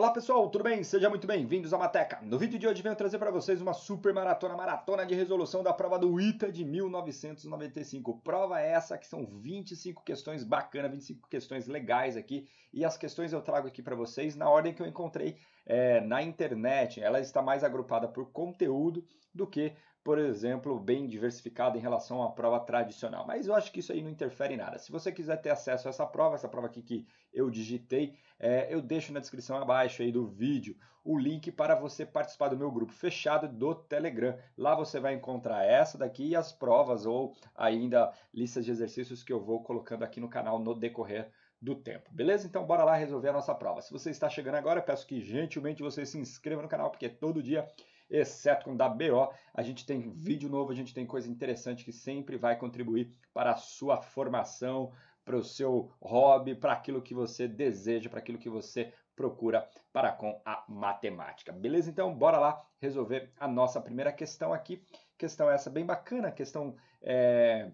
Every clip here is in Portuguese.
Olá pessoal, tudo bem? Sejam muito bem-vindos à Mateca. No vídeo de hoje venho trazer para vocês uma super maratona, maratona de resolução da prova do ITA de 1995. Prova essa que são 25 questões bacanas, 25 questões legais aqui e as questões eu trago aqui para vocês na ordem que eu encontrei é, na internet. Ela está mais agrupada por conteúdo do que por exemplo, bem diversificada em relação à prova tradicional. Mas eu acho que isso aí não interfere em nada. Se você quiser ter acesso a essa prova, essa prova aqui que eu digitei, é, eu deixo na descrição abaixo aí do vídeo o link para você participar do meu grupo fechado do Telegram. Lá você vai encontrar essa daqui e as provas ou ainda listas de exercícios que eu vou colocando aqui no canal no decorrer do tempo. Beleza? Então bora lá resolver a nossa prova. Se você está chegando agora, peço que gentilmente você se inscreva no canal, porque é todo dia exceto com da BO, a gente tem vídeo novo, a gente tem coisa interessante que sempre vai contribuir para a sua formação, para o seu hobby, para aquilo que você deseja, para aquilo que você procura para com a matemática. Beleza? Então, bora lá resolver a nossa primeira questão aqui. Questão essa bem bacana, questão... É...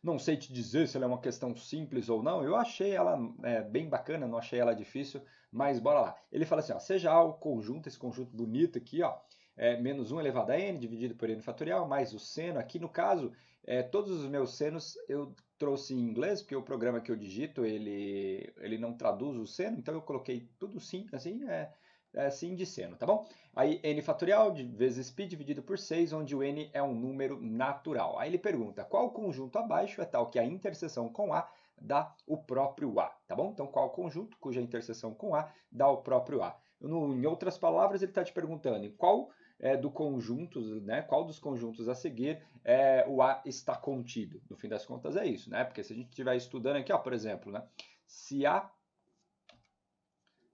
Não sei te dizer se ela é uma questão simples ou não. Eu achei ela é, bem bacana, não achei ela difícil. Mas bora lá. Ele fala assim, ó, seja A o conjunto, esse conjunto bonito aqui, ó, é, menos 1 elevado a n dividido por n fatorial, mais o seno. Aqui, no caso, é, todos os meus senos eu trouxe em inglês, porque o programa que eu digito, ele, ele não traduz o seno, então eu coloquei tudo sim, assim, é, é sim de seno, tá bom? Aí n fatorial vezes π dividido por 6, onde o n é um número natural. Aí ele pergunta, qual conjunto abaixo é tal que a interseção com A dá o próprio A, tá bom? Então, qual o conjunto cuja interseção com A dá o próprio A? No, em outras palavras, ele está te perguntando em qual é, do conjunto, né, qual dos conjuntos a seguir é, o A está contido. No fim das contas, é isso, né? Porque se a gente estiver estudando aqui, ó, por exemplo, né, se A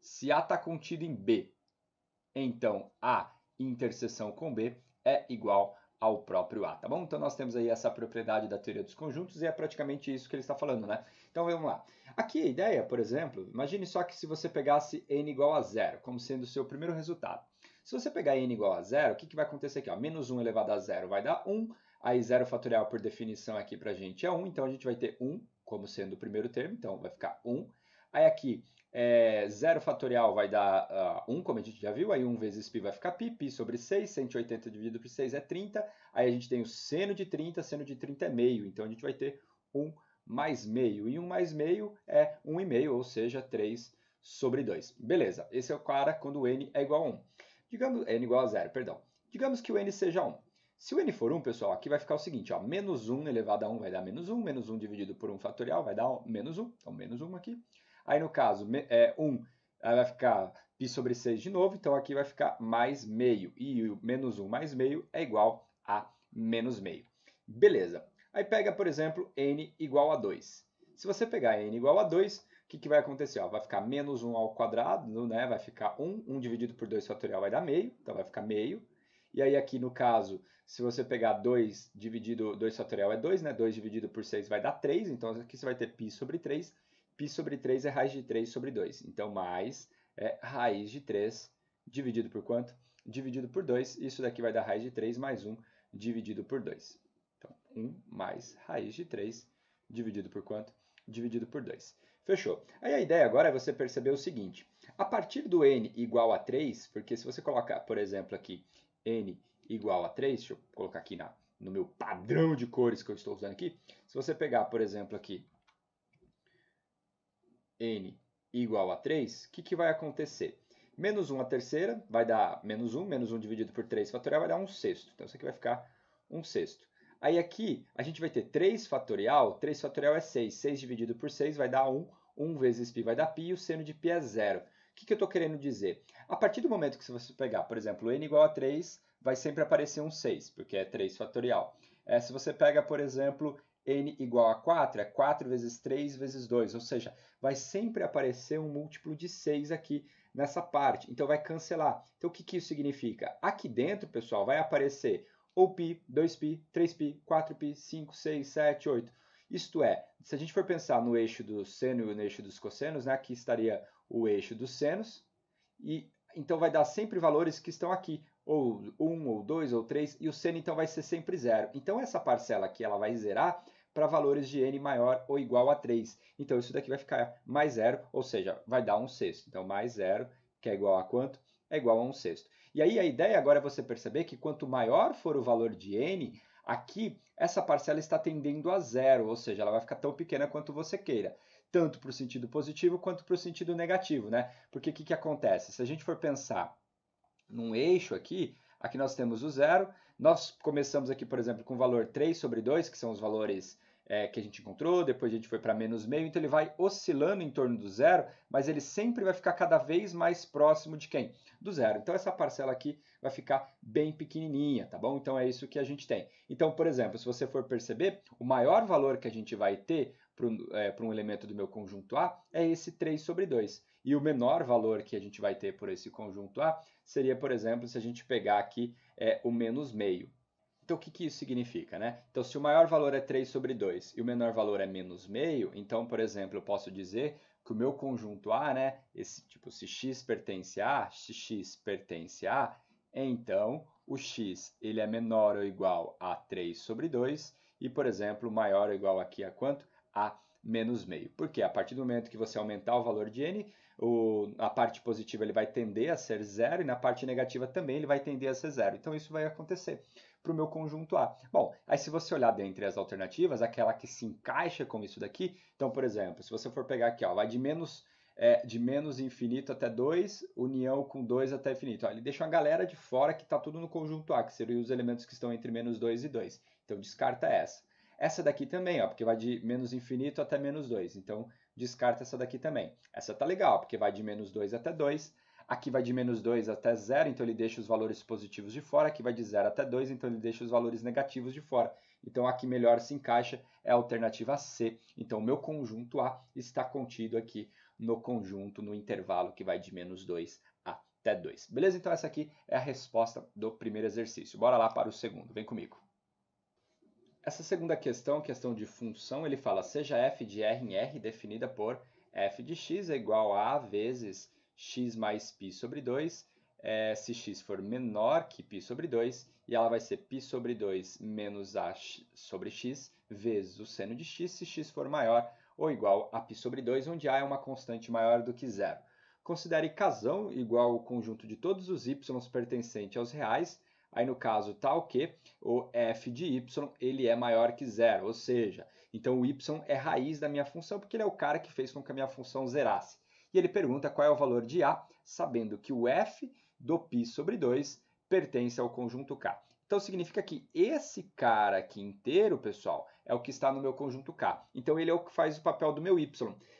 se A está contido em B, então A interseção com B é igual ao próprio A, tá bom? Então nós temos aí essa propriedade da teoria dos conjuntos e é praticamente isso que ele está falando, né? Então vamos lá. Aqui a ideia, por exemplo, imagine só que se você pegasse n igual a zero, como sendo o seu primeiro resultado. Se você pegar n igual a zero, o que, que vai acontecer aqui? Ó, menos 1 elevado a zero vai dar 1, aí zero fatorial por definição aqui para a gente é 1, então a gente vai ter 1 como sendo o primeiro termo, então vai ficar 1. Aí aqui, é, 0 fatorial vai dar uh, ah, 1, como a gente já viu, aí 1 vezes π vai ficar π, π sobre 6, 180 dividido por 6 é 30, aí a gente tem o seno de 30, seno de 30 é meio, então a gente vai ter 1 mais meio, e 1 mais meio é 1,5, ou seja, 3 sobre 2. Beleza, esse é o cara quando n é igual a 1. Digamos, n igual a 0, perdão. Digamos que o n seja 1. Se o n for 1, pessoal, aqui vai ficar o seguinte, ó, menos 1 elevado a 1 vai dar menos 1, menos 1 dividido por 1 fatorial vai dar menos 1, então menos 1 aqui. Aí no caso, 1 é, um, vai ficar π sobre 6 de novo, então aqui vai ficar mais meio. E o menos 1 mais meio é igual a menos meio. Beleza. Aí pega, por exemplo, n igual a 2. Se você pegar n igual a 2, o que, que vai acontecer? Ó, vai ficar menos 1 ao quadrado, né? vai ficar 1. 1 dividido por 2 fatorial vai dar meio, então vai ficar meio. E aí aqui no caso, se você pegar 2 dividido, 2 fatorial é 2, né? 2 dividido por 6 vai dar 3, então aqui você vai ter π sobre 3 π sobre 3 é raiz de 3 sobre 2. Então, mais é raiz de 3 dividido por quanto? Dividido por 2. Isso daqui vai dar raiz de 3 mais 1 dividido por 2. Então, 1 mais raiz de 3 dividido por quanto? Dividido por 2. Fechou. Aí a ideia agora é você perceber o seguinte. A partir do n igual a 3, porque se você colocar, por exemplo, aqui n igual a 3, deixa eu colocar aqui na, no meu padrão de cores que eu estou usando aqui, se você pegar, por exemplo, aqui n igual a 3, o que, que vai acontecer? Menos 1 a terceira vai dar menos 1, menos 1 dividido por 3 fatorial vai dar 1 sexto. Então isso aqui vai ficar 1 sexto. Aí aqui a gente vai ter 3 fatorial, 3 fatorial é 6, 6 dividido por 6 vai dar 1, 1 vezes π vai dar π e o seno de π é zero. O que, que eu estou querendo dizer? A partir do momento que você pegar, por exemplo, n igual a 3, vai sempre aparecer um 6, porque é 3 fatorial. É, se você pega, por exemplo, n igual a 4 é 4 vezes 3 vezes 2, ou seja, vai sempre aparecer um múltiplo de 6 aqui nessa parte. Então, vai cancelar. Então, o que, que isso significa? Aqui dentro, pessoal, vai aparecer ou π, 2π, 3π, 4π, 5, 6, 7, 8. Isto é, se a gente for pensar no eixo do seno e no eixo dos cossenos, né, aqui estaria o eixo dos senos, e então vai dar sempre valores que estão aqui, ou 1, ou 2, ou 3, e o seno então vai ser sempre zero. Então essa parcela aqui ela vai zerar, para valores de n maior ou igual a 3. Então, isso daqui vai ficar mais zero, ou seja, vai dar um sexto. Então, mais zero, que é igual a quanto? É igual a um sexto. E aí, a ideia agora é você perceber que quanto maior for o valor de n, aqui essa parcela está tendendo a zero, ou seja, ela vai ficar tão pequena quanto você queira tanto para o sentido positivo quanto para o sentido negativo, né? Porque o que, que acontece? Se a gente for pensar num eixo aqui, aqui nós temos o zero, nós começamos aqui, por exemplo, com o valor 3 sobre 2, que são os valores é, que a gente encontrou, depois a gente foi para menos meio, então ele vai oscilando em torno do zero, mas ele sempre vai ficar cada vez mais próximo de quem? Do zero. Então essa parcela aqui vai ficar bem pequenininha, tá bom? Então é isso que a gente tem. Então, por exemplo, se você for perceber, o maior valor que a gente vai ter para é, um elemento do meu conjunto A é esse 3 sobre 2. E o menor valor que a gente vai ter por esse conjunto A seria, por exemplo, se a gente pegar aqui é, o menos meio. Então, o que, que isso significa? Né? Então, se o maior valor é 3 sobre 2 e o menor valor é menos meio, então, por exemplo, eu posso dizer que o meu conjunto A, né, esse, tipo, se x pertence a A, se x pertence a A, então o x ele é menor ou igual a 3 sobre 2 e, por exemplo, maior ou igual aqui a quanto? A menos meio. Porque a partir do momento que você aumentar o valor de n, o, a parte positiva ele vai tender a ser zero e na parte negativa também ele vai tender a ser zero. Então isso vai acontecer para o meu conjunto A. Bom, aí se você olhar dentre as alternativas, aquela que se encaixa com isso daqui, então, por exemplo, se você for pegar aqui, ó, vai de menos, é, de menos infinito até 2, união com 2 até infinito. Ó, ele deixa uma galera de fora que está tudo no conjunto A, que seriam os elementos que estão entre menos 2 e 2. Então, descarta essa. Essa daqui também, ó, porque vai de menos infinito até menos 2. Então, descarta essa daqui também. Essa tá legal, porque vai de menos 2 até 2. Aqui vai de menos 2 até 0, então ele deixa os valores positivos de fora. Aqui vai de 0 até 2, então ele deixa os valores negativos de fora. Então, a que melhor se encaixa é a alternativa C. Então, o meu conjunto A está contido aqui no conjunto, no intervalo que vai de menos 2 até 2. Beleza? Então, essa aqui é a resposta do primeiro exercício. Bora lá para o segundo. Vem comigo. Essa segunda questão, questão de função, ele fala seja f de r em r definida por f de x é igual a a vezes x mais π sobre 2. É, se x for menor que π sobre 2, e ela vai ser π sobre 2 menos a sobre x vezes o seno de x, se x for maior ou igual a π sobre 2, onde a é uma constante maior do que zero. Considere casão igual ao conjunto de todos os y pertencentes aos reais, aí no caso tal tá que o f de y ele é maior que zero, ou seja, então o y é raiz da minha função, porque ele é o cara que fez com que a minha função zerasse e ele pergunta qual é o valor de A, sabendo que o F do π sobre 2 pertence ao conjunto K. Então significa que esse cara aqui inteiro, pessoal, é o que está no meu conjunto K. Então ele é o que faz o papel do meu y.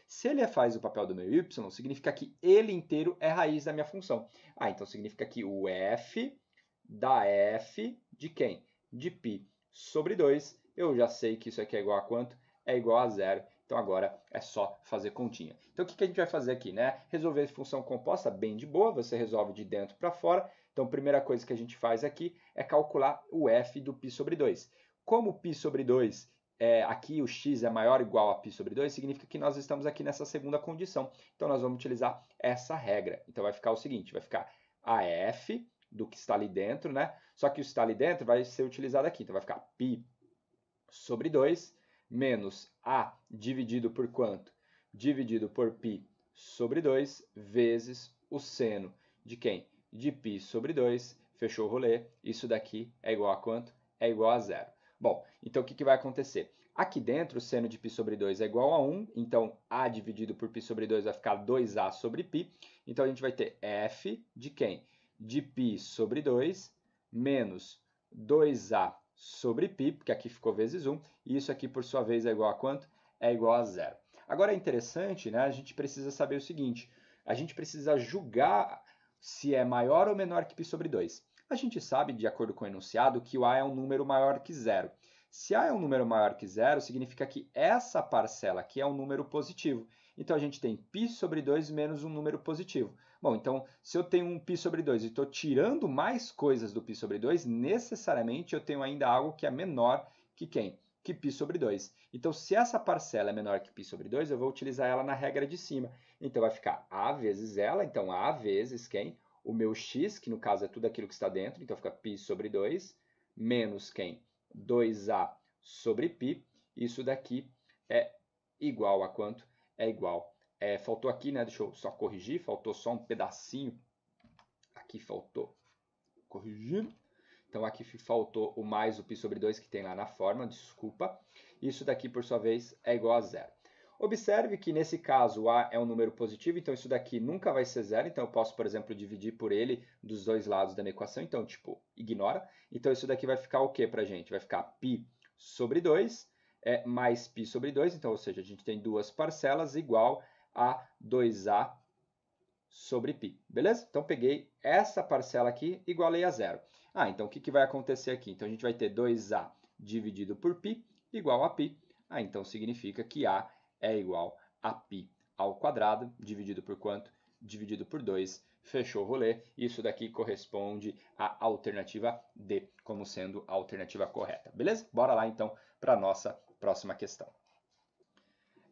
Se ele faz o papel do meu y, significa que ele inteiro é raiz da minha função. Ah, então significa que o f da f de quem? De π sobre 2. Eu já sei que isso aqui é igual a quanto? É igual a zero. Então agora é só fazer continha. Então o que, que a gente vai fazer aqui? Né? Resolver função composta bem de boa, você resolve de dentro para fora. Então a primeira coisa que a gente faz aqui é calcular o f do π sobre 2. Como π sobre 2 é, aqui o x é maior ou igual a π sobre 2, significa que nós estamos aqui nessa segunda condição. Então, nós vamos utilizar essa regra. Então, vai ficar o seguinte, vai ficar a f do que está ali dentro, né? Só que o que está ali dentro vai ser utilizado aqui. Então, vai ficar π sobre 2 menos a dividido por quanto? Dividido por π sobre 2 vezes o seno de quem? De π sobre 2, fechou o rolê, isso daqui é igual a quanto? É igual a zero. Bom, então o que, que vai acontecer? Aqui dentro, o seno de π sobre 2 é igual a 1, então A dividido por π sobre 2 vai ficar 2A sobre π. Então, a gente vai ter F de quem? De π sobre 2 menos 2A sobre π, que aqui ficou vezes 1, e isso aqui, por sua vez, é igual a quanto? É igual a zero. Agora é interessante, né? a gente precisa saber o seguinte, a gente precisa julgar se é maior ou menor que π sobre 2. A gente sabe, de acordo com o enunciado, que o A é um número maior que zero. Se A é um número maior que zero, significa que essa parcela aqui é um número positivo. Então, a gente tem π sobre 2 menos um número positivo. Bom, então, se eu tenho um π sobre 2 e estou tirando mais coisas do π sobre 2, necessariamente eu tenho ainda algo que é menor que quem? Que π sobre 2. Então, se essa parcela é menor que π sobre 2, eu vou utilizar ela na regra de cima. Então, vai ficar a vezes ela, então a vezes quem? O meu x, que no caso é tudo aquilo que está dentro, então fica π sobre 2, menos quem? 2a sobre π. Isso daqui é igual a quanto? É igual é, faltou aqui, né? Deixa eu só corrigir. Faltou só um pedacinho. Aqui faltou. Corrigindo. Então aqui faltou o mais o π sobre 2 que tem lá na forma, desculpa. Isso daqui, por sua vez, é igual a zero. Observe que nesse caso A é um número positivo, então isso daqui nunca vai ser zero. Então eu posso, por exemplo, dividir por ele dos dois lados da minha equação. Então, tipo, ignora. Então isso daqui vai ficar o que para a gente? Vai ficar π sobre 2 é, mais π sobre 2. Então, ou seja, a gente tem duas parcelas igual a 2A sobre π, beleza? Então, peguei essa parcela aqui, igualei a zero. Ah, então o que, que vai acontecer aqui? Então, a gente vai ter 2A dividido por π igual a π. Ah, então significa que A é igual a π ao quadrado, dividido por quanto? Dividido por 2, fechou o rolê. Isso daqui corresponde à alternativa D, como sendo a alternativa correta, beleza? Bora lá, então, para a nossa próxima questão.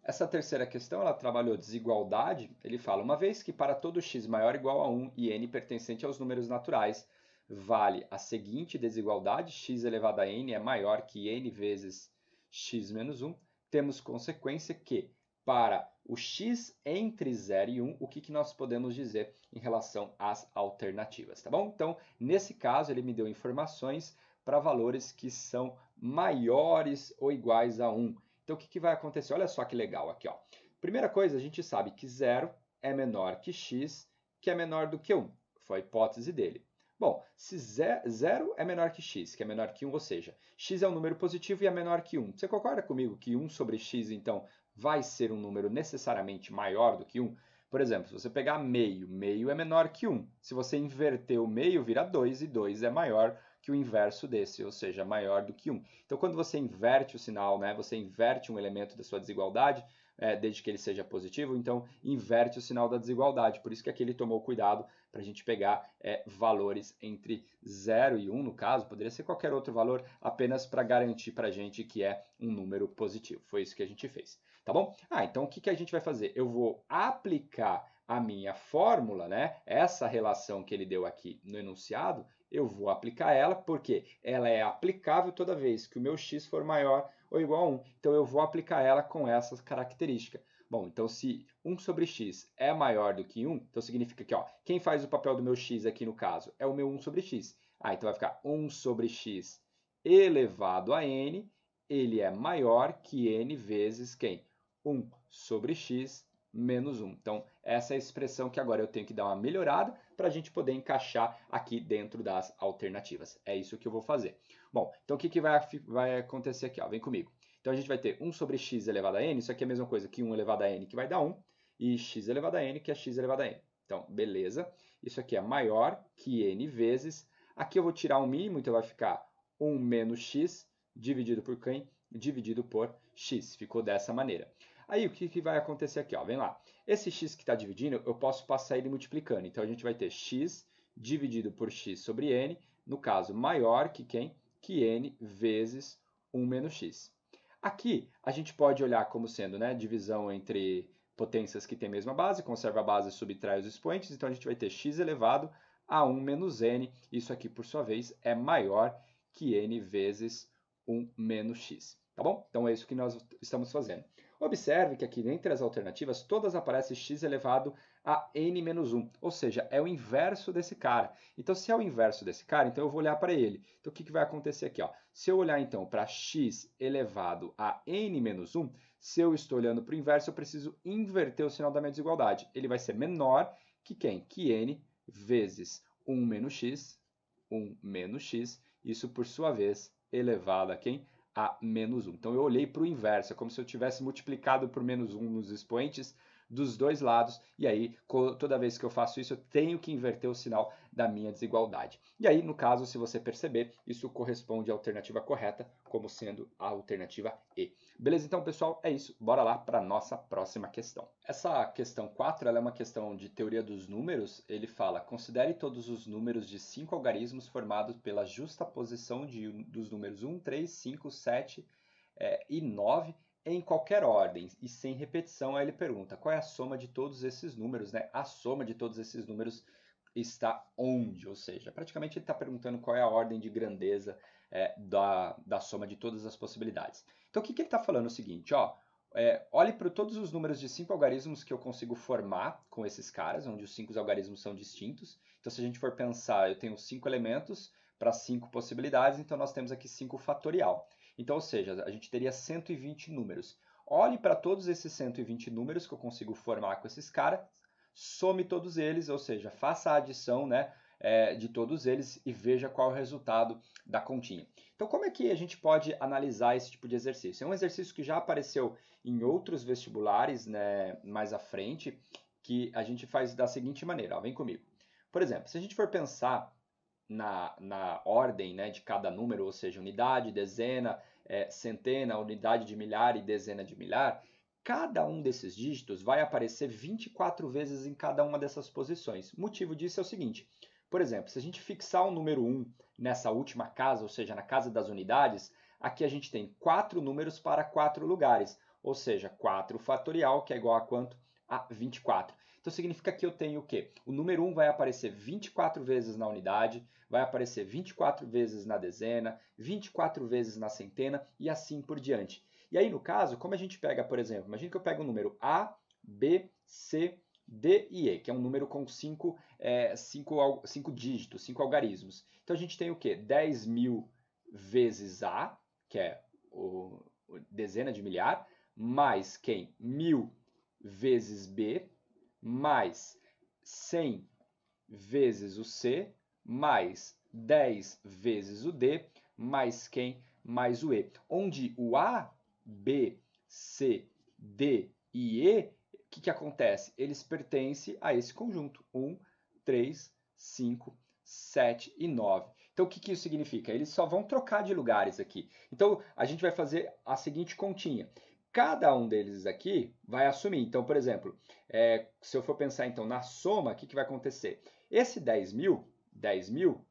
Essa terceira questão, ela trabalhou desigualdade. Ele fala: uma vez que para todo x maior ou igual a 1 e n pertencente aos números naturais, vale a seguinte desigualdade: x elevado a n é maior que n vezes x menos 1, temos consequência que, para o x entre 0 e 1, o que, que nós podemos dizer em relação às alternativas, tá bom? Então, nesse caso, ele me deu informações para valores que são maiores ou iguais a 1. Então, o que, que vai acontecer? Olha só que legal aqui. Ó. Primeira coisa, a gente sabe que zero é menor que x, que é menor do que 1. Foi a hipótese dele. Bom, se zero é menor que x, que é menor que 1, ou seja, x é um número positivo e é menor que 1. Você concorda comigo que 1 sobre x, então, vai ser um número necessariamente maior do que 1? Por exemplo, se você pegar meio, meio é menor que 1. Se você inverter o meio, vira 2, e 2 é maior que o inverso desse, ou seja, maior do que 1. Então, quando você inverte o sinal, né, você inverte um elemento da sua desigualdade, é, desde que ele seja positivo, então inverte o sinal da desigualdade. Por isso que aqui ele tomou cuidado para a gente pegar é, valores entre 0 e 1, um, no caso, poderia ser qualquer outro valor, apenas para garantir para a gente que é um número positivo. Foi isso que a gente fez, tá bom? Ah, então o que, que a gente vai fazer? Eu vou aplicar a minha fórmula, né? essa relação que ele deu aqui no enunciado, eu vou aplicar ela, porque ela é aplicável toda vez que o meu x for maior ou igual a 1. Então, eu vou aplicar ela com essa característica. Bom, então se 1 sobre x é maior do que 1, então significa que ó, quem faz o papel do meu x aqui no caso é o meu 1 sobre x. Ah, então vai ficar 1 sobre x elevado a n, ele é maior que n vezes quem? 1 sobre x menos 1. Então, essa é a expressão que agora eu tenho que dar uma melhorada, para a gente poder encaixar aqui dentro das alternativas. É isso que eu vou fazer. Bom, então o que, que vai, vai acontecer aqui? Ó? Vem comigo. Então a gente vai ter 1 sobre x elevado a n, isso aqui é a mesma coisa que 1 elevado a n, que vai dar 1, e x elevado a n, que é x elevado a n. Então, beleza. Isso aqui é maior que n vezes. Aqui eu vou tirar um mínimo, então vai ficar 1 menos x dividido por quem? Dividido por x. Ficou dessa maneira. Aí o que, que vai acontecer aqui? Ó? Vem lá. Esse x que está dividindo, eu posso passar ele multiplicando. Então a gente vai ter x dividido por x sobre n, no caso, maior que quem? Que n vezes 1 menos x. Aqui a gente pode olhar como sendo né, divisão entre potências que têm a mesma base, conserva a base e subtrai os expoentes, então a gente vai ter x elevado a 1 menos n, isso aqui, por sua vez, é maior que n vezes 1 menos x. Tá bom? Então é isso que nós estamos fazendo. Observe que aqui, dentre as alternativas, todas aparece x elevado a n-1, menos ou seja, é o inverso desse cara. Então, se é o inverso desse cara, então eu vou olhar para ele. Então, o que, que vai acontecer aqui? Ó? Se eu olhar, então, para x elevado a n-1, menos se eu estou olhando para o inverso, eu preciso inverter o sinal da minha desigualdade. Ele vai ser menor que quem? Que n vezes 1 menos x, 1 menos x, isso, por sua vez, elevado a quem? a menos 1. Então eu olhei para o inverso, é como se eu tivesse multiplicado por menos 1 nos expoentes dos dois lados, e aí toda vez que eu faço isso, eu tenho que inverter o sinal da minha desigualdade. E aí, no caso, se você perceber, isso corresponde à alternativa correta como sendo a alternativa E. Beleza? Então, pessoal, é isso. Bora lá para a nossa próxima questão. Essa questão 4 é uma questão de teoria dos números. Ele fala, considere todos os números de cinco algarismos formados pela justa posição de, dos números 1, 3, 5, 7 é, e 9 em qualquer ordem e sem repetição. Aí ele pergunta qual é a soma de todos esses números, né? A soma de todos esses números está onde? Ou seja, praticamente ele está perguntando qual é a ordem de grandeza é, da, da soma de todas as possibilidades. Então o que, que ele está falando é o seguinte, ó. É, olhe para todos os números de cinco algarismos que eu consigo formar com esses caras, onde os cinco algarismos são distintos. Então, se a gente for pensar, eu tenho cinco elementos para cinco possibilidades, então nós temos aqui 5 fatorial. Então, ou seja, a gente teria 120 números. Olhe para todos esses 120 números que eu consigo formar com esses caras, some todos eles, ou seja, faça a adição né, é, de todos eles e veja qual é o resultado da continha. Então, como é que a gente pode analisar esse tipo de exercício? É um exercício que já apareceu em outros vestibulares né, mais à frente, que a gente faz da seguinte maneira, ó, vem comigo. Por exemplo, se a gente for pensar na, na ordem né, de cada número, ou seja, unidade, dezena, é, centena, unidade de milhar e dezena de milhar, cada um desses dígitos vai aparecer 24 vezes em cada uma dessas posições. O motivo disso é o seguinte: por exemplo, se a gente fixar o número 1 nessa última casa, ou seja, na casa das unidades, aqui a gente tem quatro números para quatro lugares, ou seja, 4 fatorial, que é igual a quanto? A 24. Então significa que eu tenho o quê? O número 1 vai aparecer 24 vezes na unidade, vai aparecer 24 vezes na dezena, 24 vezes na centena e assim por diante. E aí, no caso, como a gente pega, por exemplo, imagina que eu pego o número A, B, C, D e E, que é um número com 5 é, cinco, cinco dígitos, 5 algarismos. Então a gente tem o quê? 10 mil vezes A, que é o, o dezena de milhar, mais quem? Mil vezes B, mais 100 vezes o C, mais 10 vezes o D, mais quem, mais o E. Onde o A, B, C, D e E, o que, que acontece? Eles pertencem a esse conjunto. 1, 3, 5, 7 e 9. Então, o que, que isso significa? Eles só vão trocar de lugares aqui. Então, a gente vai fazer a seguinte continha. Cada um deles aqui vai assumir. Então, por exemplo, é, se eu for pensar então na soma, o que, que vai acontecer? Esse 10 mil 10 mil,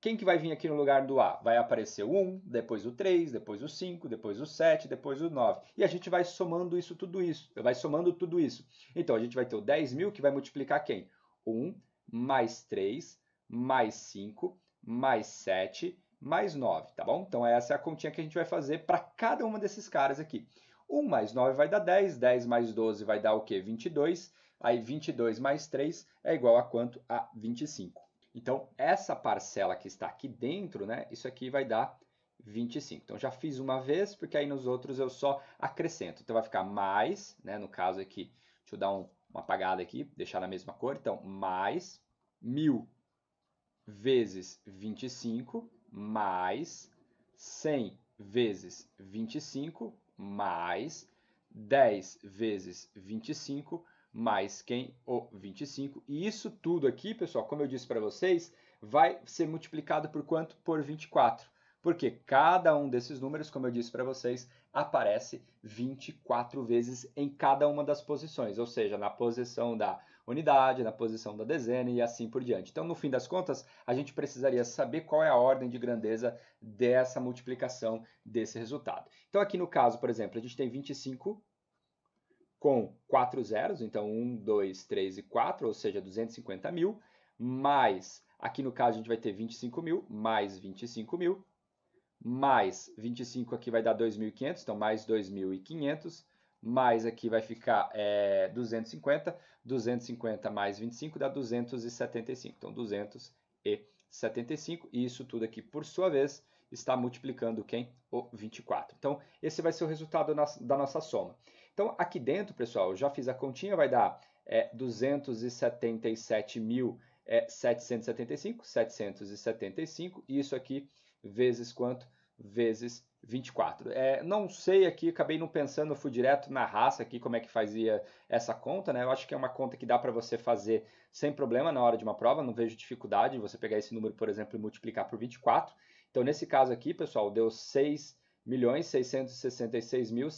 quem que vai vir aqui no lugar do A? Vai aparecer o 1, depois o 3, depois o 5, depois o 7, depois o 9. E a gente vai somando isso, tudo isso. Vai somando tudo isso. Então, a gente vai ter o 10 mil que vai multiplicar quem? 1 mais 3 mais 5 mais 7 mais 9, tá bom? Então, essa é a continha que a gente vai fazer para cada um desses caras aqui. 1 mais 9 vai dar 10, 10 mais 12 vai dar o quê? 22. Aí, 22 mais 3 é igual a quanto? A 25. Então, essa parcela que está aqui dentro, né, isso aqui vai dar 25. Então, já fiz uma vez, porque aí nos outros eu só acrescento. Então, vai ficar mais, né, no caso aqui, deixa eu dar um, uma apagada aqui, deixar na mesma cor. Então, mais 1.000 vezes 25, mais 100 vezes 25, mais 10 vezes 25, mais quem o 25. E isso tudo aqui, pessoal, como eu disse para vocês, vai ser multiplicado por quanto? Por 24. Porque cada um desses números, como eu disse para vocês, aparece 24 vezes em cada uma das posições, ou seja, na posição da unidade, na posição da dezena e assim por diante. Então, no fim das contas, a gente precisaria saber qual é a ordem de grandeza dessa multiplicação desse resultado. Então, aqui no caso, por exemplo, a gente tem 25 com quatro zeros, então 1, 2, 3 e 4, ou seja, 250 mil, mais, aqui no caso a gente vai ter 25 mil, mais 25 mil, mais 25 aqui vai dar 2.500, então mais 2.500, mais aqui vai ficar é, 250, 250 mais 25 dá 275, então 275, e isso tudo aqui, por sua vez, está multiplicando quem? O 24. Então, esse vai ser o resultado da nossa soma. Então, aqui dentro, pessoal, eu já fiz a continha, vai dar é, 277.775, 775, é, e isso aqui vezes quanto? Vezes 24. É, não sei aqui, acabei não pensando, fui direto na raça aqui como é que fazia essa conta, né? Eu acho que é uma conta que dá para você fazer sem problema na hora de uma prova, não vejo dificuldade você pegar esse número, por exemplo, e multiplicar por 24. Então, nesse caso aqui, pessoal, deu 6 milhões 666 mil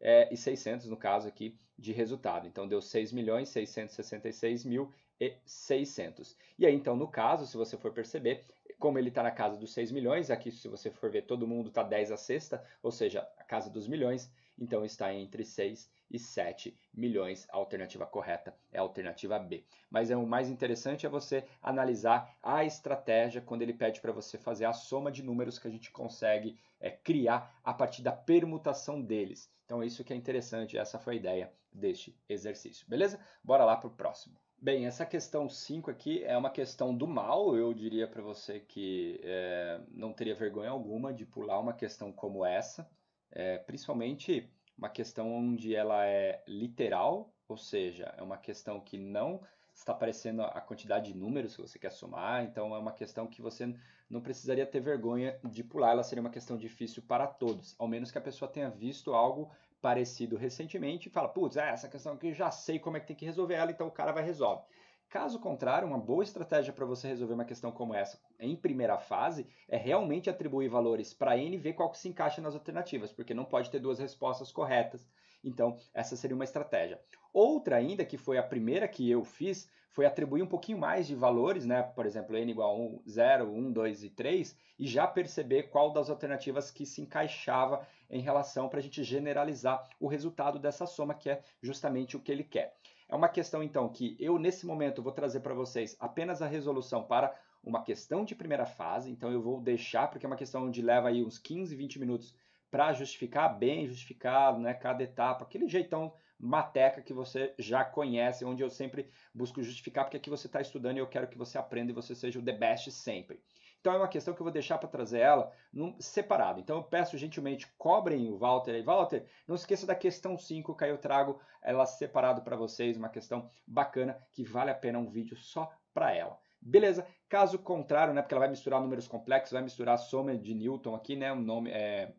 é, e 600 no caso aqui de resultado. Então deu 6 milhões 666 mil e 600. E aí então no caso, se você for perceber, como ele está na casa dos 6 milhões, aqui se você for ver todo mundo está 10 a sexta, ou seja, a casa dos milhões, então está entre 6 e 7 milhões. A alternativa correta é a alternativa B. Mas é, o mais interessante é você analisar a estratégia quando ele pede para você fazer a soma de números que a gente consegue é, criar a partir da permutação deles. Então, é isso que é interessante, essa foi a ideia deste exercício. Beleza? Bora lá para o próximo. Bem, essa questão 5 aqui é uma questão do mal. Eu diria para você que é, não teria vergonha alguma de pular uma questão como essa, é, principalmente uma questão onde ela é literal, ou seja, é uma questão que não está aparecendo a quantidade de números que você quer somar, então é uma questão que você não precisaria ter vergonha de pular, ela seria uma questão difícil para todos, ao menos que a pessoa tenha visto algo parecido recentemente e fala, putz, é essa questão aqui já sei como é que tem que resolver ela, então o cara vai resolve. Caso contrário, uma boa estratégia para você resolver uma questão como essa em primeira fase é realmente atribuir valores para N e ver qual que se encaixa nas alternativas, porque não pode ter duas respostas corretas. Então, essa seria uma estratégia. Outra ainda, que foi a primeira que eu fiz, foi atribuir um pouquinho mais de valores, né? por exemplo, n igual a 1, 0, 1, 2 e 3, e já perceber qual das alternativas que se encaixava em relação para a gente generalizar o resultado dessa soma, que é justamente o que ele quer. É uma questão, então, que eu, nesse momento, vou trazer para vocês apenas a resolução para uma questão de primeira fase. Então, eu vou deixar, porque é uma questão onde leva aí uns 15, 20 minutos para justificar bem justificado, né? Cada etapa, aquele jeitão mateca que você já conhece, onde eu sempre busco justificar, porque aqui você está estudando e eu quero que você aprenda e você seja o the best sempre. Então é uma questão que eu vou deixar para trazer ela num, separado. Então eu peço gentilmente, cobrem o Walter aí. Walter, não esqueça da questão 5, que aí eu trago ela separado para vocês, uma questão bacana que vale a pena um vídeo só para ela. Beleza? Caso contrário, né, porque ela vai misturar números complexos, vai misturar a soma de Newton aqui, né, o um nome é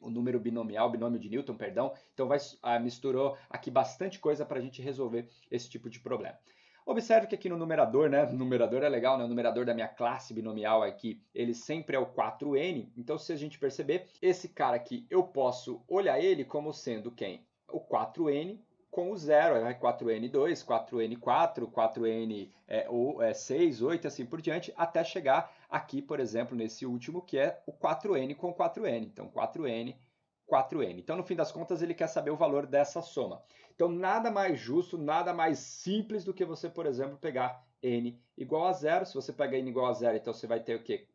o número binomial, binômio de Newton, perdão. Então vai, ah, misturou aqui bastante coisa para a gente resolver esse tipo de problema. Observe que aqui no numerador, né? O numerador é legal, né? O numerador da minha classe binomial aqui, ele sempre é o 4n. Então, se a gente perceber, esse cara aqui, eu posso olhar ele como sendo quem? O 4n com o zero, vai 4n2, 4n4, 4n6, ou, 6, 8 assim por diante, até chegar aqui, por exemplo, nesse último, que é o 4n com 4n. Então, 4n 4n. Então, no fim das contas, ele quer saber o valor dessa soma. Então, nada mais justo, nada mais simples do que você, por exemplo, pegar n igual a zero. Se você pega n igual a zero, então você vai ter o quê?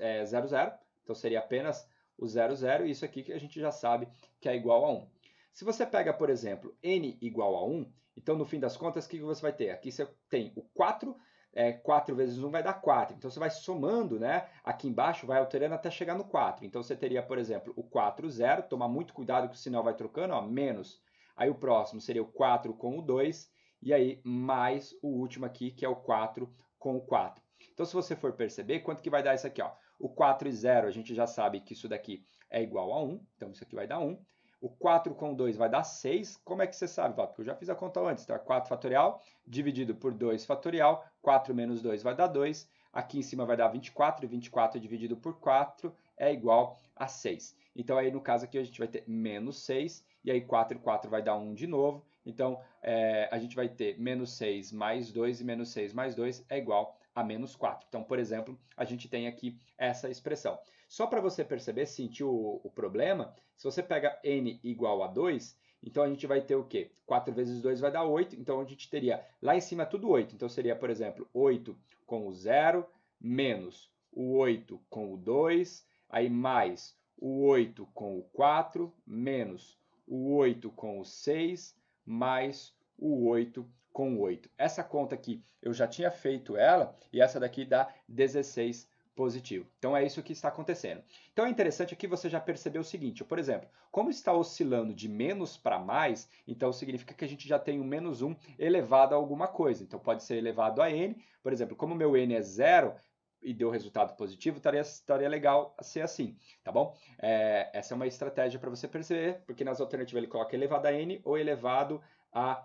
É, zero, zero. Então, seria apenas o zero, zero. E isso aqui que a gente já sabe que é igual a 1. Se você pega, por exemplo, n igual a 1, então, no fim das contas, o que você vai ter? Aqui você tem o 4 é, 4 vezes 1 vai dar 4. Então você vai somando, né? Aqui embaixo vai alterando até chegar no 4. Então você teria, por exemplo, o 4, 0. Tomar muito cuidado que o sinal vai trocando, ó, menos. Aí o próximo seria o 4 com o 2. E aí mais o último aqui, que é o 4 com o 4. Então se você for perceber, quanto que vai dar isso aqui, ó? O 4 e 0, a gente já sabe que isso daqui é igual a 1. Então isso aqui vai dar 1. O 4 com 2 vai dar 6. Como é que você sabe, Porque eu já fiz a conta antes, tá? 4 fatorial dividido por 2 fatorial. 4 menos 2 vai dar 2. Aqui em cima vai dar 24. 24 dividido por 4 é igual a 6. Então, aí no caso aqui, a gente vai ter menos 6. E aí 4 e 4 vai dar 1 de novo. Então, é, a gente vai ter menos 6 mais 2 e menos 6 mais 2 é igual a menos 4. Então, por exemplo, a gente tem aqui essa expressão. Só para você perceber, sentir o, o, problema, se você pega n igual a 2, então a gente vai ter o quê? 4 vezes 2 vai dar 8, então a gente teria lá em cima tudo 8. Então seria, por exemplo, 8 com o 0, menos o 8 com o 2, aí mais o 8 com o 4, menos o 8 com o 6, mais o 8 com 8. Essa conta aqui eu já tinha feito ela e essa daqui dá 16 positivo. Então é isso que está acontecendo. Então é interessante aqui você já perceber o seguinte, por exemplo, como está oscilando de menos para mais, então significa que a gente já tem um menos 1 elevado a alguma coisa. Então pode ser elevado a n, por exemplo, como meu n é zero e deu resultado positivo, estaria, estaria legal ser assim, tá bom? É, essa é uma estratégia para você perceber, porque nas alternativas ele coloca elevado a n ou elevado a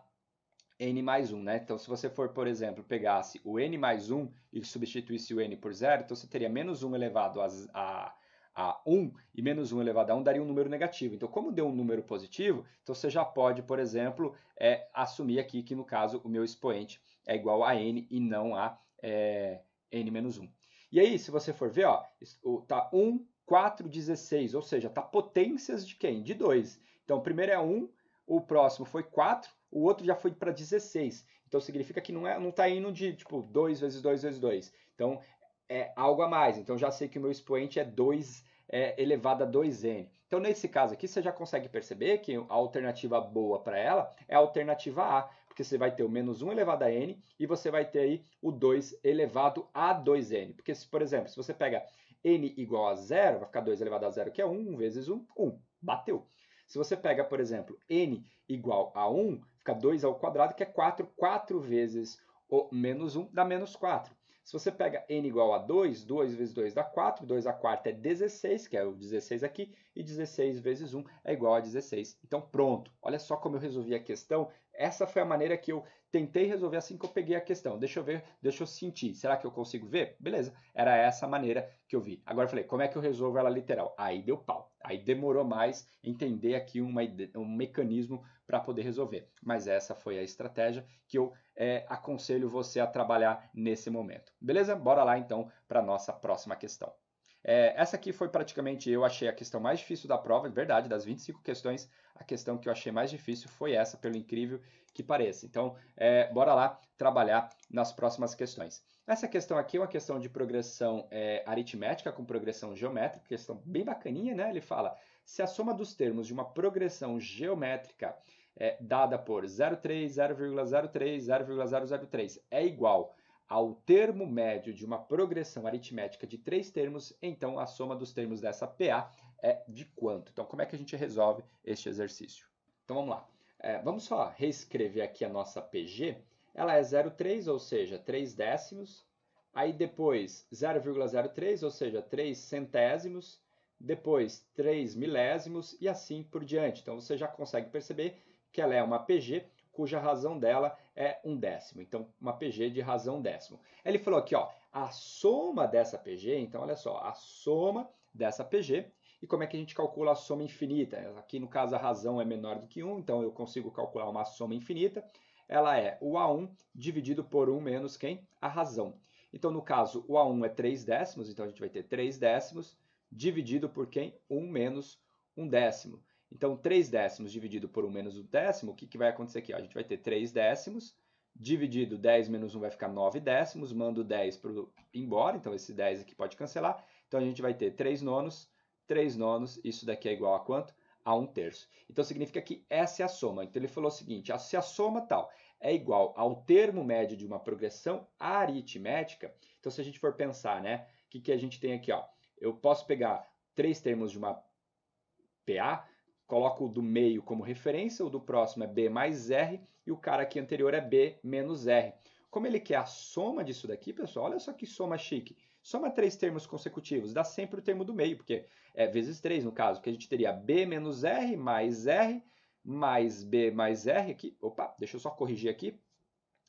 n mais 1, né? Então, se você for, por exemplo, pegasse o n mais 1 e substituísse o n por zero, então você teria menos 1 elevado a, a, a 1 e menos 1 elevado a 1 daria um número negativo. Então, como deu um número positivo, então você já pode, por exemplo, é, assumir aqui que, no caso, o meu expoente é igual a n e não a é, n menos 1. E aí, se você for ver, está 1, 4, 16, ou seja, está potências de quem? De 2. Então, o primeiro é 1, o próximo foi 4, o outro já foi para 16. Então significa que não é, não está indo de tipo 2 vezes 2 vezes 2. Então é algo a mais. Então já sei que o meu expoente é 2 é, elevado a 2n. Então nesse caso aqui você já consegue perceber que a alternativa boa para ela é a alternativa A, porque você vai ter o menos 1 elevado a n e você vai ter aí o 2 elevado a 2n. Porque, se, por exemplo, se você pega n igual a zero, vai ficar 2 elevado a zero, que é 1, vezes 1, 1. Bateu. Se você pega, por exemplo, n igual a 1, fica 2 ao quadrado, que é 4. 4 vezes o menos 1 dá menos 4. Se você pega n igual a 2, 2 vezes 2 dá 4, 2 a quarta é 16, que é o 16 aqui, e 16 vezes 1 é igual a 16. Então pronto, olha só como eu resolvi a questão. Essa foi a maneira que eu tentei resolver assim que eu peguei a questão. Deixa eu ver, deixa eu sentir. Será que eu consigo ver? Beleza, era essa a maneira que eu vi. Agora eu falei, como é que eu resolvo ela literal? Aí deu pau. Aí demorou mais entender aqui uma, um mecanismo para poder resolver. Mas essa foi a estratégia que eu é, aconselho você a trabalhar nesse momento. Beleza? Bora lá então para a nossa próxima questão. É, essa aqui foi praticamente, eu achei a questão mais difícil da prova, de é verdade, das 25 questões, a questão que eu achei mais difícil foi essa, pelo incrível que pareça. Então, é, bora lá trabalhar nas próximas questões. Essa questão aqui é uma questão de progressão é, aritmética com progressão geométrica, questão bem bacaninha, né? Ele fala, se a soma dos termos de uma progressão geométrica é, dada por 0,3, 0,03, 0,003 é igual ao termo médio de uma progressão aritmética de três termos, então a soma dos termos dessa PA é de quanto? Então, como é que a gente resolve este exercício? Então, vamos lá. É, vamos só reescrever aqui a nossa PG. Ela é 0,3, ou seja, 3 décimos. Aí depois 0,03, ou seja, 3 centésimos. Depois 3 milésimos e assim por diante. Então, você já consegue perceber que ela é uma PG cuja razão dela é um décimo. Então, uma PG de razão décimo. Ele falou aqui, ó, a soma dessa PG, então olha só, a soma dessa PG, e como é que a gente calcula a soma infinita? Aqui no caso a razão é menor do que 1, então eu consigo calcular uma soma infinita. Ela é o A1 dividido por 1 menos quem? A razão. Então, no caso, o A1 é 3 décimos, então a gente vai ter 3 décimos dividido por quem? 1 menos 1 décimo. Então, 3 décimos dividido por 1 menos 1 décimo, o que, que vai acontecer aqui? A gente vai ter 3 décimos, dividido 10 menos 1 vai ficar 9 décimos, mando 10 pro, embora, então esse 10 aqui pode cancelar. Então, a gente vai ter 3 nonos, 3 nonos, isso daqui é igual a quanto? A 1 terço. Então, significa que essa é a soma. Então, ele falou o seguinte, se a soma tal é igual ao termo médio de uma progressão aritmética, então, se a gente for pensar, né, o que, que a gente tem aqui? Ó? Eu posso pegar três termos de uma PA, coloco o do meio como referência, o do próximo é B mais R e o cara aqui anterior é B menos R. Como ele quer a soma disso daqui, pessoal, olha só que soma chique. Soma três termos consecutivos, dá sempre o termo do meio, porque é vezes 3 no caso, que a gente teria B menos R mais R mais B mais R aqui. Opa, deixa eu só corrigir aqui.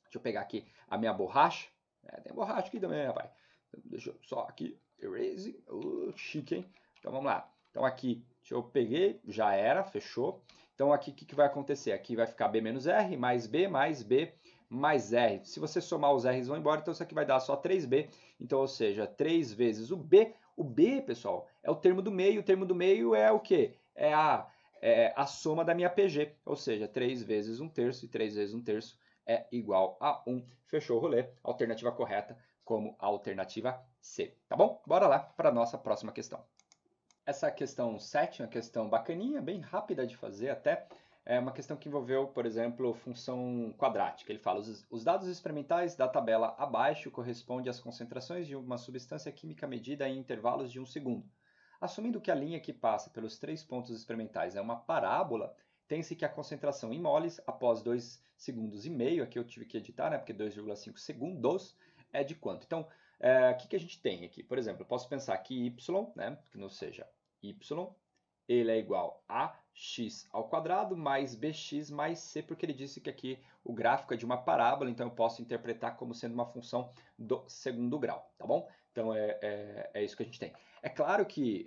Deixa eu pegar aqui a minha borracha. É, tem borracha aqui também, rapaz. Então, deixa eu só aqui, erase. Uh, chique, hein? Então vamos lá. Então aqui eu peguei, já era, fechou. Então aqui o que, que, vai acontecer? Aqui vai ficar b menos r, mais b, mais b, mais r. Se você somar os r's vão embora, então isso aqui vai dar só 3b. Então, ou seja, 3 vezes o b. O b, pessoal, é o termo do meio. O termo do meio é o quê? É a, é a soma da minha PG. Ou seja, 3 vezes 1 terço e 3 vezes 1 terço é igual a 1. Fechou o rolê. Alternativa correta como alternativa C. Tá bom? Bora lá para a nossa próxima questão essa questão 7, uma questão bacaninha, bem rápida de fazer até, é uma questão que envolveu, por exemplo, função quadrática. Ele fala: os, os dados experimentais da tabela abaixo correspondem às concentrações de uma substância química medida em intervalos de um segundo. Assumindo que a linha que passa pelos três pontos experimentais é uma parábola, tem-se que a concentração em moles após 2 segundos e meio, aqui eu tive que editar, né, porque 2,5 segundos é de quanto? Então, é, o que, que a gente tem aqui? Por exemplo, eu posso pensar que y, né, que não seja y, ele é igual a x ao quadrado mais bx mais c, porque ele disse que aqui o gráfico é de uma parábola, então eu posso interpretar como sendo uma função do segundo grau, tá bom? Então é, é, é isso que a gente tem. É claro que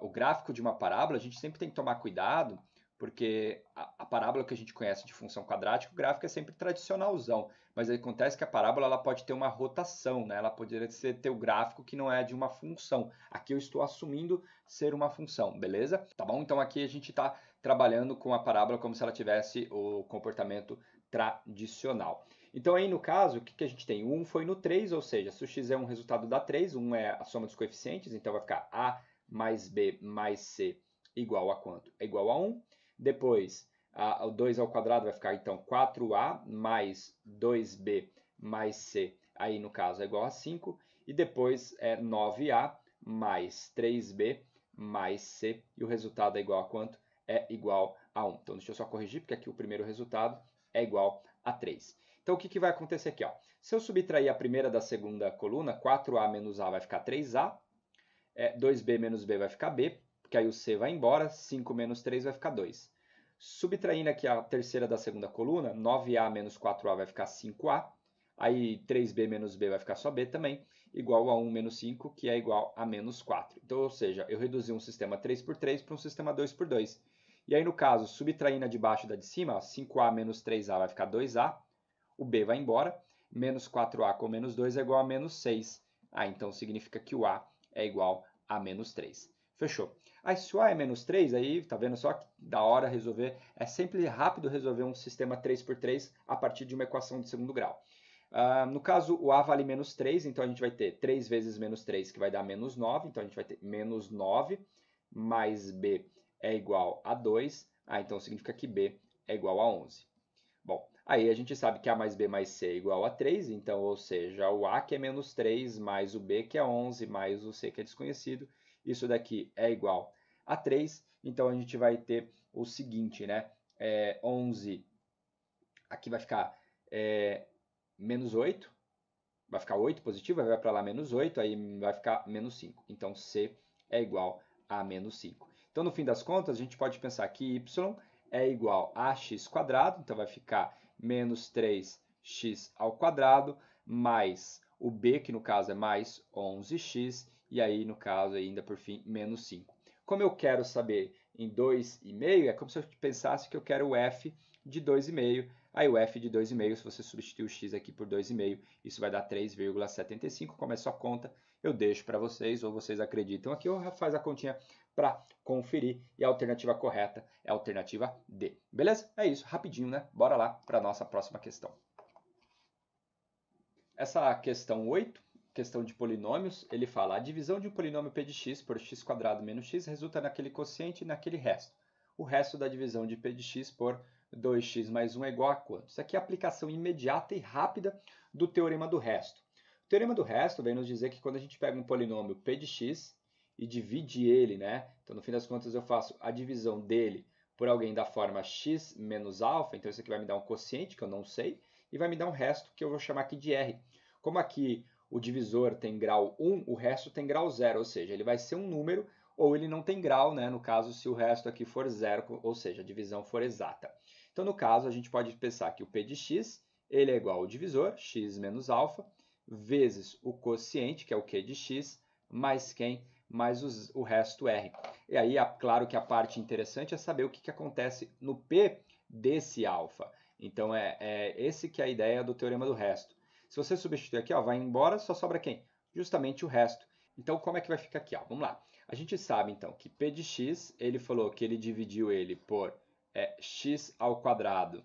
uh, o gráfico de uma parábola, a gente sempre tem que tomar cuidado, porque a, a, parábola que a gente conhece de função quadrática, o gráfico é sempre tradicionalzão, mas acontece que a parábola ela pode ter uma rotação, né? ela poderia ser, ter o gráfico que não é de uma função. Aqui eu estou assumindo ser uma função, beleza? Tá bom? Então aqui a gente está trabalhando com a parábola como se ela tivesse o comportamento tradicional. Então aí no caso, o que, que a gente tem? O 1 foi no 3, ou seja, se o x é um resultado da 3, 1 é a soma dos coeficientes, então vai ficar a mais b mais c igual a quanto? É igual a 1. Depois, a, o 2 ao quadrado vai ficar, então, 4a mais 2b mais c, aí no caso é igual a 5. E depois é 9a mais 3b mais c, e o resultado é igual a quanto? É igual a 1. Então, deixa eu só corrigir, porque aqui o primeiro resultado é igual a 3. Então, o que, que vai acontecer aqui? Ó? Se eu subtrair a primeira da segunda coluna, 4a menos a vai ficar 3a, é, 2b menos b vai ficar b, porque aí o C vai embora, 5 menos 3 vai ficar 2. Subtraindo aqui a terceira da segunda coluna, 9A menos 4A vai ficar 5A, aí 3B menos B vai ficar só B também, igual a 1 menos 5, que é igual a menos 4. Então, ou seja, eu reduzi um sistema 3 por 3 para um sistema 2 por 2. E aí, no caso, subtraindo a de baixo da de cima, 5A menos 3A vai ficar 2A, o B vai embora, menos 4A com menos 2 é igual a menos 6. Ah, então significa que o A é igual a menos 3. Fechou. Aí se o A é menos 3, aí tá vendo só que da hora resolver. É sempre rápido resolver um sistema 3 por 3 a partir de uma equação de segundo grau. Uh, no caso, o A vale menos 3, então a gente vai ter 3 vezes menos 3, que vai dar menos 9. Então a gente vai ter menos 9 mais B é igual a 2. Ah, então significa que B é igual a 11. Bom, aí a gente sabe que A mais B mais C é igual a 3, então, ou seja, o A que é menos 3 mais o B que é 11 mais o C que é desconhecido isso daqui é igual a 3. Então, a gente vai ter o seguinte, né? É, 11, aqui vai ficar é, menos 8, vai ficar 8 positivo, vai para lá menos 8, aí vai ficar menos 5. Então, C é igual a menos 5. Então, no fim das contas, a gente pode pensar que y é igual a x quadrado, então vai ficar menos 3x ao quadrado mais o b, que no caso é mais 11x, e aí, no caso, ainda por fim, menos 5. Como eu quero saber em 2,5, é como se eu pensasse que eu quero o f de 2,5. Aí o f de 2,5, se você substituir o x aqui por 2,5, isso vai dar 3,75. Como é sua conta, eu deixo para vocês, ou vocês acreditam aqui, ou faz a continha para conferir. E a alternativa correta é a alternativa D. Beleza? É isso, rapidinho, né? Bora lá para a nossa próxima questão. Essa questão 8 questão de polinômios, ele fala a divisão de um polinômio p de x por x quadrado menos x resulta naquele quociente e naquele resto. O resto da divisão de p de x por 2x mais 1 é igual a quanto? Isso aqui é a aplicação imediata e rápida do teorema do resto. O teorema do resto vem nos dizer que quando a gente pega um polinômio p de x e divide ele, né? Então, no fim das contas, eu faço a divisão dele por alguém da forma x menos alfa, então isso aqui vai me dar um quociente, que eu não sei, e vai me dar um resto, que eu vou chamar aqui de r. Como aqui o divisor tem grau 1, o resto tem grau 0, ou seja, ele vai ser um número ou ele não tem grau, né? no caso, se o resto aqui for zero, ou seja, a divisão for exata. Então, no caso, a gente pode pensar que o p de x ele é igual ao divisor, x menos alfa, vezes o quociente, que é o q de x, mais quem? Mais os, o resto r. E aí, claro que a parte interessante é saber o que, que acontece no p desse alfa. Então, é, é esse que é a ideia do teorema do resto. Se você substituir aqui, ó, vai embora, só sobra quem? Justamente o resto. Então, como é que vai ficar aqui? Ó? Vamos lá. A gente sabe, então, que P de x, ele falou que ele dividiu ele por é, x ao quadrado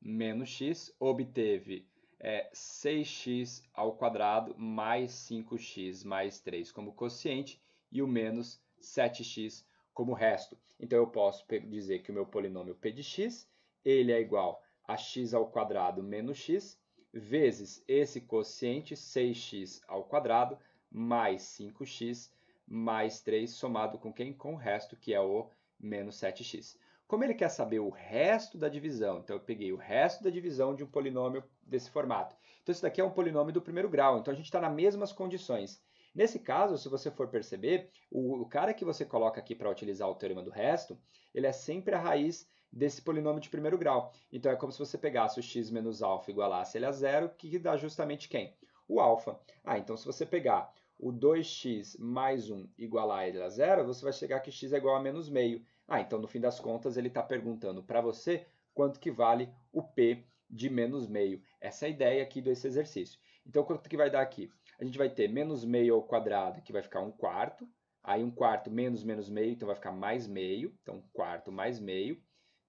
menos x, obteve é, 6x ao quadrado mais 5x mais 3 como quociente e o menos 7x como resto. Então, eu posso dizer que o meu polinômio P de x, ele é igual a x ao quadrado menos x vezes esse quociente 6x ao quadrado mais 5x mais 3 somado com quem? Com o resto, que é o menos 7x. Como ele quer saber o resto da divisão, então eu peguei o resto da divisão de um polinômio desse formato. Então, isso daqui é um polinômio do primeiro grau, então a gente está nas mesmas condições. Nesse caso, se você for perceber, o, o cara que você coloca aqui para utilizar o teorema do resto, ele é sempre a raiz desse polinômio de primeiro grau. Então é como se você pegasse o x menos alfa igualasse ele a zero, que dá justamente quem? O alfa. Ah, então se você pegar o 2x mais 1 igualar ele a zero, você vai chegar que x é igual a menos meio. Ah, então no fim das contas ele está perguntando para você quanto que vale o p de menos meio. Essa é a ideia aqui desse exercício. Então, quanto que vai dar aqui? A gente vai ter menos meio ao quadrado, que vai ficar 1 um quarto. Aí, 1 um quarto menos menos meio, então vai ficar mais meio. Então, um quarto mais meio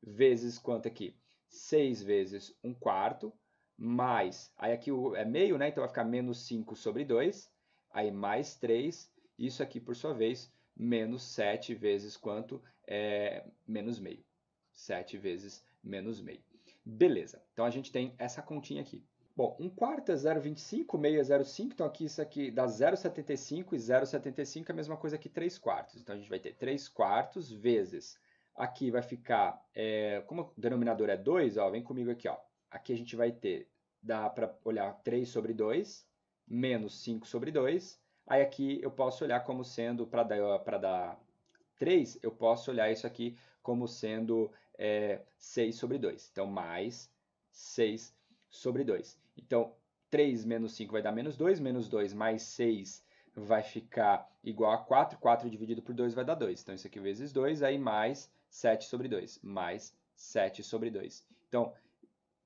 vezes quanto aqui? 6 vezes 1 quarto, mais, aí aqui é meio, né? Então vai ficar menos 5 sobre 2, aí mais 3, isso aqui, por sua vez, menos 7 vezes quanto? É, menos meio. 7 vezes menos meio. Beleza, então a gente tem essa continha aqui. Bom, 1 quarto é 0,25, meio é 0,5, então aqui isso aqui dá 0,75 e 0,75 é a mesma coisa que 3 quartos. Então a gente vai ter 3 quartos vezes Aqui vai ficar, é, como o denominador é 2, vem comigo aqui. Ó. Aqui a gente vai ter, dá para olhar 3 sobre 2, menos 5 sobre 2. Aí aqui eu posso olhar como sendo, para dar, dar 3, eu posso olhar isso aqui como sendo é, 6 sobre 2. Então, mais 6 sobre 2. Então, 3 menos 5 vai dar menos 2, menos 2 mais 6 vai ficar igual a 4. 4 dividido por 2 vai dar 2. Então, isso aqui vezes 2, aí mais 7 sobre 2, mais 7 sobre 2. Então,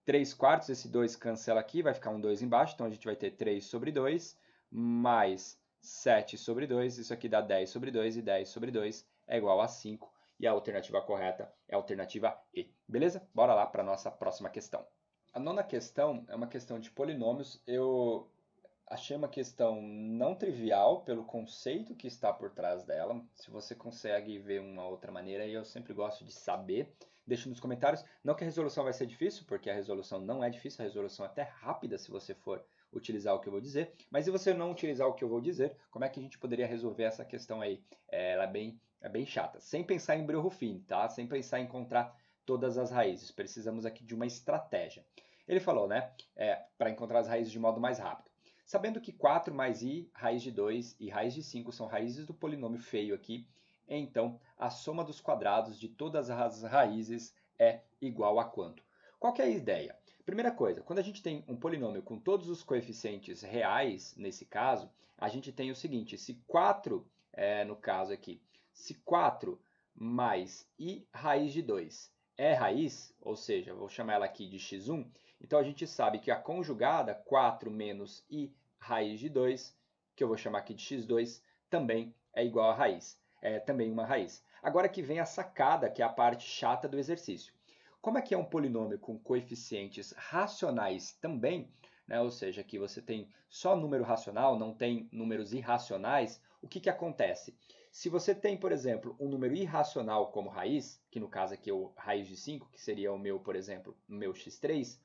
3 quartos, esse 2 cancela aqui, vai ficar um 2 embaixo, então a gente vai ter 3 sobre 2, mais 7 sobre 2, isso aqui dá 10 sobre 2, e 10 sobre 2 é igual a 5, e a alternativa correta é a alternativa E. Beleza? Bora lá para a nossa próxima questão. A nona questão é uma questão de polinômios. Eu Achei uma questão não trivial pelo conceito que está por trás dela. Se você consegue ver uma outra maneira, eu sempre gosto de saber. Deixe nos comentários. Não que a resolução vai ser difícil, porque a resolução não é difícil, a resolução é até rápida se você for utilizar o que eu vou dizer. Mas se você não utilizar o que eu vou dizer, como é que a gente poderia resolver essa questão aí? É, ela é bem, é bem chata. Sem pensar em breuer tá? Sem pensar em encontrar todas as raízes. Precisamos aqui de uma estratégia. Ele falou, né? É, Para encontrar as raízes de modo mais rápido. Sabendo que 4 mais i, raiz de 2 e raiz de 5 são raízes do polinômio feio aqui, então a soma dos quadrados de todas as raízes é igual a quanto? Qual é a ideia? Primeira coisa, quando a gente tem um polinômio com todos os coeficientes reais, nesse caso, a gente tem o seguinte, se 4, é, no caso aqui, se 4 mais i raiz de 2 é raiz, ou seja, vou chamar ela aqui de x1, então a gente sabe que a conjugada 4 menos i raiz de 2, que eu vou chamar aqui de x2, também é igual a raiz. É também uma raiz. Agora que vem a sacada, que é a parte chata do exercício. Como é que é um polinômio com coeficientes racionais também, né? ou seja, que você tem só número racional, não tem números irracionais, o que, que acontece? Se você tem, por exemplo, um número irracional como raiz, que no caso aqui é o raiz de 5, que seria o meu, por exemplo, o meu x3,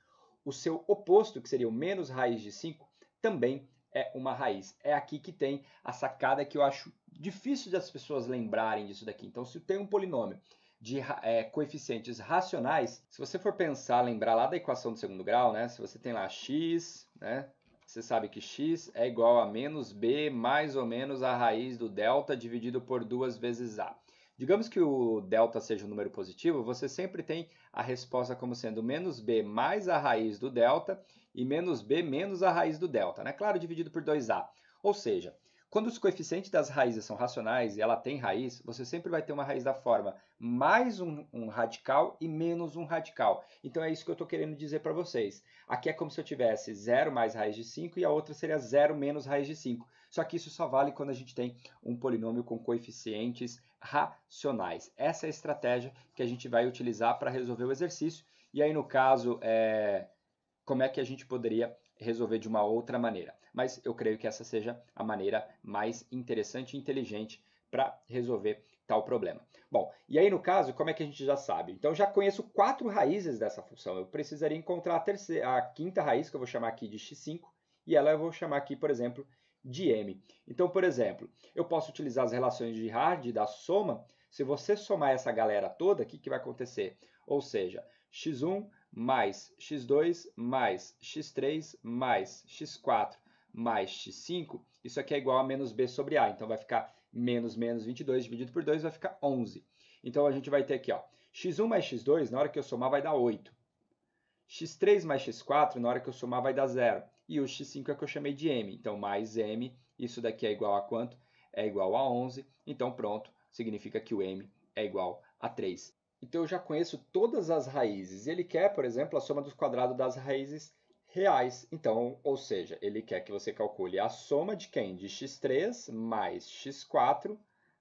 o seu oposto, que seria o menos raiz de 5, também é uma raiz. É aqui que tem a sacada que eu acho difícil das pessoas lembrarem disso daqui. Então, se tem um polinômio de é, coeficientes racionais, se você for pensar, lembrar lá da equação do segundo grau, né? Se você tem lá x, né? Você sabe que x é igual a menos b mais ou menos a raiz do delta dividido por duas vezes a. Digamos que o delta seja um número positivo, você sempre tem a resposta como sendo menos b mais a raiz do delta e menos b menos a raiz do delta, né? claro, dividido por 2a. Ou seja, quando os coeficientes das raízes são racionais e ela tem raiz, você sempre vai ter uma raiz da forma mais um, um radical e menos um radical. Então, é isso que eu estou querendo dizer para vocês. Aqui é como se eu tivesse 0 mais raiz de 5 e a outra seria 0 menos raiz de 5. Só que isso só vale quando a gente tem um polinômio com coeficientes racionais. Essa é a estratégia que a gente vai utilizar para resolver o exercício. E aí, no caso, é, como é que a gente poderia resolver de uma outra maneira? Mas eu creio que essa seja a maneira mais interessante e inteligente para resolver tal problema. Bom, e aí no caso, como é que a gente já sabe? Então já conheço quatro raízes dessa função. Eu precisaria encontrar a, terceira, a quinta raiz, que eu vou chamar aqui de x5, e ela eu vou chamar aqui, por exemplo, de M. Então, por exemplo, eu posso utilizar as relações de Hardy da soma. Se você somar essa galera toda, o que, que vai acontecer? Ou seja, x1 mais x2 mais x3 mais x4 mais x5, isso aqui é igual a menos b sobre a. Então, vai ficar menos menos 22 dividido por 2, vai ficar 11. Então, a gente vai ter aqui, ó, x1 mais x2, na hora que eu somar, vai dar 8. x3 mais x4, na hora que eu somar, vai dar zero e o x5 é o que eu chamei de m. Então, mais m, isso daqui é igual a quanto? É igual a 11. Então, pronto, significa que o m é igual a 3. Então, eu já conheço todas as raízes. Ele quer, por exemplo, a soma dos quadrados das raízes reais. Então, ou seja, ele quer que você calcule a soma de quem? De x3 mais x4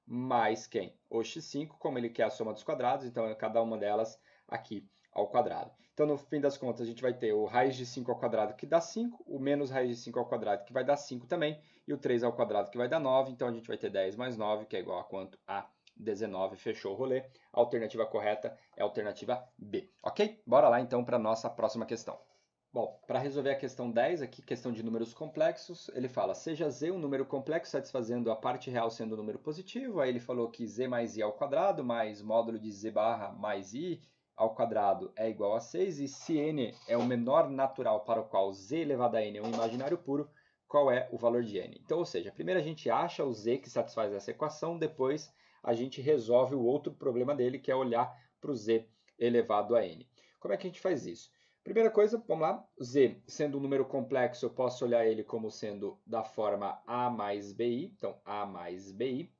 mais quem? O x5, como ele quer a soma dos quadrados, então é cada uma delas aqui ao quadrado. Então, no fim das contas, a gente vai ter o raiz de 5 ao quadrado que dá 5, o menos raiz de 5 ao quadrado que vai dar 5 também, e o 3 ao quadrado que vai dar 9. Então, a gente vai ter 10 mais 9, que é igual a quanto? A 19. Fechou o rolê. A alternativa correta é a alternativa B. Ok? Bora lá, então, para a nossa próxima questão. Bom, para resolver a questão 10, aqui, questão de números complexos, ele fala, seja z um número complexo satisfazendo a parte real sendo um número positivo, aí ele falou que z mais i ao quadrado mais módulo de z barra mais i ao quadrado é igual a 6 e se n é o menor natural para o qual z elevado a n é um imaginário puro, qual é o valor de n? Então, ou seja, primeiro a gente acha o z que satisfaz essa equação, depois a gente resolve o outro problema dele, que é olhar para o z elevado a n. Como é que a gente faz isso? Primeira coisa, vamos lá, z sendo um número complexo, eu posso olhar ele como sendo da forma a mais bi, então a mais bi,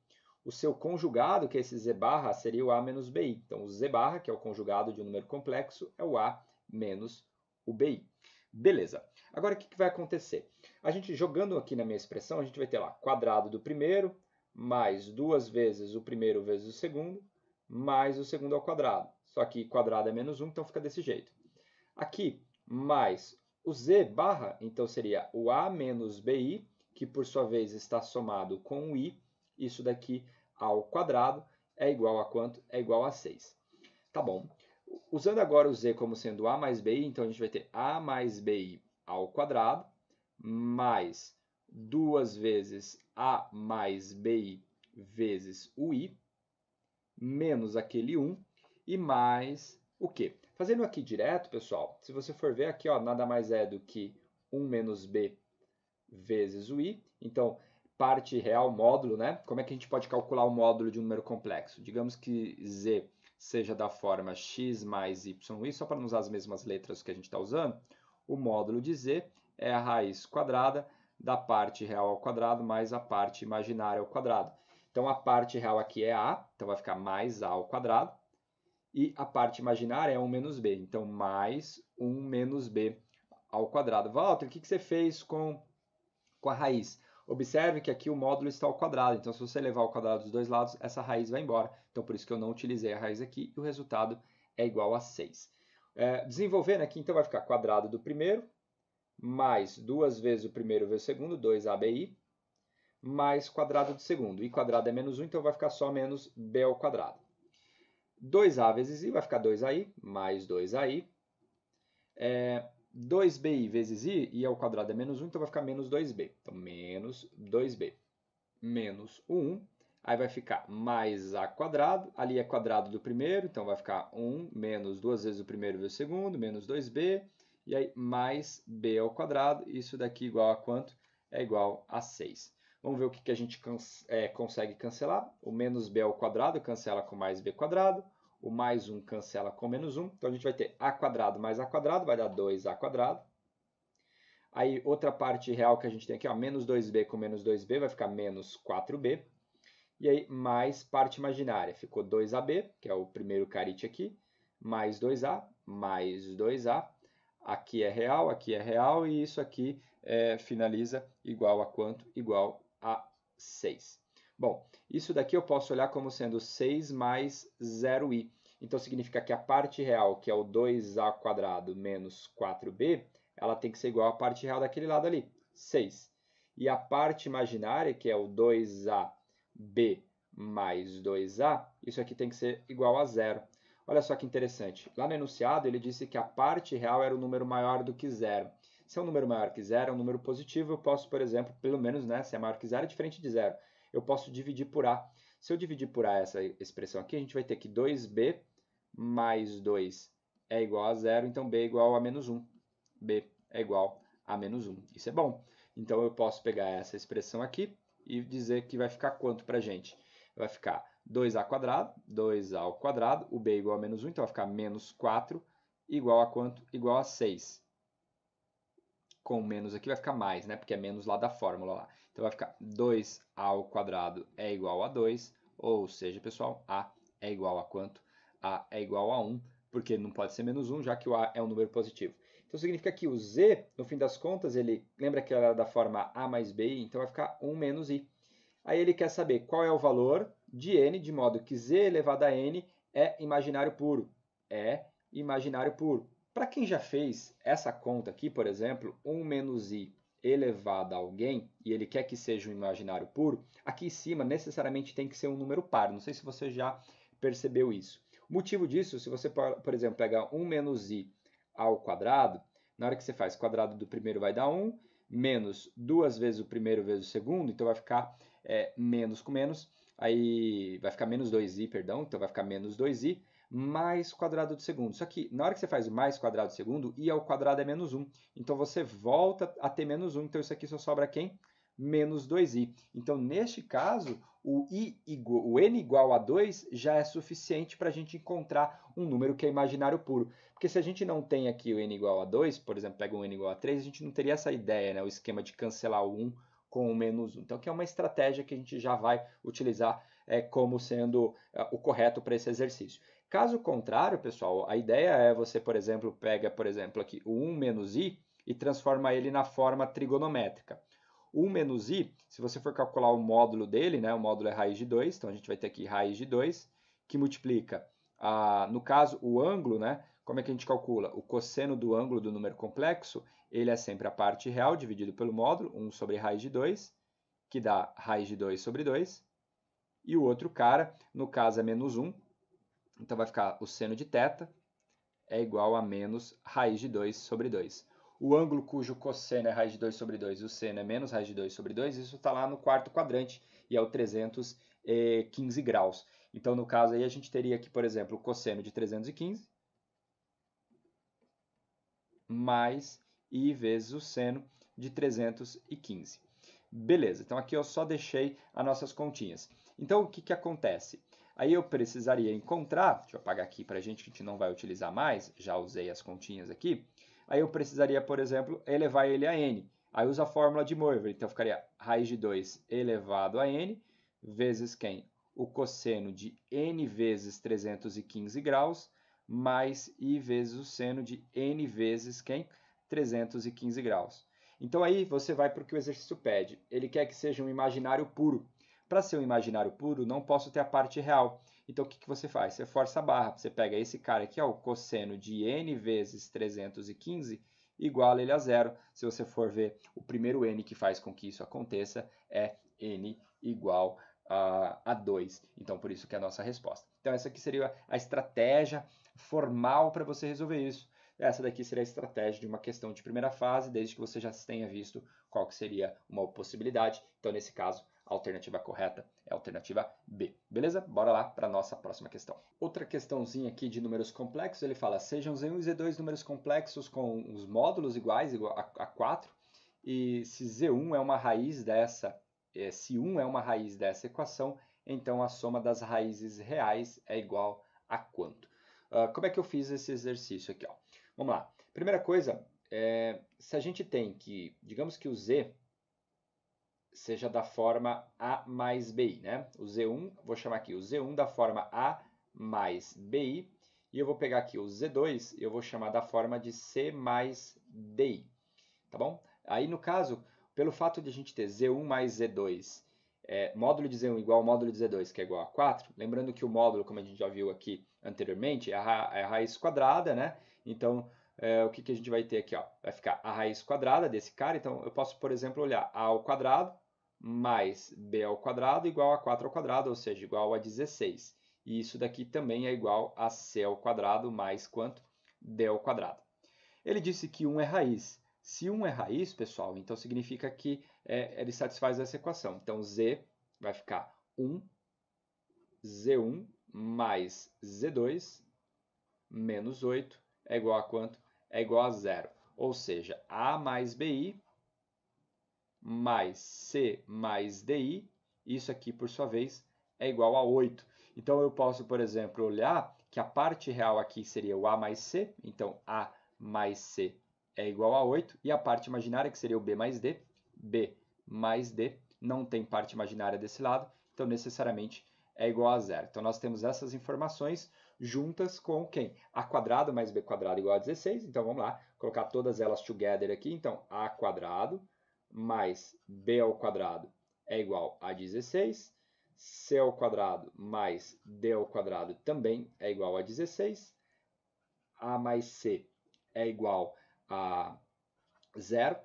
o seu conjugado, que é esse z barra, seria o a menos bi. Então, o z barra, que é o conjugado de um número complexo, é o a menos o bi. Beleza. Agora, o que, vai acontecer? A gente, jogando aqui na minha expressão, a gente vai ter lá quadrado do primeiro, mais duas vezes o primeiro vezes o segundo, mais o segundo ao quadrado. Só que quadrado é menos 1, então fica desse jeito. Aqui, mais o z barra, então seria o a menos bi, que por sua vez está somado com o i. Isso daqui ao quadrado é igual a quanto? É igual a 6. Tá bom. Usando agora o z como sendo a mais bi, então a gente vai ter a mais bi ao quadrado mais 2 vezes a mais bi vezes o i menos aquele 1 e mais o quê? Fazendo aqui direto, pessoal, se você for ver aqui, ó, nada mais é do que 1 menos b vezes o i. Então, parte real, módulo, né? Como é que a gente pode calcular o módulo de um número complexo? Digamos que z seja da forma x mais y, só para não usar as mesmas letras que a gente está usando, o módulo de z é a raiz quadrada da parte real ao quadrado mais a parte imaginária ao quadrado. Então, a parte real aqui é a, então vai ficar mais a ao quadrado, e a parte imaginária é 1 menos b, então mais 1 menos b ao quadrado. Walter, o que, que você fez com, com a raiz? Observe que aqui o módulo está ao quadrado, então se você levar o quadrado dos dois lados, essa raiz vai embora. Então por isso que eu não utilizei a raiz aqui e o resultado é igual a 6. É, desenvolvendo né, aqui, então vai ficar quadrado do primeiro, mais duas vezes o primeiro vezes o segundo, 2abi, mais quadrado do segundo. E quadrado é menos 1, então vai ficar só menos b ao quadrado. 2a vezes i vai ficar 2ai, mais 2ai. É, 2 bi vezes i, i ao quadrado é menos 1, então vai ficar menos 2b. Então, menos 2b menos 1, aí vai ficar mais a quadrado, ali é quadrado do primeiro, então vai ficar 1 menos 2 vezes o primeiro vezes o segundo, menos 2b, e aí mais b ao quadrado, isso daqui igual a quanto? É igual a 6. Vamos ver o que, que a gente cance é, consegue cancelar. O menos b ao quadrado cancela com mais b quadrado o mais 1 cancela com menos 1. Então, a gente vai ter a quadrado mais a quadrado, vai dar 2a quadrado. Aí, outra parte real que a gente tem aqui, ó, menos 2b com menos 2b, vai ficar menos 4b. E aí, mais parte imaginária, ficou 2ab, que é o primeiro carite aqui, mais 2a, mais 2a. Aqui é real, aqui é real, e isso aqui é, finaliza igual a quanto? Igual a 6. Bom, isso daqui eu posso olhar como sendo 6 mais 0i. Então significa que a parte real, que é o 2a² menos 4b, ela tem que ser igual à parte real daquele lado ali, 6. E a parte imaginária, que é o 2ab mais 2a, isso aqui tem que ser igual a zero. Olha só que interessante. Lá no enunciado, ele disse que a parte real era um número maior do que zero. Se é um número maior que zero, é um número positivo, eu posso, por exemplo, pelo menos, né, se é maior que zero, é diferente de zero. Eu posso dividir por A. Se eu dividir por A essa expressão aqui, a gente vai ter que 2B mais 2 é igual a zero, então B é igual a menos 1. B é igual a menos 1. Isso é bom. Então, eu posso pegar essa expressão aqui e dizer que vai ficar quanto para a gente? Vai ficar 2a², 2 quadrado, o b é igual a menos 1, então vai ficar menos 4, igual a quanto? Igual a 6 com menos aqui vai ficar mais, né? Porque é menos lá da fórmula lá. Então vai ficar 2 ao quadrado é igual a 2, ou seja, pessoal, a é igual a quanto? a é igual a 1, porque não pode ser menos 1, já que o a é um número positivo. Então significa que o z, no fim das contas, ele lembra que era da forma a mais b, então vai ficar 1 menos i. Aí ele quer saber qual é o valor de n, de modo que z elevado a n é imaginário puro. É imaginário puro. Para quem já fez essa conta aqui, por exemplo, 1 menos i elevado a alguém, e ele quer que seja um imaginário puro, aqui em cima necessariamente tem que ser um número par. Não sei se você já percebeu isso. O motivo disso, se você, por exemplo, pegar 1 menos i ao quadrado, na hora que você faz quadrado do primeiro vai dar 1, menos duas vezes o primeiro vezes o segundo, então vai ficar é, menos com menos, aí vai ficar menos 2i, perdão, então vai ficar menos 2i, mais quadrado de segundo. Só que na hora que você faz o mais quadrado de segundo, i ao quadrado é menos 1. Então você volta a ter menos 1. Então isso aqui só sobra quem? Menos 2i. Então neste caso, o, i igual, o n igual a 2 já é suficiente para a gente encontrar um número que é imaginário puro. Porque se a gente não tem aqui o n igual a 2, por exemplo, pega o um n igual a 3, a gente não teria essa ideia, né? o esquema de cancelar o 1 com o menos 1. Então, que é uma estratégia que a gente já vai utilizar é, como sendo é, o correto para esse exercício. Caso contrário, pessoal, a ideia é você, por exemplo, pega, por exemplo, aqui o 1 menos i e transforma ele na forma trigonométrica. 1 menos i, se você for calcular o módulo dele, né, o módulo é raiz de 2, então a gente vai ter aqui raiz de 2, que multiplica, ah, no caso, o ângulo, né, como é que a gente calcula? O cosseno do ângulo do número complexo, ele é sempre a parte real dividido pelo módulo, 1 sobre raiz de 2, que dá raiz de 2 sobre 2. E o outro cara, no caso é menos 1, então vai ficar o seno de θ é igual a menos raiz de 2 sobre 2. O ângulo cujo cosseno é raiz de 2 sobre 2 e o seno é menos raiz de 2 sobre 2, isso está lá no quarto quadrante e é o 315 graus. Então, no caso aí, a gente teria aqui, por exemplo, o cosseno de 315 mais i vezes o seno de 315. Beleza, então aqui eu só deixei as nossas continhas. Então, o que, que acontece? Aí eu precisaria encontrar, deixa eu apagar aqui para a gente que a gente não vai utilizar mais, já usei as continhas aqui. Aí eu precisaria, por exemplo, elevar ele a n. Aí usa a fórmula de Moivre, então ficaria raiz de 2 elevado a n vezes quem? O cosseno de n vezes 315 graus mais i vezes o seno de n vezes quem? 315 graus. Então aí você vai para o que o exercício pede. Ele quer que seja um imaginário puro. Para ser um imaginário puro, não posso ter a parte real. Então, o que, que você faz? Você força a barra. Você pega esse cara aqui, ó, o cosseno de n vezes 315, igual ele a zero. Se você for ver, o primeiro n que faz com que isso aconteça é n igual a, a 2. Então, por isso que é a nossa resposta. Então, essa aqui seria a estratégia formal para você resolver isso. Essa daqui seria a estratégia de uma questão de primeira fase, desde que você já tenha visto qual que seria uma possibilidade. Então, nesse caso, a alternativa correta é a alternativa B. Beleza? Bora lá para a nossa próxima questão. Outra questãozinha aqui de números complexos, ele fala: sejam Z1 e Z2 números complexos com os módulos iguais, igual a, a 4, e se Z1 é uma raiz dessa, é, se 1 é uma raiz dessa equação, então a soma das raízes reais é igual a quanto? Uh, como é que eu fiz esse exercício aqui? Ó? Vamos lá. Primeira coisa, é, se a gente tem que, digamos que o Z seja da forma A mais BI. Né? O Z1, vou chamar aqui o Z1 da forma A mais BI, e eu vou pegar aqui o Z2 e eu vou chamar da forma de C mais DI, tá bom? Aí, no caso, pelo fato de a gente ter Z1 mais Z2, é, módulo de Z1 igual ao módulo de Z2, que é igual a 4, lembrando que o módulo, como a gente já viu aqui anteriormente, é a, ra é a raiz quadrada, né? Então, é, o que, que a gente vai ter aqui? Ó? Vai ficar a raiz quadrada desse cara, então eu posso, por exemplo, olhar A ao quadrado mais b ao quadrado igual a 4 ao quadrado, ou seja, igual a 16. E isso daqui também é igual a c ao quadrado mais quanto? d ao quadrado. Ele disse que 1 é raiz. Se 1 é raiz, pessoal, então significa que é, ele satisfaz essa equação. Então, z vai ficar 1, z1 mais z2 menos 8 é igual a quanto? É igual a zero. Ou seja, a mais bi mais C mais DI, isso aqui, por sua vez, é igual a 8. Então, eu posso, por exemplo, olhar que a parte real aqui seria o A mais C, então A mais C é igual a 8, e a parte imaginária, que seria o B mais D, B mais D, não tem parte imaginária desse lado, então necessariamente é igual a zero. Então, nós temos essas informações juntas com quem? A quadrado mais B quadrado igual a 16, então vamos lá, colocar todas elas together aqui, então A quadrado mais b ao quadrado é igual a 16, c ao quadrado mais d ao quadrado também é igual a 16, a mais c é igual a 0,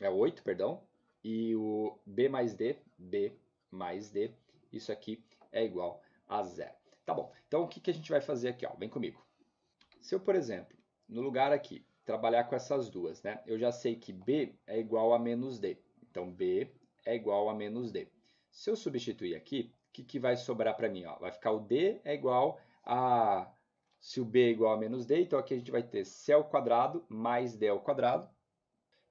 é 8, perdão, e o b mais d, b mais d, isso aqui é igual a zero. Tá bom, então o que, que a gente vai fazer aqui? Ó? Vem comigo. Se eu, por exemplo, no lugar aqui, trabalhar com essas duas, né? Eu já sei que B é igual a menos D. Então, B é igual a menos D. Se eu substituir aqui, o que, que vai sobrar para mim? Ó? Vai ficar o D é igual a... Se o B é igual a menos D, então aqui a gente vai ter C ao quadrado mais D ao quadrado.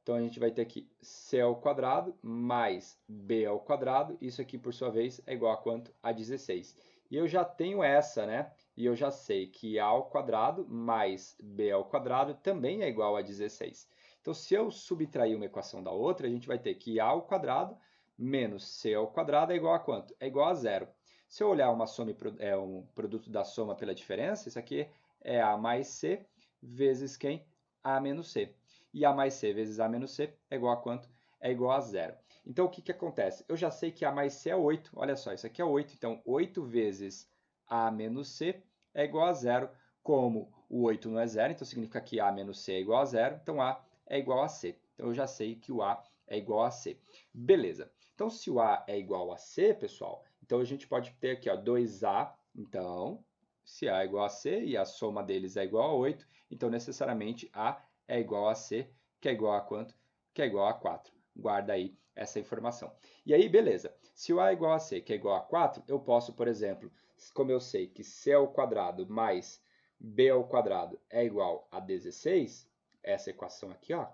Então, a gente vai ter aqui C ao quadrado mais B ao quadrado. Isso aqui, por sua vez, é igual a quanto? A 16. E eu já tenho essa, né? E eu já sei que A ao quadrado mais B ao quadrado também é igual a 16. Então, se eu subtrair uma equação da outra, a gente vai ter que A ao quadrado menos C ao quadrado é igual a quanto? É igual a zero. Se eu olhar uma soma, é um produto da soma pela diferença, isso aqui é A mais C vezes quem? A menos C. E A mais C vezes A menos C é igual a quanto? É igual a zero. Então, o que, que acontece? Eu já sei que A mais C é 8. Olha só, isso aqui é 8. Então, 8 vezes A menos C é igual a zero, como o 8 não é zero, então significa que A menos C é igual a zero, então A é igual a C. Então eu já sei que o A é igual a C. Beleza. Então se o A é igual a C, pessoal, então a gente pode ter aqui ó, 2A, então se A é igual a C e a soma deles é igual a 8, então necessariamente A é igual a C, que é igual a quanto? Que é igual a 4. Guarda aí essa informação. E aí, beleza. Se o A é igual a C, que é igual a 4, eu posso, por exemplo, como eu sei que C ao quadrado mais B ao quadrado é igual a 16, essa equação aqui, ó.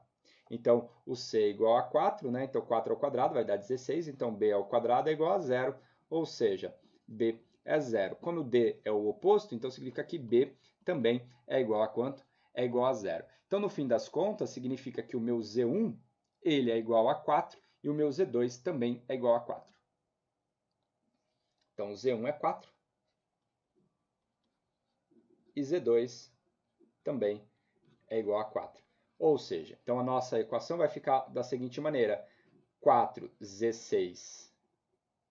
Então, o C é igual a 4, né? Então, 4 ao quadrado vai dar 16. Então, B ao quadrado é igual a zero, ou seja, B é zero. Quando D é o oposto, então significa que B também é igual a quanto? É igual a zero. Então, no fim das contas, significa que o meu Z1 ele é igual a 4 e o meu Z2 também é igual a 4. Então, Z1 é 4 e Z2 também é igual a 4. Ou seja, então a nossa equação vai ficar da seguinte maneira. 4Z6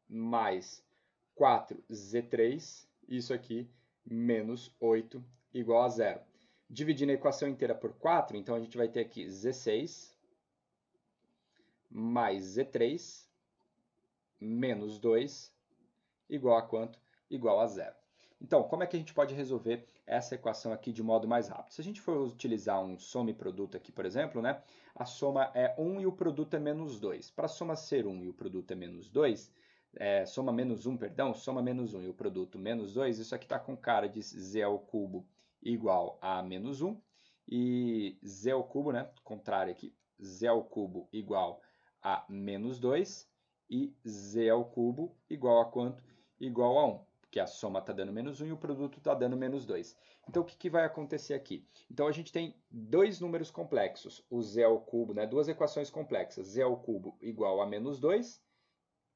mais 4Z3, isso aqui, menos 8, igual a zero. Dividindo a equação inteira por 4, então a gente vai ter aqui Z6 mais Z3 menos 2 igual a quanto? Igual a zero. Então, como é que a gente pode resolver essa equação aqui de modo mais rápido? Se a gente for utilizar um soma e produto aqui, por exemplo, né, a soma é 1 e o produto é menos 2. Para a soma ser 1 e o produto é menos 2, é, soma menos 1, perdão, soma menos 1 e o produto menos 2, isso aqui está com cara de z ao cubo igual a menos 1. E z ao cubo, né, contrário aqui, z ao cubo igual a menos 2 e z ao cubo igual a quanto? Igual a 1 que a soma está dando menos 1 e o produto está dando menos 2. Então, o que, que, vai acontecer aqui? Então, a gente tem dois números complexos, o z ao cubo, né, duas equações complexas, z ao cubo igual a menos 2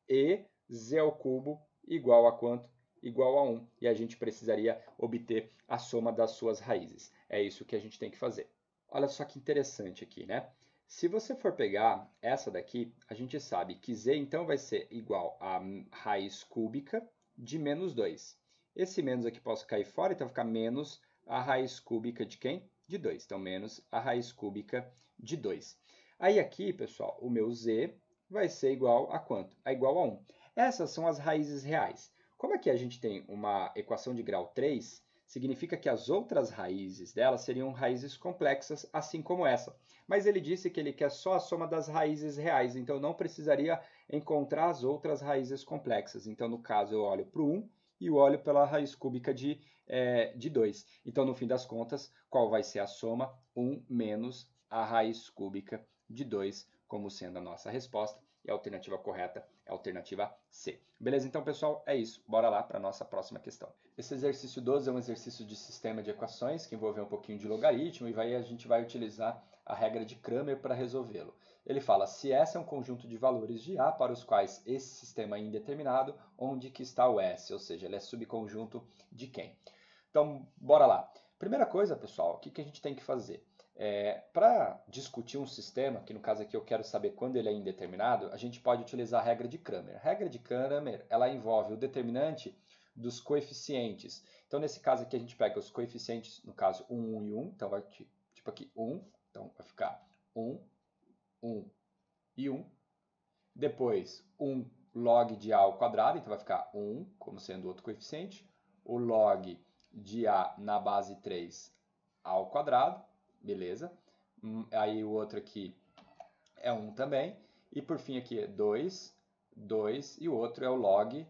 e z ao cubo igual a quanto? Igual a 1. E a gente precisaria obter a soma das suas raízes. É isso que a gente tem que fazer. Olha só que interessante aqui, né? Se você for pegar essa daqui, a gente sabe que z então vai ser igual a raiz cúbica de menos 2. Esse menos aqui posso cair fora, então ficar menos a raiz cúbica de quem? De 2. Então, menos a raiz cúbica de 2. Aí aqui, pessoal, o meu z vai ser igual a quanto? É igual a 1. Essas são as raízes reais. Como aqui a gente tem uma equação de grau 3, significa que as outras raízes dela seriam raízes complexas, assim como essa. Mas ele disse que ele quer só a soma das raízes reais, então não precisaria encontrar as outras raízes complexas. Então, no caso, eu olho para o 1 e olho pela raiz cúbica de, é, de 2. Então, no fim das contas, qual vai ser a soma? 1 menos a raiz cúbica de 2 como sendo a nossa resposta. E a alternativa correta é a alternativa C. Beleza? Então, pessoal, é isso. Bora lá para a nossa próxima questão. Esse exercício 12 é um exercício de sistema de equações que envolve um pouquinho de logaritmo e vai, a gente vai utilizar a regra de Kramer para resolvê-lo. Ele fala: se S é um conjunto de valores de A para os quais esse sistema é indeterminado, onde que está o S? Ou seja, ele é subconjunto de quem? Então, bora lá. Primeira coisa, pessoal, o que, que a gente tem que fazer? É, para discutir um sistema, que no caso aqui eu quero saber quando ele é indeterminado, a gente pode utilizar a regra de Cramer. A regra de Cramer ela envolve o determinante dos coeficientes. Então, nesse caso aqui, a gente pega os coeficientes, no caso, 1, 1 e 1. Então, vai tipo aqui 1. Então, vai ficar 1 1 e 1. Depois, 1 log de A ao quadrado, então vai ficar 1 como sendo outro coeficiente. O log de A na base 3 ao quadrado, beleza. Hum, aí o outro aqui é 1 também. E por fim aqui é 2, 2 e o outro é o log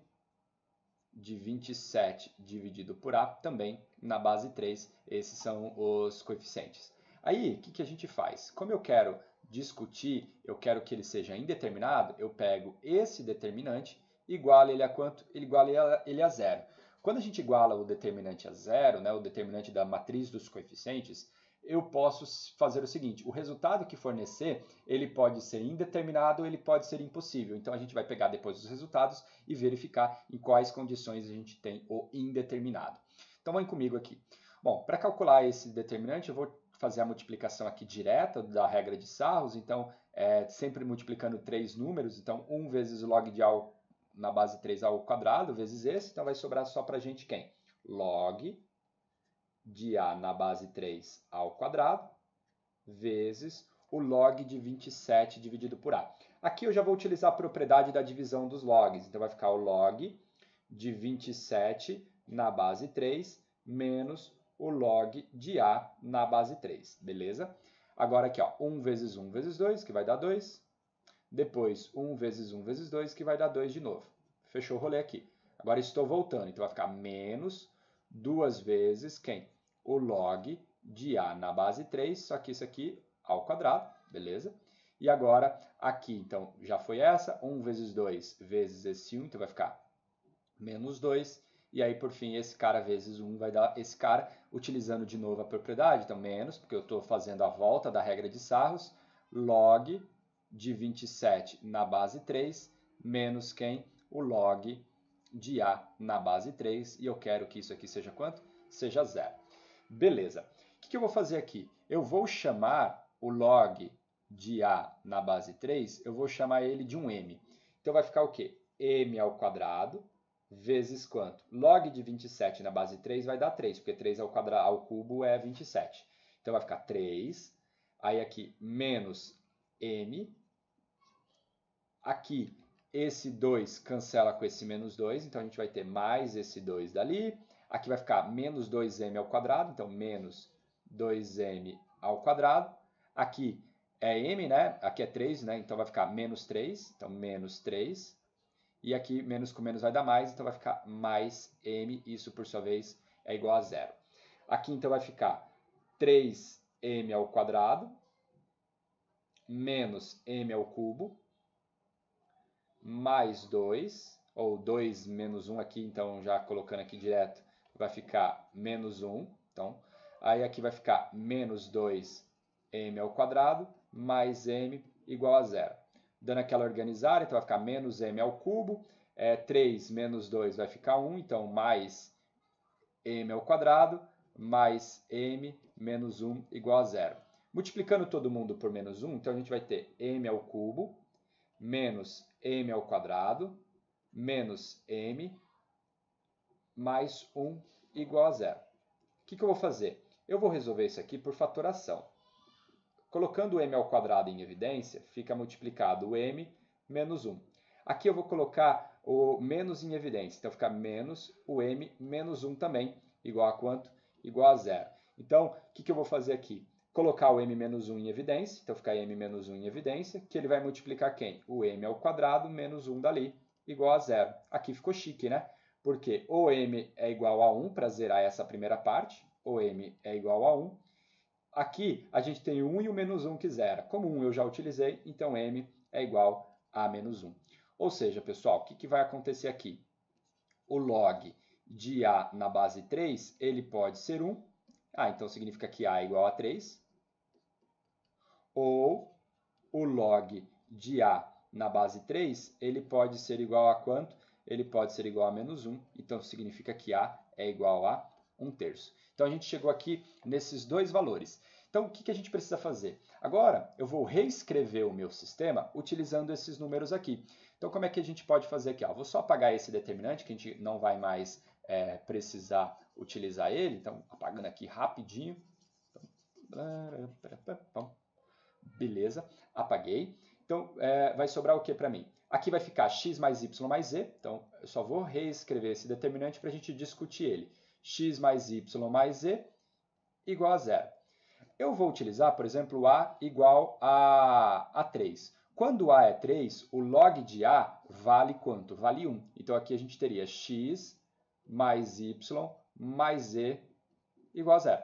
de 27 dividido por A, também na base 3. Esses são os coeficientes. Aí, o que, que a gente faz? Como eu quero discutir, eu quero que ele seja indeterminado, eu pego esse determinante, igualo ele a quanto? Iguala ele a zero. Quando a gente iguala o determinante a zero, né, o determinante da matriz dos coeficientes, eu posso fazer o seguinte, o resultado que fornecer, ele pode ser indeterminado ele pode ser impossível. Então, a gente vai pegar depois os resultados e verificar em quais condições a gente tem o indeterminado. Então, vem comigo aqui. Bom, para calcular esse determinante, eu vou fazer a multiplicação aqui direta da regra de Sarros, então é sempre multiplicando três números, então 1 vezes o log de A na base 3 ao quadrado vezes esse, então vai sobrar só para a gente quem? Log de A na base 3 ao quadrado vezes o log de 27 dividido por A. Aqui eu já vou utilizar a propriedade da divisão dos logs, então vai ficar o log de 27 na base 3 menos o log de A na base 3, beleza? Agora aqui, ó, 1 vezes 1 vezes 2, que vai dar 2. Depois, 1 vezes 1 vezes 2, que vai dar 2 de novo. Fechou o rolê aqui. Agora estou voltando, então vai ficar menos 2 vezes quem? O log de A na base 3, só que isso aqui ao quadrado, beleza? E agora, aqui, então, já foi essa. 1 vezes 2 vezes esse 1, então vai ficar menos 2. E aí, por fim, esse cara vezes 1 vai dar esse cara, utilizando de novo a propriedade, então menos, porque eu estou fazendo a volta da regra de Sarros, log de 27 na base 3, menos quem? O log de A na base 3, e eu quero que isso aqui seja quanto? Seja zero. Beleza. O que, que eu vou fazer aqui? Eu vou chamar o log de A na base 3, eu vou chamar ele de um M. Então vai ficar o quê? M ao quadrado vezes quanto? Log de 27 na base 3 vai dar 3, porque 3 ao, quadrado, ao cubo é 27. Então vai ficar 3, aí aqui menos m. Aqui esse 2 cancela com esse menos 2, então a gente vai ter mais esse 2 dali. Aqui vai ficar menos 2m ao quadrado, então menos 2m ao quadrado. Aqui é m, né? Aqui é 3, né? Então vai ficar menos 3, então menos 3 e aqui, menos com menos vai dar mais, então vai ficar mais m. Isso, por sua vez, é igual a zero. Aqui, então, vai ficar 3m ao quadrado menos m ao cubo mais 2, ou 2 menos 1 aqui, então, já colocando aqui direto, vai ficar menos 1. Então, aí aqui vai ficar menos 2m ao quadrado mais m igual a zero dando aquela organizada, então vai ficar menos m ao cubo, é, 3 menos 2 vai ficar 1, então mais m ao quadrado, mais m menos 1 igual a zero. Multiplicando todo mundo por menos 1, então a gente vai ter m ao cubo, menos m ao quadrado, menos m, mais 1 igual a zero. O que, que eu vou fazer? Eu vou resolver isso aqui por fatoração. Colocando o m ao quadrado em evidência, fica multiplicado o m menos 1. Aqui eu vou colocar o menos em evidência, então fica menos o m menos 1 também, igual a quanto? Igual a zero. Então, o que, que eu vou fazer aqui? Colocar o m menos 1 em evidência, então fica m menos 1 em evidência, que ele vai multiplicar quem? O m ao quadrado menos 1 dali, igual a zero. Aqui ficou chique, né? Porque o m é igual a 1 para zerar essa primeira parte, O m é igual a 1, Aqui a gente tem o 1 e o menos 1 que zera. Como 1 eu já utilizei, então m é igual a menos 1. Ou seja, pessoal, o que, que vai acontecer aqui? O log de A na base 3, ele pode ser 1. Ah, então significa que A é igual a 3. Ou o log de A na base 3, ele pode ser igual a quanto? Ele pode ser igual a menos 1. Então significa que A é igual a 1 terço. Então a gente chegou aqui nesses dois valores. Então o que, a gente precisa fazer? Agora eu vou reescrever o meu sistema utilizando esses números aqui. Então como é que a gente pode fazer aqui? vou só apagar esse determinante que a gente não vai mais é, precisar utilizar ele. Então apagando aqui rapidinho. Beleza, apaguei. Então, é, vai sobrar o que para mim? Aqui vai ficar x mais y mais z. Então, eu só vou reescrever esse determinante para a gente discutir ele x mais y mais z igual a zero. Eu vou utilizar, por exemplo, a igual a, a 3. Quando a é 3, o log de a vale quanto? Vale 1. Então, aqui a gente teria x mais y mais z igual a zero.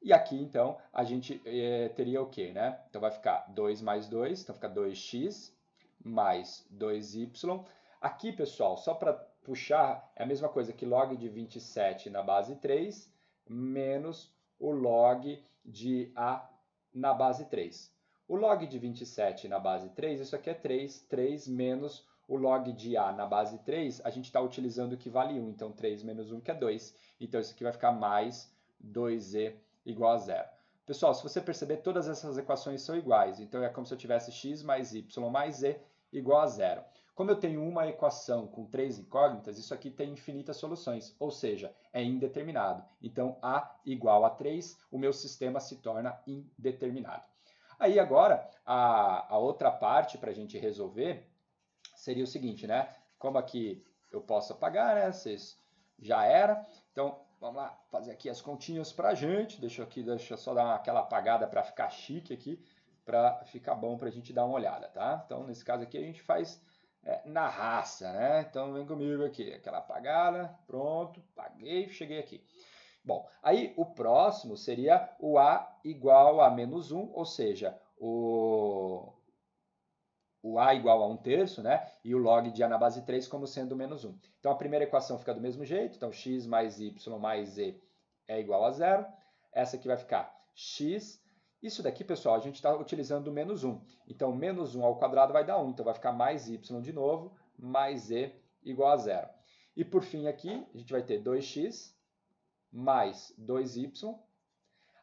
E aqui, então, a gente eh, teria o quê? Né? Então, vai ficar 2 mais 2, então fica 2x mais 2y. Aqui, pessoal, só para puxar, é a mesma coisa que log de 27 na base 3 menos o log de A na base 3. O log de 27 na base 3, isso aqui é 3, 3 menos o log de A na base 3, a gente está utilizando o que vale 1, então 3 menos 1 que é 2, então isso aqui vai ficar mais 2 z igual a zero. Pessoal, se você perceber, todas essas equações são iguais, então é como se eu tivesse x mais y mais z igual a zero. Como eu tenho uma equação com três incógnitas, isso aqui tem infinitas soluções, ou seja, é indeterminado. Então, A igual a 3, o meu sistema se torna indeterminado. Aí agora, a, a outra parte para a gente resolver seria o seguinte, né? Como aqui eu posso apagar, né? Vocês já era. Então, vamos lá, fazer aqui as continhas para a gente. Deixa eu aqui, deixa eu só dar aquela apagada para ficar chique aqui, para ficar bom para a gente dar uma olhada, tá? Então, nesse caso aqui, a gente faz é, na raça, né? Então vem comigo aqui, aquela apagada, pronto, paguei, cheguei aqui. Bom, aí o próximo seria o A igual a menos 1, ou seja, o, o A igual a 1 terço, né? E o log de A na base 3 como sendo menos 1. Então a primeira equação fica do mesmo jeito, então x mais y mais z é igual a zero. Essa aqui vai ficar x isso daqui, pessoal, a gente está utilizando menos 1. Então, menos 1 ao quadrado vai dar 1. Então, vai ficar mais y de novo, mais z igual a zero. E, por fim, aqui, a gente vai ter 2x mais 2y.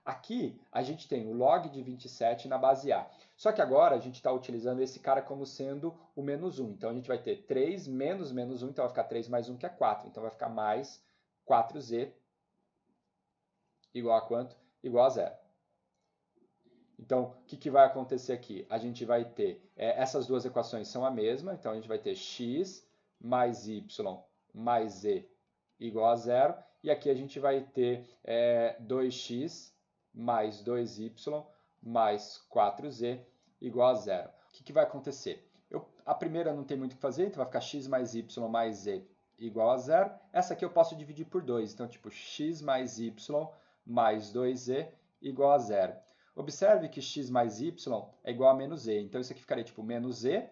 Aqui, a gente tem o log de 27 na base a. Só que agora, a gente está utilizando esse cara como sendo o menos 1. Então, a gente vai ter 3 menos menos 1. Então, vai ficar 3 mais 1, que é 4. Então, vai ficar mais 4z igual a quanto? Igual a zero. Então, o que, que, vai acontecer aqui? A gente vai ter, é, essas duas equações são a mesma, então a gente vai ter x mais y mais z igual a zero, e aqui a gente vai ter é, 2x mais 2y mais 4z igual a zero. O que, que vai acontecer? Eu, a primeira não tem muito o que fazer, então vai ficar x mais y mais z igual a zero. Essa aqui eu posso dividir por 2, então tipo x mais y mais 2z igual a zero. Observe que x mais y é igual a menos z. Então, isso aqui ficaria tipo menos z,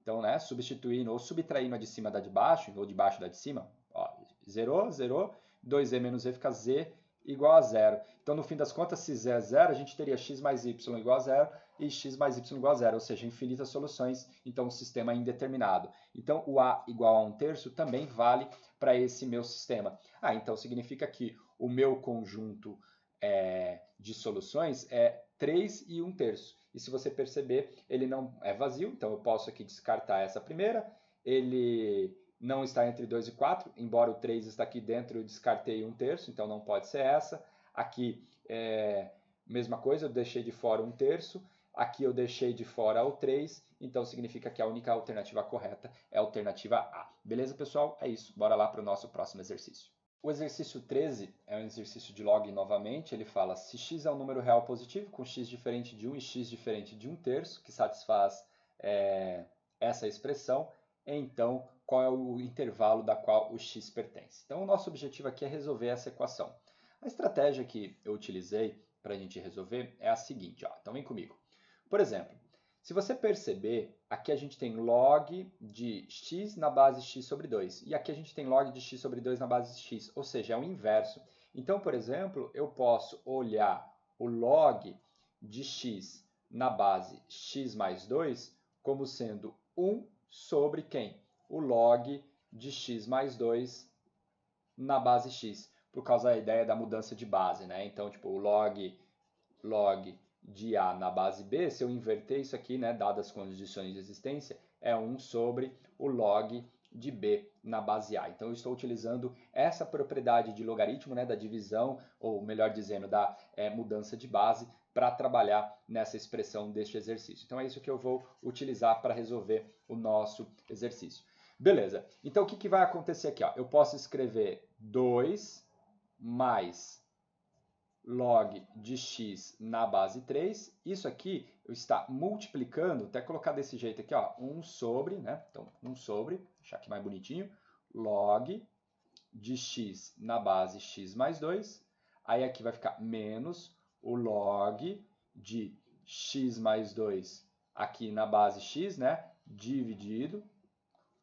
então, né, substituindo ou subtraindo a de cima da de baixo, ou de baixo da de cima, ó, zerou, zerou, 2z menos z fica z igual a zero. Então, no fim das contas, se z é zero, a gente teria x mais y igual a zero e x mais y igual a zero, ou seja, infinitas soluções, então um sistema indeterminado. Então, o a igual a 1 terço também vale para esse meu sistema. Ah, então significa que o meu conjunto é, de soluções é 3 e 1 terço. E se você perceber, ele não é vazio, então eu posso aqui descartar essa primeira. Ele não está entre 2 e 4, embora o 3 está aqui dentro, eu descartei 1 terço, então não pode ser essa. Aqui, é, mesma coisa, eu deixei de fora 1 terço. Aqui eu deixei de fora o 3, então significa que a única alternativa correta é a alternativa A. Beleza, pessoal? É isso. Bora lá para o nosso próximo exercício. O exercício 13 é um exercício de log novamente. Ele fala se x é um número real positivo, com x diferente de 1 e x diferente de 1 terço, que satisfaz é, essa expressão, então qual é o intervalo da qual o x pertence. Então, o nosso objetivo aqui é resolver essa equação. A estratégia que eu utilizei para a gente resolver é a seguinte. Ó, então, vem comigo. Por exemplo, se você perceber, aqui a gente tem log de x na base x sobre 2. E aqui a gente tem log de x sobre 2 na base x, ou seja, é o inverso. Então, por exemplo, eu posso olhar o log de x na base x mais 2 como sendo 1 sobre quem? O log de x mais 2 na base x, por causa da ideia da mudança de base. Né? Então, tipo, o log, log de A na base B, se eu inverter isso aqui, né, dadas as condições de existência, é 1 sobre o log de B na base A. Então, eu estou utilizando essa propriedade de logaritmo, né, da divisão, ou melhor dizendo, da é, mudança de base, para trabalhar nessa expressão deste exercício. Então, é isso que eu vou utilizar para resolver o nosso exercício. Beleza. Então, o que, que vai acontecer aqui? Ó? Eu posso escrever 2 mais log de x na base 3. Isso aqui eu está multiplicando, até colocar desse jeito aqui, ó, 1 sobre, né? Então, 1 sobre, deixar aqui mais bonitinho, log de x na base x mais 2. Aí aqui vai ficar menos o log de x mais 2 aqui na base x, né? Dividido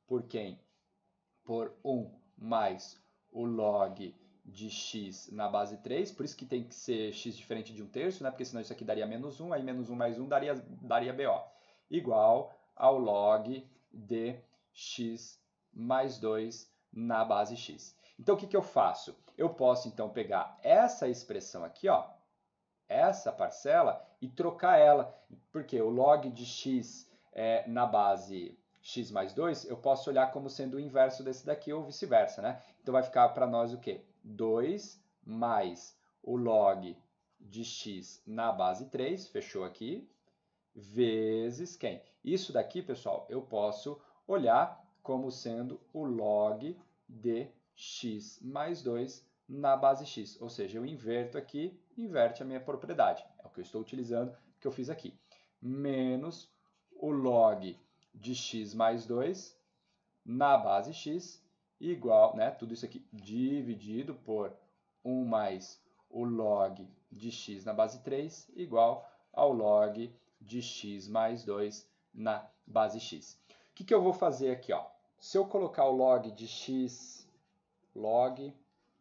por quem? Por 1 mais o log de x na base 3, por isso que tem que ser x diferente de 1 terço, né? porque senão isso aqui daria menos 1, aí menos 1 mais 1 daria, daria BO, igual ao log de x mais 2 na base x. Então, o que, que eu faço? Eu posso, então, pegar essa expressão aqui, ó, essa parcela, e trocar ela, porque o log de x é, na base x mais 2, eu posso olhar como sendo o inverso desse daqui ou vice-versa, né? Então, vai ficar para nós o quê? 2 mais o log de x na base 3, fechou aqui, vezes quem? Isso daqui, pessoal, eu posso olhar como sendo o log de x mais 2 na base x. Ou seja, eu inverto aqui, inverte a minha propriedade. É o que eu estou utilizando, que eu fiz aqui. Menos o log de x mais 2 na base x igual, né, tudo isso aqui dividido por 1 mais o log de x na base 3 igual ao log de x mais 2 na base x. O que, que eu vou fazer aqui? Ó? Se eu colocar o log de x, log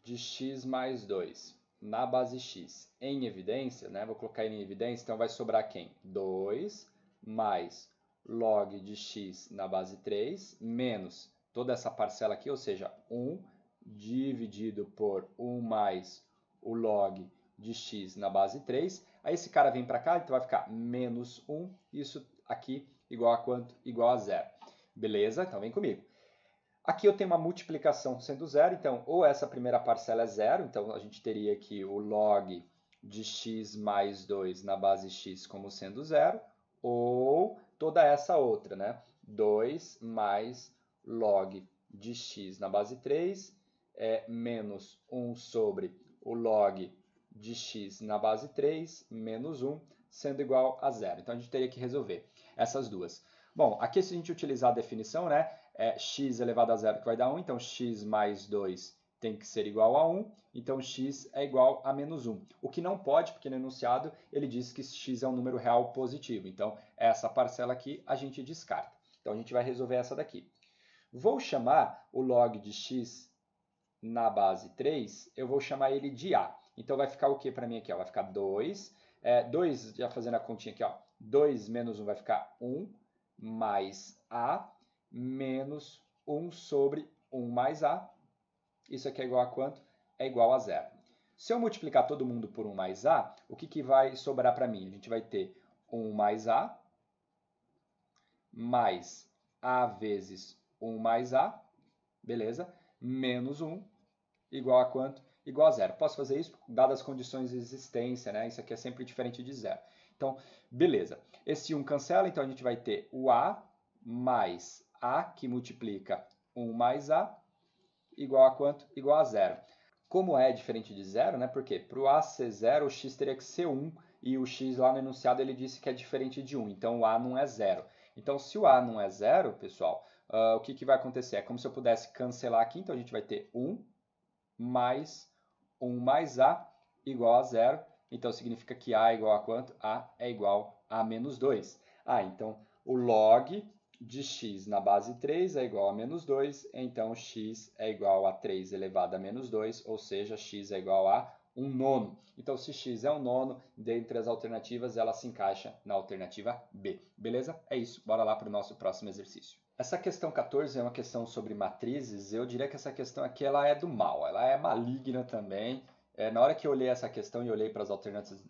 de x mais 2 na base x em evidência, né? vou colocar ele em evidência, então vai sobrar quem? 2 mais log de x na base 3 menos toda essa parcela aqui, ou seja, 1 dividido por 1 mais o log de x na base 3. Aí esse cara vem para cá, então vai ficar menos 1, isso aqui igual a quanto? Igual a zero. Beleza? Então vem comigo. Aqui eu tenho uma multiplicação sendo zero, então ou essa primeira parcela é zero, então a gente teria aqui o log de x mais 2 na base x como sendo zero, ou toda essa outra, né? 2 mais log de x na base 3 é menos 1 sobre o log de x na base 3 menos 1, sendo igual a zero. Então, a gente teria que resolver essas duas. Bom, aqui se a gente utilizar a definição, né, é x elevado a zero que vai dar 1, então x mais 2 tem que ser igual a 1, então x é igual a menos 1. O que não pode, porque no enunciado ele diz que x é um número real positivo. Então, essa parcela aqui a gente descarta. Então, a gente vai resolver essa daqui. Vou chamar o log de x na base 3, eu vou chamar ele de A. Então vai ficar o que para mim aqui? Ó? Vai ficar 2. É, 2, já fazendo a continha aqui, ó, 2 menos 1 vai ficar 1 mais A menos 1 sobre 1 mais A. Isso aqui é igual a quanto? É igual a zero. Se eu multiplicar todo mundo por 1 mais A, o que, que vai sobrar para mim? A gente vai ter 1 mais A mais A vezes 1 1 mais A, beleza? Menos 1 igual a quanto? Igual a zero. Posso fazer isso dadas as condições de existência, né? Isso aqui é sempre diferente de zero. Então, beleza. Esse 1 cancela, então a gente vai ter o A mais A, que multiplica 1 mais A, igual a quanto? Igual a zero. Como é diferente de zero, né? Porque para o A ser zero, o X teria que ser 1, e o X lá no enunciado ele disse que é diferente de 1, então o A não é zero. Então, se o A não é zero, pessoal, Uh, o que, que vai acontecer? É como se eu pudesse cancelar aqui, então a gente vai ter 1 mais 1 mais A igual a zero. Então, significa que A é igual a quanto? A é igual a menos 2. Ah, então o log de x na base 3 é igual a menos 2, então x é igual a 3 elevado a menos 2, ou seja, x é igual a 1 nono. Então, se x é 1 nono, dentre as alternativas, ela se encaixa na alternativa B. Beleza? É isso. Bora lá para o nosso próximo exercício. Essa questão 14 é uma questão sobre matrizes. Eu diria que essa questão aqui ela é do mal, ela é maligna também. É, na hora que eu olhei essa questão e olhei para as alternativas,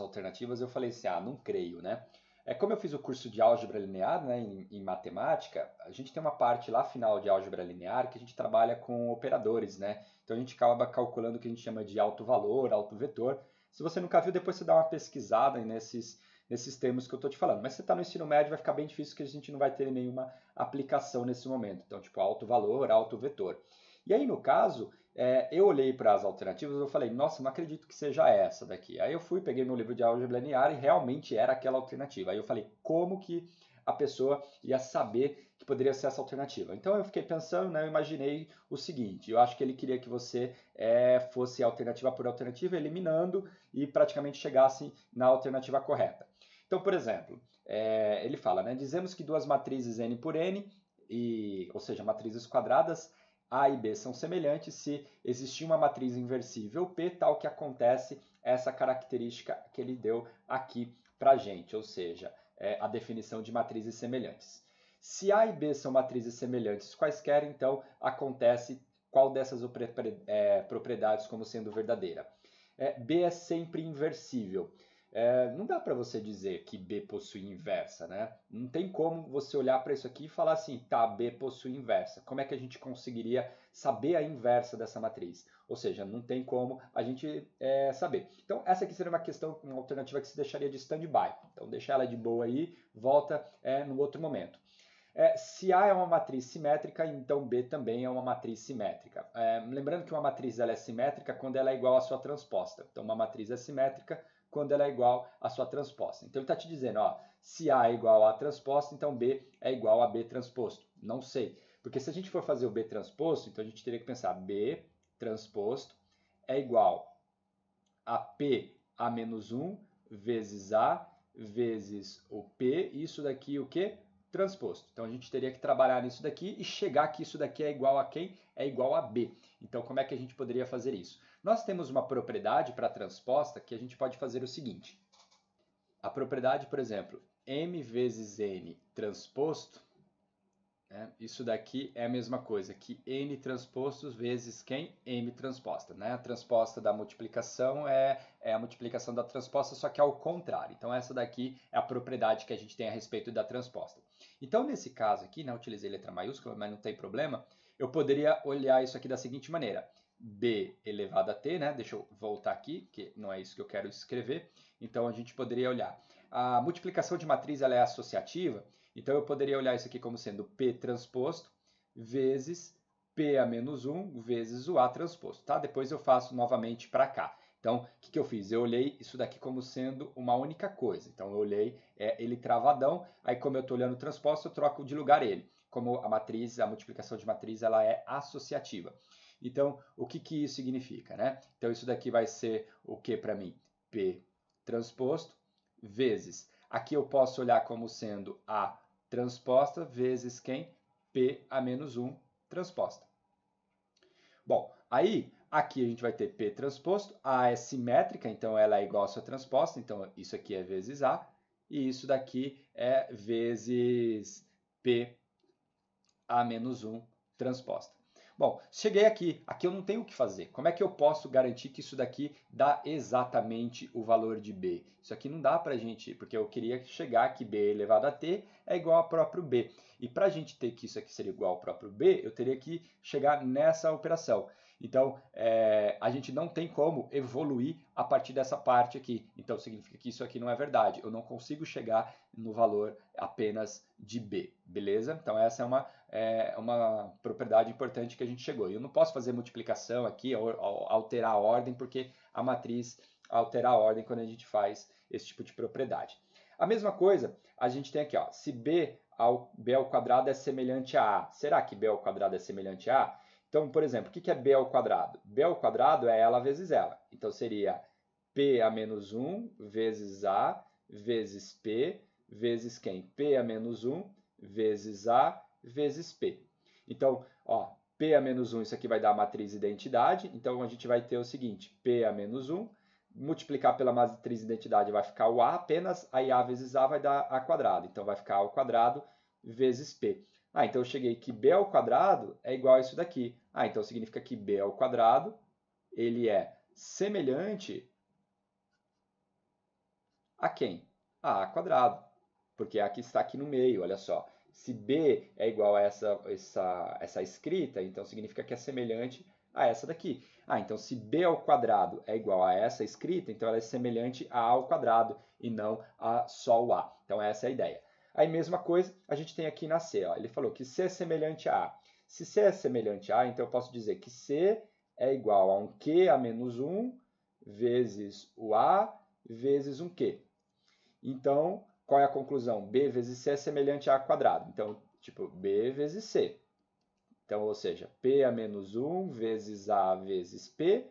alternativas, eu falei assim: ah, não creio, né? É como eu fiz o curso de álgebra linear né, em, em, matemática, a gente tem uma parte lá final de álgebra linear que a gente trabalha com operadores, né? Então a gente acaba calculando o que a gente chama de alto valor, alto vetor. Se você nunca viu, depois você dá uma pesquisada nesses nesses termos que eu estou te falando. Mas se você está no ensino médio, vai ficar bem difícil que a gente não vai ter nenhuma aplicação nesse momento. Então, tipo, alto valor, alto vetor. E aí, no caso, é, eu olhei para as alternativas e falei, nossa, não acredito que seja essa daqui. Aí eu fui, peguei meu livro de álgebra linear e realmente era aquela alternativa. Aí eu falei, como que a pessoa ia saber que poderia ser essa alternativa. Então eu fiquei pensando, né, eu imaginei o seguinte: eu acho que ele queria que você é, fosse alternativa por alternativa, eliminando e praticamente chegasse na alternativa correta. Então, por exemplo, é, ele fala, né, dizemos que duas matrizes n por n, e, ou seja, matrizes quadradas, A e B são semelhantes se existir uma matriz inversível P, tal que acontece essa característica que ele deu aqui para a gente, ou seja, é, a definição de matrizes semelhantes. Se A e B são matrizes semelhantes quaisquer, então acontece qual dessas é, propriedades como sendo verdadeira. É, B é sempre inversível é, não dá para você dizer que B possui inversa, né? Não tem como você olhar para isso aqui e falar assim, tá, B possui inversa. Como é que a gente conseguiria saber a inversa dessa matriz? Ou seja, não tem como a gente é, saber. Então, essa aqui seria uma questão, uma alternativa que se deixaria de stand-by. Então, deixa ela de boa aí, volta é, no outro momento. É, se A é uma matriz simétrica, então B também é uma matriz simétrica. É, lembrando que uma matriz ela é simétrica quando ela é igual à sua transposta. Então, uma matriz é simétrica quando ela é igual à sua transposta. Então ele está te dizendo, ó, se A é igual a A transposta, então B é igual a B transposto. Não sei, porque se a gente for fazer o B transposto, então a gente teria que pensar B transposto é igual a P a menos 1 vezes A vezes o P, isso daqui o quê Transposto. Então a gente teria que trabalhar nisso daqui e chegar que isso daqui é igual a quem? É igual a B. Então como é que a gente poderia fazer isso? Nós temos uma propriedade para transposta que a gente pode fazer o seguinte. A propriedade, por exemplo, m vezes n transposto, né? isso daqui é a mesma coisa que n transpostos vezes quem? m transposta. Né? A transposta da multiplicação é, é a multiplicação da transposta, só que ao contrário. Então, essa daqui é a propriedade que a gente tem a respeito da transposta. Então, nesse caso aqui, né, utilizei letra maiúscula, mas não tem problema, eu poderia olhar isso aqui da seguinte maneira b elevado a t, né? Deixa eu voltar aqui, que não é isso que eu quero escrever. Então, a gente poderia olhar. A multiplicação de matriz ela é associativa, então eu poderia olhar isso aqui como sendo p transposto vezes p a menos 1 vezes o a transposto, tá? Depois eu faço novamente para cá. Então, o que, que eu fiz? Eu olhei isso daqui como sendo uma única coisa. Então, eu olhei é, ele travadão, aí como eu estou olhando o transposto, eu troco de lugar ele. Como a matriz, a multiplicação de matriz, ela é associativa. Então, o que, que isso significa? Né? Então, isso daqui vai ser o que para mim? P transposto vezes. Aqui eu posso olhar como sendo A transposta vezes quem? P a menos 1 transposta. Bom, aí aqui a gente vai ter P transposto, A é simétrica, então ela é igual à sua transposta, então isso aqui é vezes A, e isso daqui é vezes P a menos 1 transposta. Bom, cheguei aqui, aqui eu não tenho o que fazer. Como é que eu posso garantir que isso daqui dá exatamente o valor de B? Isso aqui não dá para a gente, porque eu queria chegar que B elevado a T é igual ao próprio B. E para a gente ter que isso aqui seria igual ao próprio B, eu teria que chegar nessa operação. Então, é, a gente não tem como evoluir a partir dessa parte aqui. Então, significa que isso aqui não é verdade. Eu não consigo chegar no valor apenas de B, beleza? Então, essa é uma é uma propriedade importante que a gente chegou. Eu não posso fazer multiplicação aqui, alterar a ordem, porque a matriz altera a ordem quando a gente faz esse tipo de propriedade. A mesma coisa, a gente tem aqui, ó, se b ao, b ao quadrado é semelhante a a, será que b ao quadrado é semelhante a a? Então, por exemplo, o que é b ao quadrado? b ao quadrado é ela vezes ela. Então, seria p a menos 1 vezes a vezes p vezes quem? p a menos 1 vezes a vezes P. Então, ó, P a menos 1, isso aqui vai dar a matriz identidade. Então, a gente vai ter o seguinte, P a menos 1, multiplicar pela matriz identidade vai ficar o A apenas, aí A vezes A vai dar A quadrado. Então, vai ficar A ao quadrado vezes P. Ah, então eu cheguei que B ao quadrado é igual a isso daqui. Ah, então significa que B ao quadrado, ele é semelhante a quem? A A quadrado, porque é a que está aqui no meio, olha só. Se B é igual a essa, essa, essa escrita, então significa que é semelhante a essa daqui. Ah, então se b ao quadrado é igual a essa escrita, então ela é semelhante a a ao quadrado e não a só o a. Então essa é a ideia. Aí mesma coisa a gente tem aqui na c. Ó. Ele falou que c é semelhante a a. Se c é semelhante a a, então eu posso dizer que c é igual a um q a menos 1 vezes o a vezes um q. Então, qual é a conclusão? B vezes C é semelhante a A quadrado. Então, tipo, B vezes C. Então, ou seja, P a menos 1 vezes A vezes P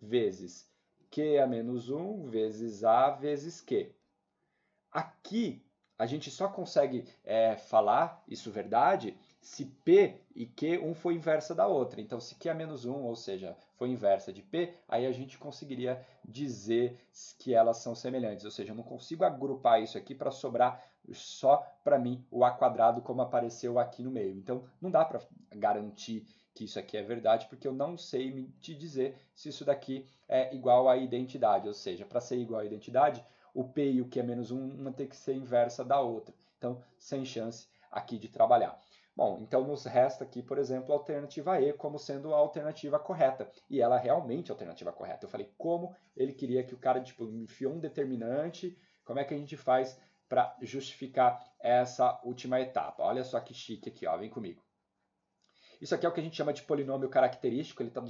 vezes Q a menos 1 vezes A vezes Q. Aqui, a gente só consegue é, falar isso verdade se P e Q, um foi inversa da outra. Então, se Q é menos 1, ou seja, foi inversa de P, aí a gente conseguiria dizer que elas são semelhantes. Ou seja, eu não consigo agrupar isso aqui para sobrar só para mim o A quadrado como apareceu aqui no meio. Então, não dá para garantir que isso aqui é verdade, porque eu não sei te dizer se isso daqui é igual à identidade. Ou seja, para ser igual à identidade, o P e o Q é menos 1, uma tem que ser inversa da outra. Então, sem chance aqui de trabalhar. Bom, então nos resta aqui, por exemplo, a alternativa E como sendo a alternativa correta. E ela é realmente é a alternativa correta. Eu falei como ele queria que o cara tipo, enfiou um determinante, como é que a gente faz para justificar essa última etapa. Olha só que chique aqui, ó. vem comigo. Isso aqui é o que a gente chama de polinômio característico, ele está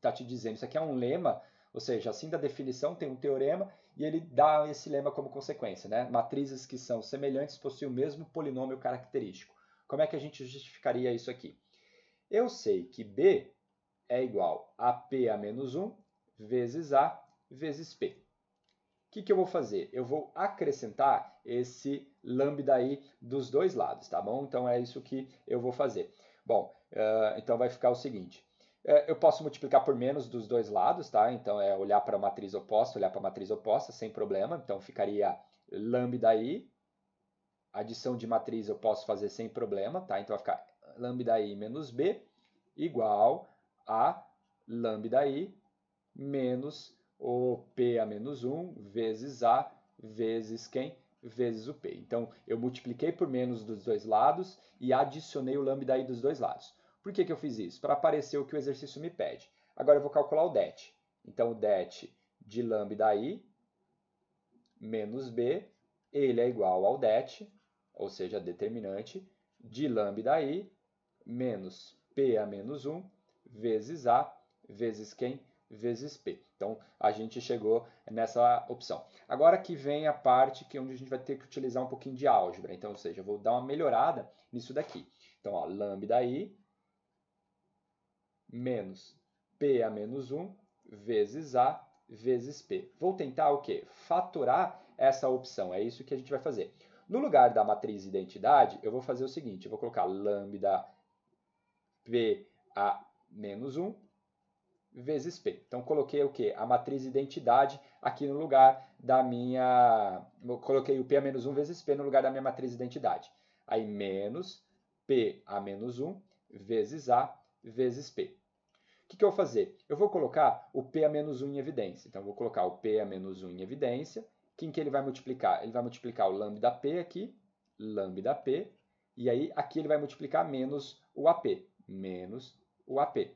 tá te dizendo, isso aqui é um lema, ou seja, assim da definição tem um teorema e ele dá esse lema como consequência. Né? Matrizes que são semelhantes possuem o mesmo polinômio característico. Como é que a gente justificaria isso aqui? Eu sei que B é igual a P a menos 1 vezes A vezes P. O que, que eu vou fazer? Eu vou acrescentar esse lambda aí dos dois lados, tá bom? Então é isso que eu vou fazer. Bom, uh, então vai ficar o seguinte. Uh, eu posso multiplicar por menos dos dois lados, tá? Então é olhar para a matriz oposta, olhar para a matriz oposta, sem problema. Então ficaria lambda aí adição de matriz eu posso fazer sem problema, tá? Então vai ficar lambda i menos b igual a lambda i menos o p a menos 1 vezes a vezes quem? Vezes o p. Então eu multipliquei por menos dos dois lados e adicionei o lambda i dos dois lados. Por que, que eu fiz isso? Para aparecer o que o exercício me pede. Agora eu vou calcular o det. Então o det de lambda i menos b, ele é igual ao det ou seja, determinante de lambda i menos p a menos 1 vezes a vezes quem? Vezes p. Então, a gente chegou nessa opção. Agora que vem a parte que onde a gente vai ter que utilizar um pouquinho de álgebra. Então, ou seja, eu vou dar uma melhorada nisso daqui. Então, ó, lambda i menos p a menos 1 vezes a vezes p. Vou tentar o quê? Fatorar essa opção. É isso que a gente vai fazer. No lugar da matriz identidade, eu vou fazer o seguinte, eu vou colocar lambda p a menos 1 vezes p. Então, coloquei o quê? A matriz identidade aqui no lugar da minha... Coloquei o p a menos 1 vezes p no lugar da minha matriz identidade. Aí, menos p a menos 1 vezes a vezes p. O que, que eu vou fazer? Eu vou colocar o p a menos 1 em evidência. Então, eu vou colocar o p a menos 1 em evidência quem que ele vai multiplicar? Ele vai multiplicar o lambda p aqui, lambda p, e aí aqui ele vai multiplicar menos o AP, menos o AP.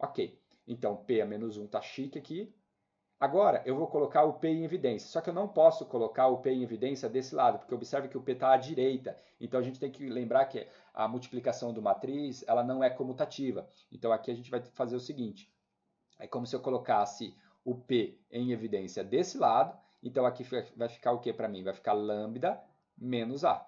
Ok, então p a menos 1 está chique aqui. Agora eu vou colocar o p em evidência, só que eu não posso colocar o p em evidência desse lado, porque observe que o p está à direita. Então a gente tem que lembrar que a multiplicação do matriz ela não é comutativa. Então aqui a gente vai fazer o seguinte, é como se eu colocasse o p em evidência desse lado então, aqui vai ficar o que para mim? Vai ficar lambda menos A.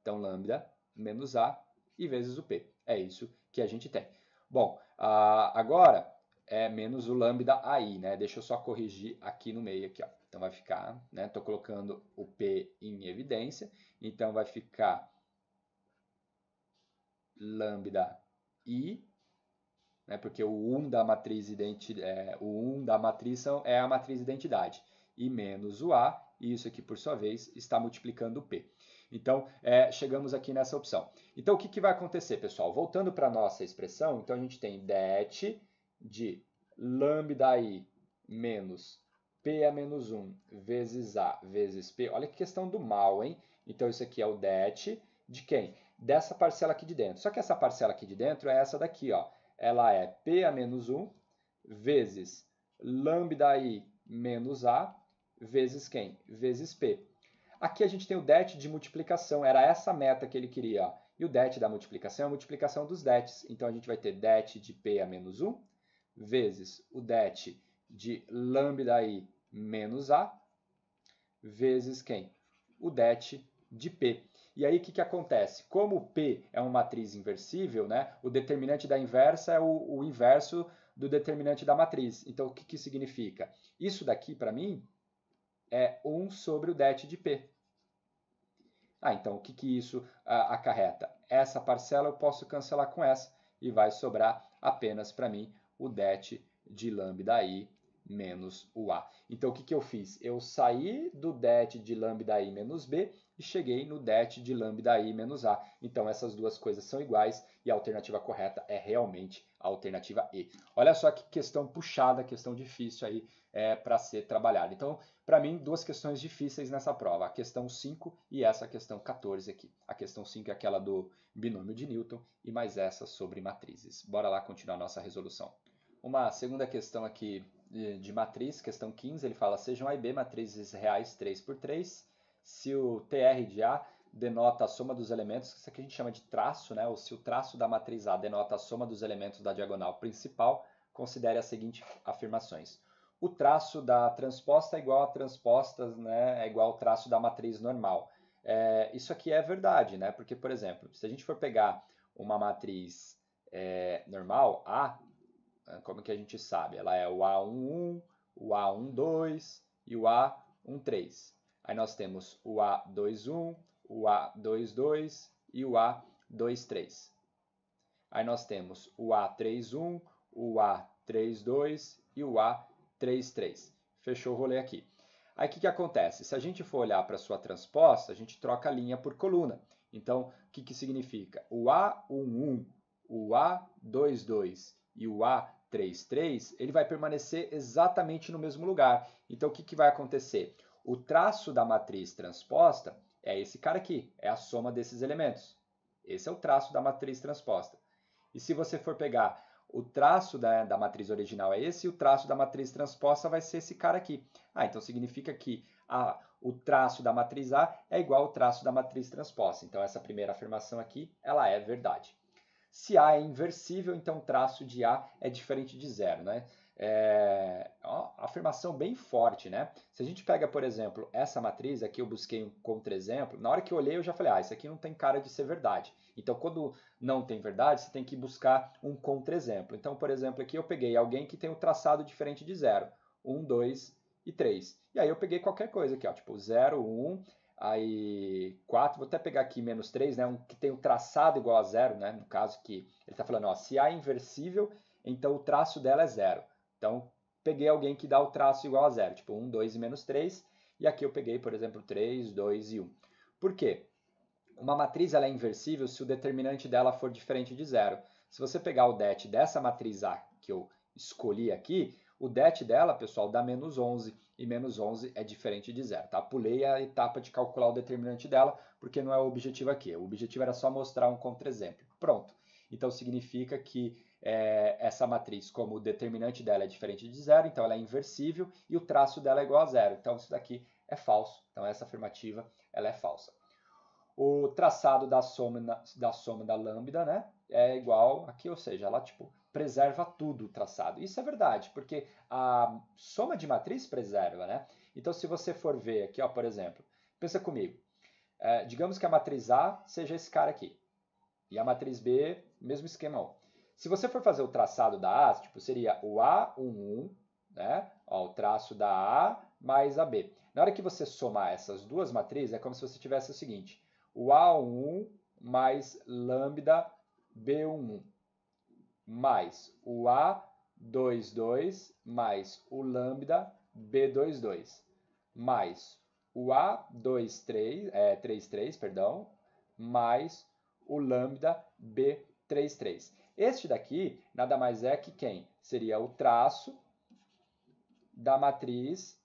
Então, lambda menos A e vezes o P. É isso que a gente tem. Bom, ah, agora é menos o lambda aí, né? Deixa eu só corrigir aqui no meio aqui, ó. Então vai ficar, né? Estou colocando o p em evidência, então vai ficar lambda i, né? Porque o 1 da matriz identi, é, o 1 da matriz são, é a matriz identidade e menos o A, e isso aqui, por sua vez, está multiplicando o P. Então, é, chegamos aqui nessa opção. Então, o que, que vai acontecer, pessoal? Voltando para a nossa expressão, então a gente tem det de lambda i menos p a menos 1 vezes a vezes p. Olha que questão do mal, hein? Então, isso aqui é o det de quem? Dessa parcela aqui de dentro. Só que essa parcela aqui de dentro é essa daqui, ó. Ela é p a menos 1 vezes lambda i menos a vezes quem? Vezes P. Aqui a gente tem o det de multiplicação, era essa meta que ele queria. Ó. E o det da multiplicação é a multiplicação dos dets. Então a gente vai ter det de P a menos 1 vezes o det de lambda i menos A vezes quem? O det de P. E aí o que, que acontece? Como P é uma matriz inversível, né, o determinante da inversa é o, o inverso do determinante da matriz. Então o que, que significa? Isso daqui, para mim, é 1 sobre o det de P. Ah, então o que, que isso ah, acarreta? Essa parcela eu posso cancelar com essa e vai sobrar apenas para mim o det de lambda i menos o a. Então o que, que eu fiz? Eu saí do det de lambda i menos b e cheguei no det de lambda i menos a. Então essas duas coisas são iguais e a alternativa correta é realmente a alternativa E. Olha só que questão puxada, questão difícil aí é, para ser trabalhada. Então, para mim, duas questões difíceis nessa prova, a questão 5 e essa questão 14 aqui. A questão 5 é aquela do binômio de Newton e mais essa sobre matrizes. Bora lá continuar nossa resolução. Uma segunda questão aqui eh, de matriz, questão 15, ele fala, sejam A e B matrizes reais 3 por 3, se o TR de A denota a soma dos elementos, isso aqui a gente chama de traço, né? ou se o traço da matriz A denota a soma dos elementos da diagonal principal, considere as seguintes afirmações. O traço da transposta é igual a transpostas, né? é igual ao traço da matriz normal. É, isso aqui é verdade, né? porque, por exemplo, se a gente for pegar uma matriz é, normal, A, né? como que a gente sabe? Ela é o A11, o A12 e o A13. Aí nós temos o A21, o A22 e o A23. Aí nós temos o A31, o A32 e o A33. Fechou o rolê aqui. Aí o que, que acontece? Se a gente for olhar para a sua transposta, a gente troca linha por coluna. Então, o que, que significa? O A11, o A22 e o A33, ele vai permanecer exatamente no mesmo lugar. Então, o que, que vai acontecer? O traço da matriz transposta é esse cara aqui, é a soma desses elementos. Esse é o traço da matriz transposta. E se você for pegar o traço da, da matriz original é esse, e o traço da matriz transposta vai ser esse cara aqui. Ah, então significa que a, o traço da matriz A é igual ao traço da matriz transposta. Então, essa primeira afirmação aqui, ela é verdade. Se A é inversível, então o traço de A é diferente de zero, né? é uma afirmação bem forte, né? Se a gente pega, por exemplo, essa matriz aqui, eu busquei um contra-exemplo, na hora que eu olhei eu já falei, ah, isso aqui não tem cara de ser verdade. Então, quando não tem verdade, você tem que buscar um contra-exemplo. Então, por exemplo, aqui eu peguei alguém que tem um traçado diferente de zero. 1, 2 e 3. E aí eu peguei qualquer coisa aqui, ó, tipo 0, 1, aí 4, vou até pegar aqui menos 3, né, um, que tem o um traçado igual a zero, né, no caso que ele está falando, ó, se A é inversível, então o traço dela é zero. Então, peguei alguém que dá o traço igual a zero, tipo 1, 2 e menos 3, e aqui eu peguei, por exemplo, 3, 2 e 1. Por quê? Uma matriz ela é inversível se o determinante dela for diferente de zero. Se você pegar o det dessa matriz A que eu escolhi aqui, o det dela, pessoal, dá menos 11, e menos 11 é diferente de zero. Tá? Pulei a etapa de calcular o determinante dela, porque não é o objetivo aqui. O objetivo era só mostrar um contra-exemplo. Pronto. Então, significa que é, essa matriz, como o determinante dela é diferente de zero, então ela é inversível e o traço dela é igual a zero. Então isso daqui é falso. Então essa afirmativa ela é falsa. O traçado da soma, da soma da lambda né, é igual aqui, ou seja, ela tipo, preserva tudo o traçado. Isso é verdade, porque a soma de matriz preserva. Né? Então se você for ver aqui, ó, por exemplo, pensa comigo. É, digamos que a matriz A seja esse cara aqui. E a matriz B, mesmo esquema. Se você for fazer o traçado da A, tipo, seria o A11, né? Ó, o traço da A mais a B. Na hora que você somar essas duas matrizes, é como se você tivesse o seguinte, o a 11 mais lambda B11 mais o A22 mais o lambda B22 mais o A23, é, 33, perdão, mais o lambda B33. Este daqui nada mais é que quem? Seria o traço da matriz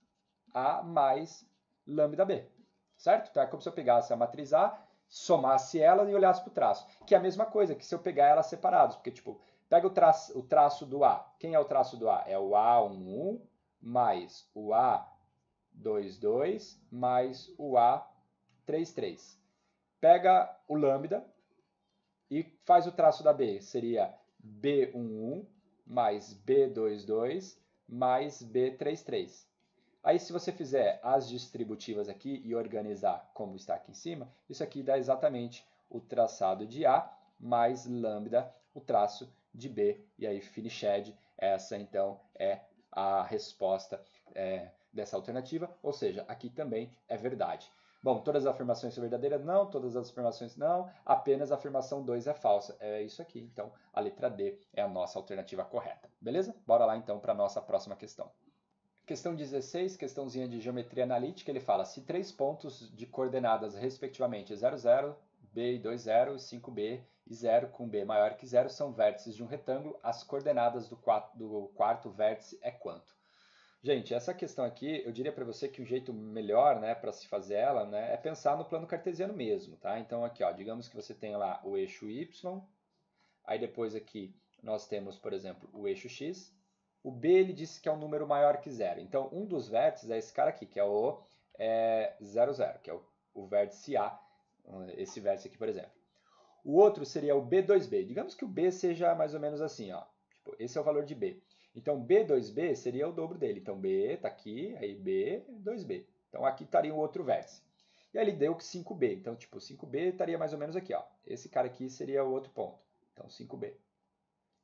A mais lambda B, certo? Então é como se eu pegasse a matriz A, somasse ela e olhasse para o traço, que é a mesma coisa que se eu pegar elas separadas, porque tipo, pega o traço, o traço do A, quem é o traço do A? É o A11 mais o A22 mais o A33. Pega o lambda, e faz o traço da B. Seria B11 mais B22 mais B33. Aí, se você fizer as distributivas aqui e organizar como está aqui em cima, isso aqui dá exatamente o traçado de A mais lambda, o traço de B, e aí finished. Essa, então, é a resposta é, dessa alternativa, ou seja, aqui também é verdade. Bom, todas as afirmações são verdadeiras? Não. Todas as afirmações não. Apenas a afirmação 2 é falsa. É isso aqui. Então, a letra D é a nossa alternativa correta. Beleza? Bora lá então para a nossa próxima questão. Questão 16, questãozinha de geometria analítica, ele fala se três pontos de coordenadas respectivamente 0, 0, B e 2, 0, 5B e 0 com B maior que 0 são vértices de um retângulo, as coordenadas do, do quarto vértice é quanto? Gente, essa questão aqui, eu diria para você que o jeito melhor né, para se fazer ela né, é pensar no plano cartesiano mesmo. Tá? Então, aqui, ó, digamos que você tenha lá o eixo y, aí depois aqui nós temos, por exemplo, o eixo x. O b ele disse que é um número maior que zero. Então, um dos vértices é esse cara aqui, que é o é, que é o, o vértice A, esse vértice aqui, por exemplo. O outro seria o B2B. Digamos que o B seja mais ou menos assim, ó. Tipo, esse é o valor de B. Então, B2B seria o dobro dele. Então, B está aqui, aí B, 2B. Então, aqui estaria o outro vértice. E aí ele deu 5B. Então, tipo, 5B estaria mais ou menos aqui. Ó. Esse cara aqui seria o outro ponto. Então, 5B.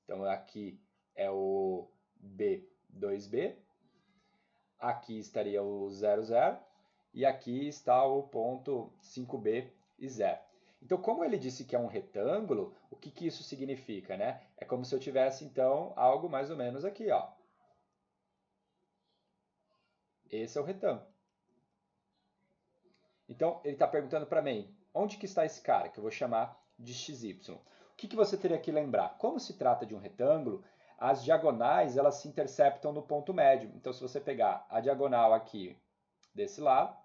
Então, aqui é o B, 2B. Aqui estaria o 0, 0. E aqui está o ponto 5B e 0. Então, como ele disse que é um retângulo, o que, que isso significa? Né? É como se eu tivesse, então, algo mais ou menos aqui. Ó. Esse é o retângulo. Então, ele está perguntando para mim, onde que está esse cara, que eu vou chamar de XY? O que, que você teria que lembrar? Como se trata de um retângulo, as diagonais elas se interceptam no ponto médio. Então, se você pegar a diagonal aqui desse lado,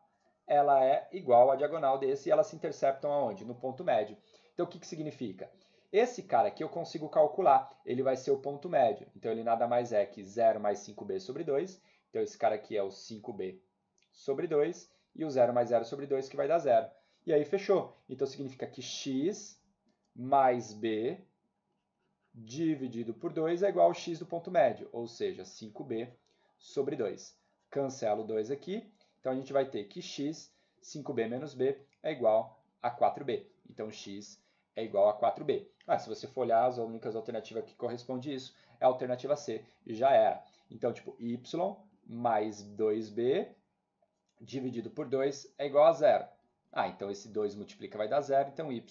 ela é igual à diagonal desse e elas se interceptam aonde? No ponto médio. Então, o que, que significa? Esse cara aqui eu consigo calcular, ele vai ser o ponto médio. Então, ele nada mais é que 0 mais 5b sobre 2. Então, esse cara aqui é o 5b sobre 2 e o 0 mais 0 sobre 2 que vai dar 0. E aí, fechou. Então, significa que x mais b dividido por 2 é igual ao x do ponto médio, ou seja, 5b sobre 2. Cancelo 2 aqui então a gente vai ter que x, 5b menos b, é igual a 4b. Então x é igual a 4b. Ah, se você for olhar, as únicas alternativas que corresponde a isso é a alternativa C, e já era. Então, tipo, y mais 2b dividido por 2 é igual a zero. Ah, então esse 2 multiplica vai dar zero, então y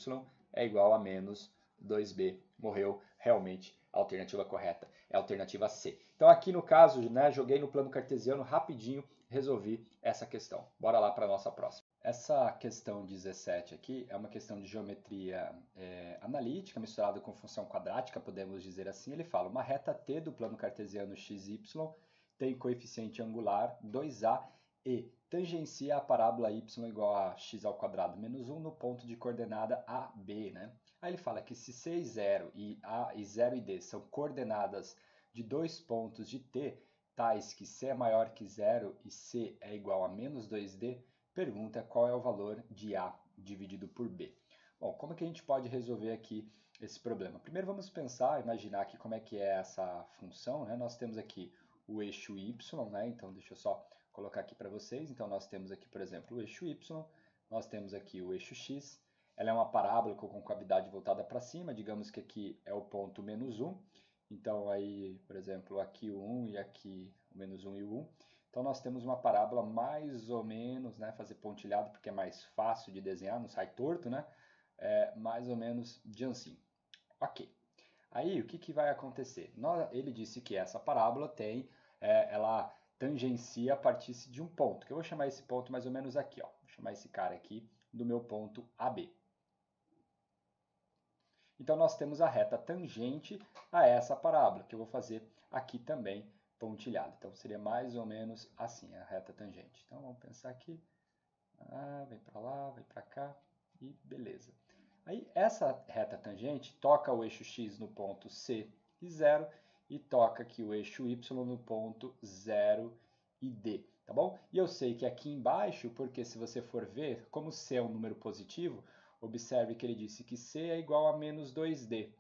é igual a menos 2b. Morreu realmente a alternativa correta, é a alternativa C. Então aqui no caso, né, joguei no plano cartesiano rapidinho resolvi essa questão. Bora lá para a nossa próxima. Essa questão 17 aqui é uma questão de geometria é, analítica misturada com função quadrática, podemos dizer assim. Ele fala uma reta t do plano cartesiano xy tem coeficiente angular 2a e tangencia a parábola y igual a x ao quadrado menos 1 no ponto de coordenada AB. Né? Aí ele fala que se C e 0 e A e 0 e D são coordenadas de dois pontos de T, tais que c é maior que zero e c é igual a menos 2d, pergunta qual é o valor de a dividido por b. Bom, como que a gente pode resolver aqui esse problema? Primeiro vamos pensar, imaginar aqui como é que é essa função. Né? Nós temos aqui o eixo y, né? então deixa eu só colocar aqui para vocês. Então nós temos aqui, por exemplo, o eixo y, nós temos aqui o eixo x, ela é uma parábola com concavidade voltada para cima, digamos que aqui é o ponto menos 1, então, aí, por exemplo, aqui o 1 e aqui o menos 1 e o 1. Então, nós temos uma parábola mais ou menos, né? Fazer pontilhado porque é mais fácil de desenhar, não sai torto, né? É, mais ou menos de assim. Ok. Aí, o que, que vai acontecer? Nós, ele disse que essa parábola tem, é, ela tangencia a partir de um ponto, que eu vou chamar esse ponto mais ou menos aqui, ó. Vou chamar esse cara aqui do meu ponto AB. Então, nós temos a reta tangente a essa parábola, que eu vou fazer aqui também pontilhada. Então, seria mais ou menos assim, a reta tangente. Então, vamos pensar aqui. Ah, vem para lá, vem para cá e beleza. Aí, essa reta tangente toca o eixo x no ponto C e 0 e toca aqui o eixo y no ponto 0 e D, tá bom? E eu sei que aqui embaixo, porque se você for ver, como C é um número positivo, Observe que ele disse que C é igual a menos 2D.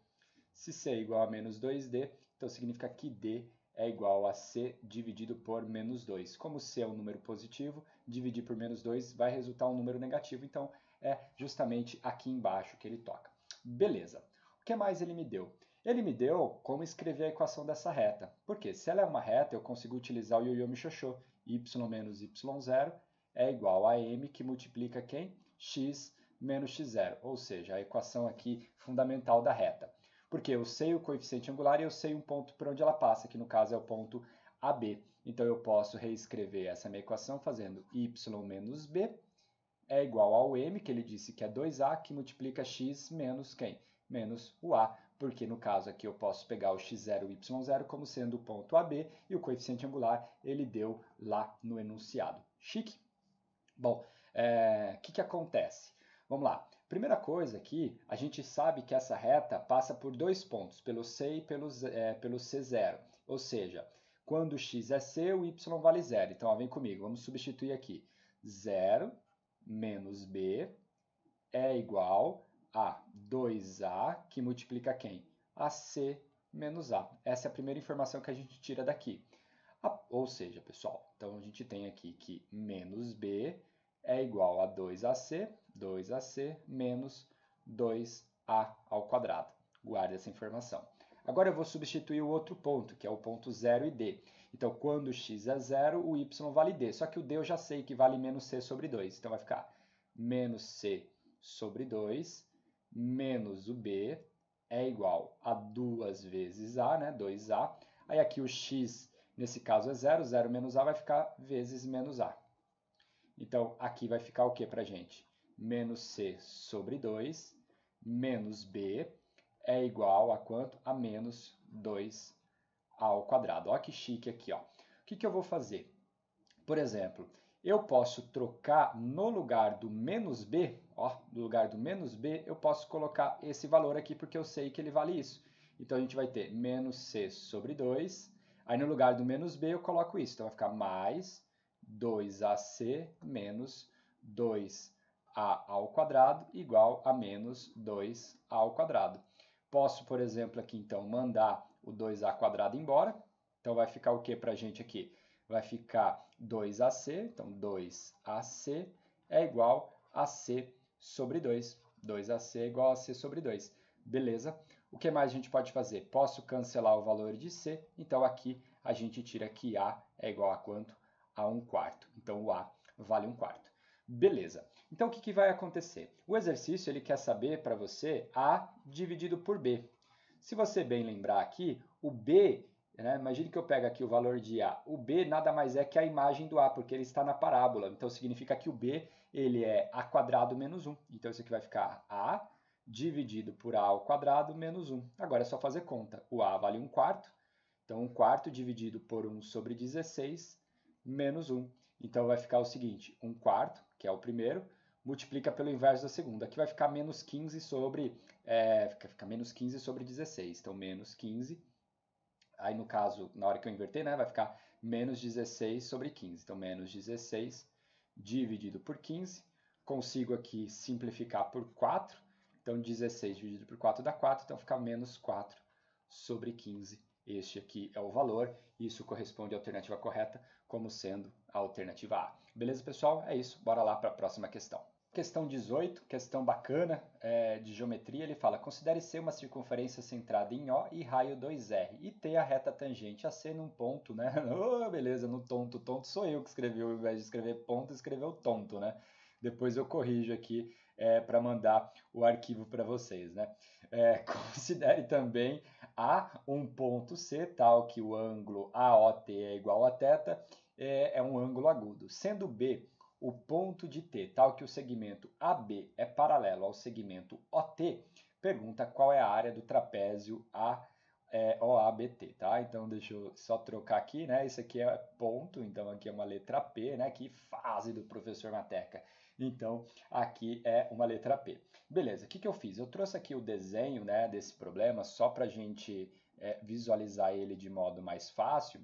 Se C é igual a menos 2D, então significa que D é igual a C dividido por menos 2. Como C é um número positivo, dividir por menos 2 vai resultar um número negativo, então é justamente aqui embaixo que ele toca. Beleza. O que mais ele me deu? Ele me deu como escrever a equação dessa reta. Porque se ela é uma reta, eu consigo utilizar o Yoyomi Shosho. y menos y0 é igual a m que multiplica quem? x menos x0, ou seja, a equação aqui fundamental da reta. Porque eu sei o coeficiente angular e eu sei um ponto por onde ela passa, que no caso é o ponto AB. Então eu posso reescrever essa minha equação fazendo y menos b é igual ao m, que ele disse que é 2a, que multiplica x menos quem? Menos o a, porque no caso aqui eu posso pegar o x0 e y0 como sendo o ponto AB e o coeficiente angular ele deu lá no enunciado. Chique? Bom, o eh, é, que, que acontece? Vamos lá. Primeira coisa aqui, a gente sabe que essa reta passa por dois pontos, pelo C e pelo, é, pelo C0. Ou seja, quando x é C, o y vale zero. Então, ó, vem comigo, vamos substituir aqui. Zero menos b é igual a 2a, que multiplica quem? A C menos a. Essa é a primeira informação que a gente tira daqui. A, ou seja, pessoal, então a gente tem aqui que menos b é igual a 2ac 2ac menos 2a ao quadrado. Guarde essa informação. Agora eu vou substituir o outro ponto, que é o ponto 0 e d. Então, quando x é 0, o y vale d. Só que o d eu já sei que vale menos c sobre 2. Então, vai ficar menos c sobre 2 menos o b é igual a 2 vezes a, né? 2a. Aí aqui o x, nesse caso, é 0. 0 menos a vai ficar vezes menos a. Então, aqui vai ficar o que para gente? menos C sobre 2 menos B é igual a quanto? A menos 2 ao quadrado. Olha que chique aqui. Ó. O que, que eu vou fazer? Por exemplo, eu posso trocar no lugar do menos B, ó, no lugar do menos B, eu posso colocar esse valor aqui porque eu sei que ele vale isso. Então, a gente vai ter menos C sobre 2, aí no lugar do menos B eu coloco isso. Então, vai ficar mais 2AC menos 2 a ao quadrado igual a menos 2 a ao quadrado. Posso, por exemplo, aqui então mandar o 2a quadrado embora. Então vai ficar o que para a gente aqui? Vai ficar 2ac, então 2ac é igual a c sobre 2. 2ac é igual a c sobre 2. Beleza? O que mais a gente pode fazer? Posso cancelar o valor de c, então aqui a gente tira que a é igual a quanto? A 1 quarto. Então o a vale 1 quarto. Beleza. Então, o que, que vai acontecer? O exercício ele quer saber para você A dividido por B. Se você bem lembrar aqui, o B, né, imagine que eu pego aqui o valor de A. O B nada mais é que a imagem do A, porque ele está na parábola. Então, significa que o B ele é A quadrado menos 1. Então, isso aqui vai ficar A dividido por A ao quadrado menos 1. Agora é só fazer conta. O A vale 1 quarto. Então, 1 quarto dividido por 1 sobre 16 menos 1. Então, vai ficar o seguinte, 1 quarto que é o primeiro, multiplica pelo inverso da segunda. Aqui vai ficar menos 15 sobre, é, fica, fica menos 15 sobre 16, então menos 15. Aí, no caso, na hora que eu inverter, né, vai ficar menos 16 sobre 15. Então, menos 16 dividido por 15. Consigo aqui simplificar por 4. Então, 16 dividido por 4 dá 4, então fica menos 4 sobre 15. Este aqui é o valor, isso corresponde à alternativa correta como sendo a alternativa A. Beleza, pessoal? É isso. Bora lá para a próxima questão. Questão 18, questão bacana é, de geometria, ele fala: considere ser uma circunferência centrada em O e raio 2R, e ter a reta tangente a C num ponto, né? oh, beleza, no tonto, tonto sou eu que escrevi, ao invés de escrever ponto, escreveu tonto, né? Depois eu corrijo aqui é, para mandar o arquivo para vocês, né? É, considere também A um ponto C, tal que o ângulo AOT é igual a θ é, é um ângulo agudo, sendo B o ponto de T tal que o segmento AB é paralelo ao segmento OT, pergunta qual é a área do trapézio A, é, OABT, tá? Então deixa eu só trocar aqui, né? Isso aqui é ponto, então aqui é uma letra P, né? Que fase do professor Mateca. Então aqui é uma letra P. Beleza, o que, que eu fiz? Eu trouxe aqui o desenho né, desse problema só para a gente é, visualizar ele de modo mais fácil.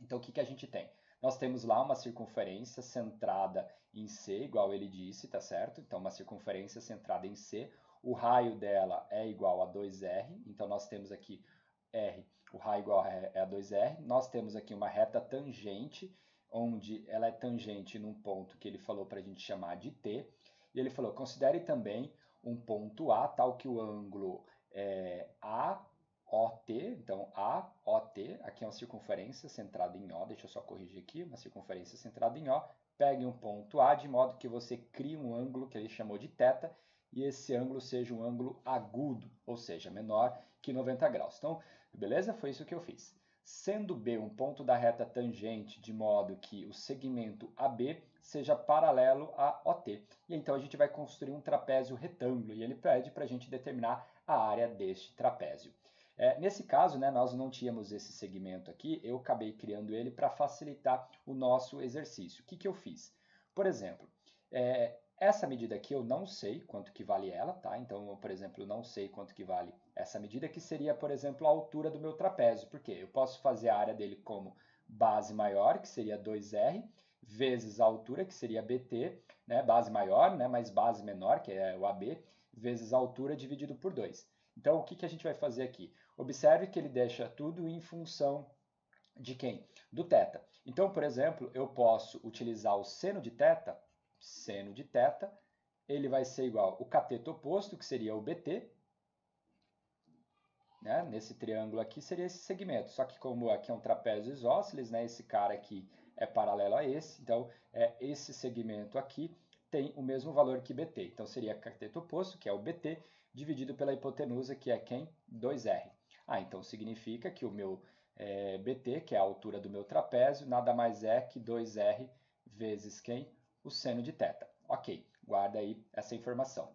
Então o que, que a gente tem? Nós temos lá uma circunferência centrada em C, igual ele disse, tá certo? Então, uma circunferência centrada em C. O raio dela é igual a 2R, então nós temos aqui R, o raio igual a 2R. É nós temos aqui uma reta tangente, onde ela é tangente num ponto que ele falou para a gente chamar de T. E ele falou, considere também um ponto A, tal que o ângulo é, A OT, então AOT, aqui é uma circunferência centrada em O, deixa eu só corrigir aqui, uma circunferência centrada em O, pegue um ponto A de modo que você crie um ângulo que ele chamou de θ e esse ângulo seja um ângulo agudo, ou seja, menor que 90 graus. Então, beleza? Foi isso que eu fiz. Sendo B um ponto da reta tangente, de modo que o segmento AB seja paralelo a OT. E então a gente vai construir um trapézio retângulo e ele pede para a gente determinar a área deste trapézio. É, nesse caso, né, nós não tínhamos esse segmento aqui, eu acabei criando ele para facilitar o nosso exercício. O que, que eu fiz? Por exemplo, é, essa medida aqui eu não sei quanto que vale ela, tá? Então, eu, por exemplo, eu não sei quanto que vale essa medida, que seria, por exemplo, a altura do meu trapézio. porque Eu posso fazer a área dele como base maior, que seria 2R, vezes a altura, que seria BT, né? base maior, né? mais base menor, que é o AB, vezes a altura dividido por 2. Então, o que, que a gente vai fazer aqui? Observe que ele deixa tudo em função de quem? Do θ. Então, por exemplo, eu posso utilizar o seno de θ, seno de θ, ele vai ser igual o cateto oposto, que seria o BT, né? nesse triângulo aqui seria esse segmento, só que como aqui é um trapézio isósceles, né? esse cara aqui é paralelo a esse, então é esse segmento aqui tem o mesmo valor que BT. Então seria cateto oposto, que é o BT, dividido pela hipotenusa, que é quem? 2R. Ah, então significa que o meu é, eh, BT, que é a altura do meu trapézio, nada mais é que 2R vezes quem? O seno de θ. Ok, guarda aí essa informação.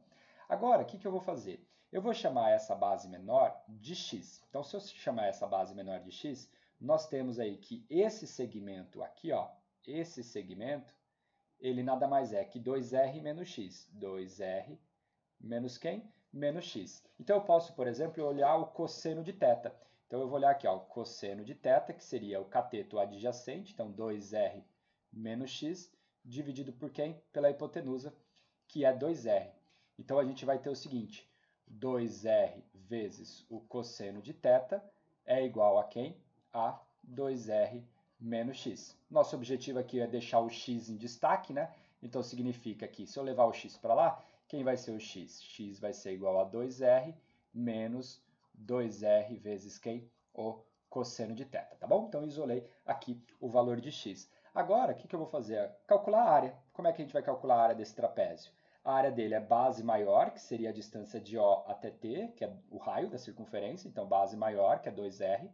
Agora, o que, que eu vou fazer? Eu vou chamar essa base menor de x. Então, se eu chamar essa base menor de x, nós temos aí que esse segmento aqui, ó, esse segmento, ele nada mais é que 2r menos x. 2r menos quem? menos x. Então eu posso, por exemplo, olhar o cosseno de θ. Então eu vou olhar aqui, ó, o cosseno de θ, que seria o cateto adjacente, então 2r menos x, dividido por quem? Pela hipotenusa, que é 2r. Então a gente vai ter o seguinte, 2r vezes o cosseno de θ é igual a quem? A 2r menos x. Nosso objetivo aqui é deixar o x em destaque, né? Então significa que se eu levar o x para lá, quem vai ser o x? x vai ser igual a 2r menos 2r vezes quem? O cosseno de θ, tá bom? Então, isolei aqui o valor de x. Agora, o que, que eu vou fazer? Calcular a área. Como é que a gente vai calcular a área desse trapézio? A área dele é base maior, que seria a distância de O até T, que é o raio da circunferência, então base maior, que é 2R,